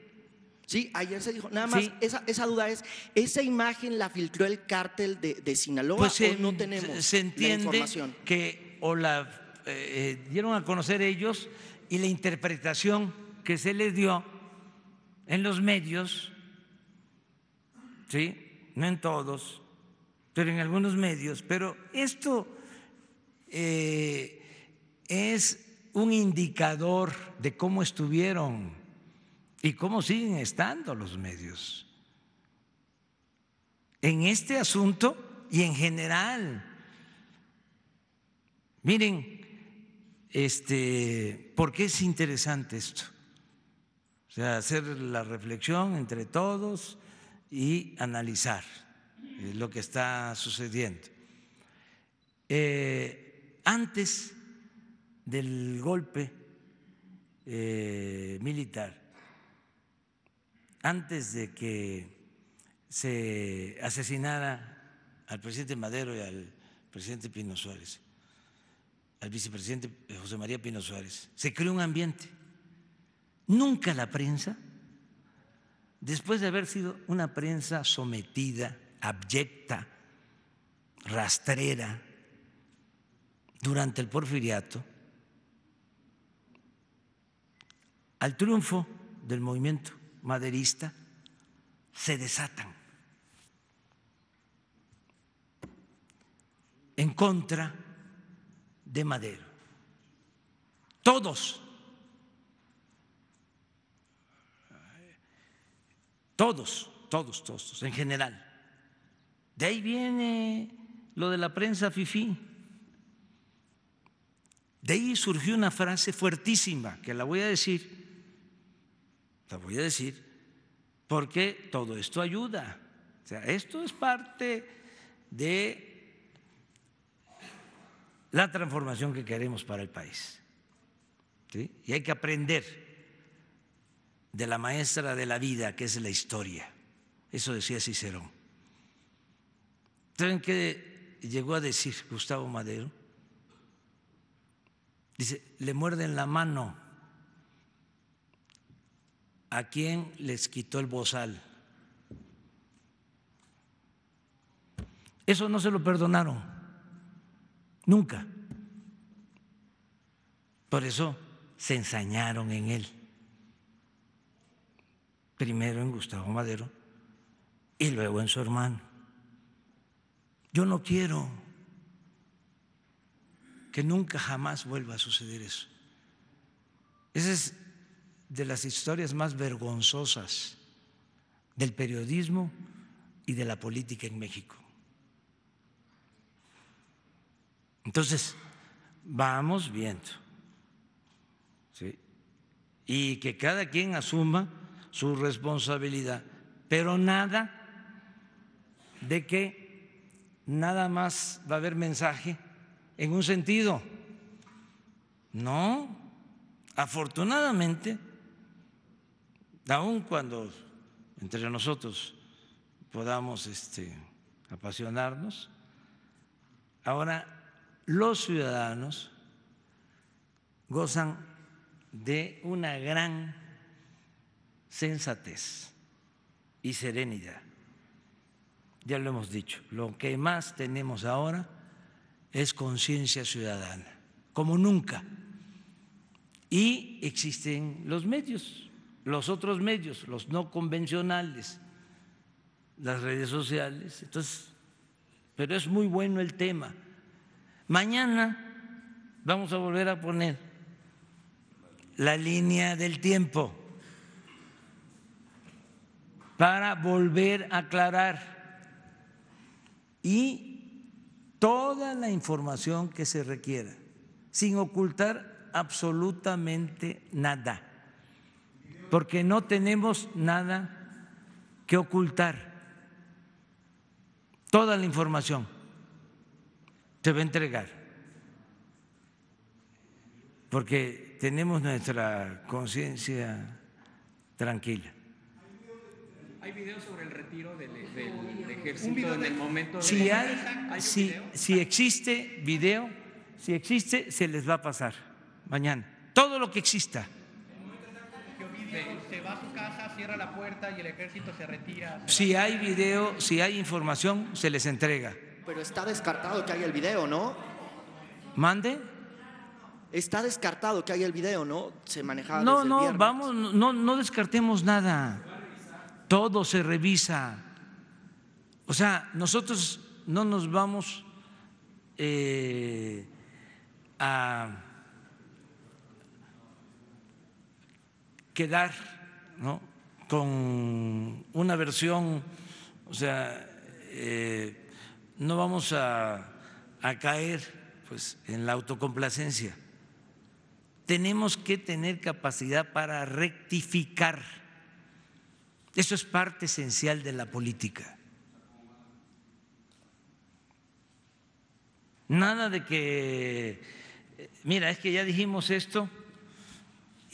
Sí, ayer se dijo. Nada más, esa, esa, duda es, ¿esa imagen la filtró el cártel de, de Sinaloa pues, o em, no tenemos se entiende que o la eh, eh, dieron a conocer ellos y la interpretación que se les dio en los medios, ¿sí? No en todos, pero en algunos medios. Pero esto eh, es un indicador de cómo estuvieron ¿Y cómo siguen estando los medios? En este asunto y en general. Miren, este, ¿por qué es interesante esto? O sea, hacer la reflexión entre todos y analizar eh, lo que está sucediendo. Eh, antes del golpe eh, militar, antes de que se asesinara al presidente Madero y al presidente Pino Suárez, al vicepresidente eh, José María Pino Suárez, se creó un ambiente. Nunca la prensa, después de haber sido una prensa sometida, abyecta, rastrera, durante el porfiriato, al triunfo del movimiento maderista se desatan en contra de Madero. Todos, todos, todos, todos, en general. De ahí viene lo de la prensa FIFI. De ahí surgió una frase fuertísima que la voy a decir voy a decir, porque todo esto ayuda. O sea, esto es parte de la transformación que queremos para el país. Y hay que aprender de la maestra de la vida, que es la historia. Eso decía Cicerón. ¿Saben qué llegó a decir Gustavo Madero? Dice, le muerden la mano ¿A quién les quitó el bozal? Eso no se lo perdonaron, nunca. Por eso se ensañaron en él. Primero en Gustavo Madero y luego en su hermano. Yo no quiero que nunca jamás vuelva a suceder eso. Ese es de las historias más vergonzosas del periodismo y de la política en México. Entonces, vamos viendo. Y que cada quien asuma su responsabilidad, pero nada de que nada más va a haber mensaje en un sentido. No, afortunadamente aun cuando entre nosotros podamos este, apasionarnos, ahora los ciudadanos gozan de una gran sensatez y serenidad. Ya lo hemos dicho, lo que más tenemos ahora es conciencia ciudadana, como nunca. Y existen los medios los otros medios, los no convencionales, las redes sociales. Entonces, pero es muy bueno el tema. Mañana vamos a volver a poner la línea del tiempo para volver a aclarar y toda la información que se requiera, sin ocultar absolutamente nada porque no tenemos nada que ocultar. Toda la información se va a entregar, porque tenemos nuestra conciencia tranquila. ¿Hay video sobre el retiro del, ejército en el momento? Si, de... hay, ¿Hay si existe video, si existe, se les va a pasar mañana. Todo lo que exista se va a su casa, cierra la puerta y el ejército se retira. Si hay video, si hay información, se les entrega. Pero está descartado que haya el video, ¿no? ¿Mande? Está descartado que haya el video, ¿no? Se manejaba. No, no, vamos, no, no descartemos nada. Todo se revisa. O sea, nosotros no nos vamos eh, a quedar ¿no? con una versión, o sea, eh, no vamos a, a caer pues, en la autocomplacencia. Tenemos que tener capacidad para rectificar. Eso es parte esencial de la política. Nada de que, eh, mira, es que ya dijimos esto,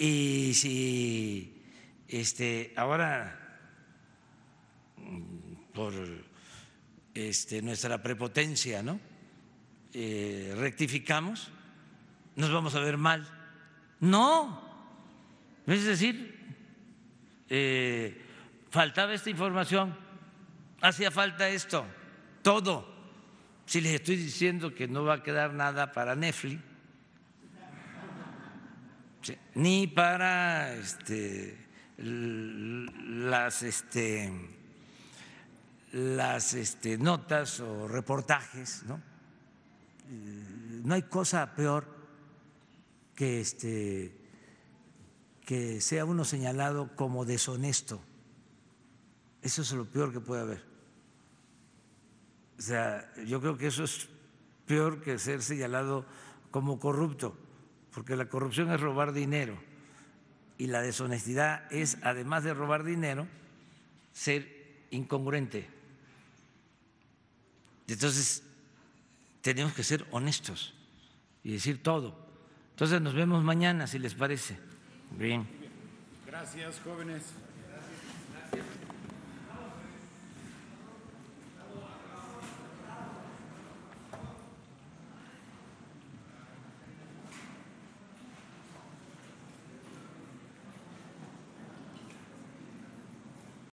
y si este, ahora mm, por este, nuestra prepotencia, ¿no? Eh, rectificamos, nos vamos a ver mal. No, es decir, eh, faltaba esta información, hacía falta esto, todo. Si les estoy diciendo que no va a quedar nada para Netflix, ni para este, las, este, las este, notas o reportajes, ¿no? Eh, no hay cosa peor que, este, que sea uno señalado como deshonesto. Eso es lo peor que puede haber. O sea, yo creo que eso es peor que ser señalado como corrupto porque la corrupción es robar dinero y la deshonestidad es, además de robar dinero, ser incongruente. Entonces, tenemos que ser honestos y decir todo. Entonces, nos vemos mañana, si les parece. Bien. Gracias, jóvenes.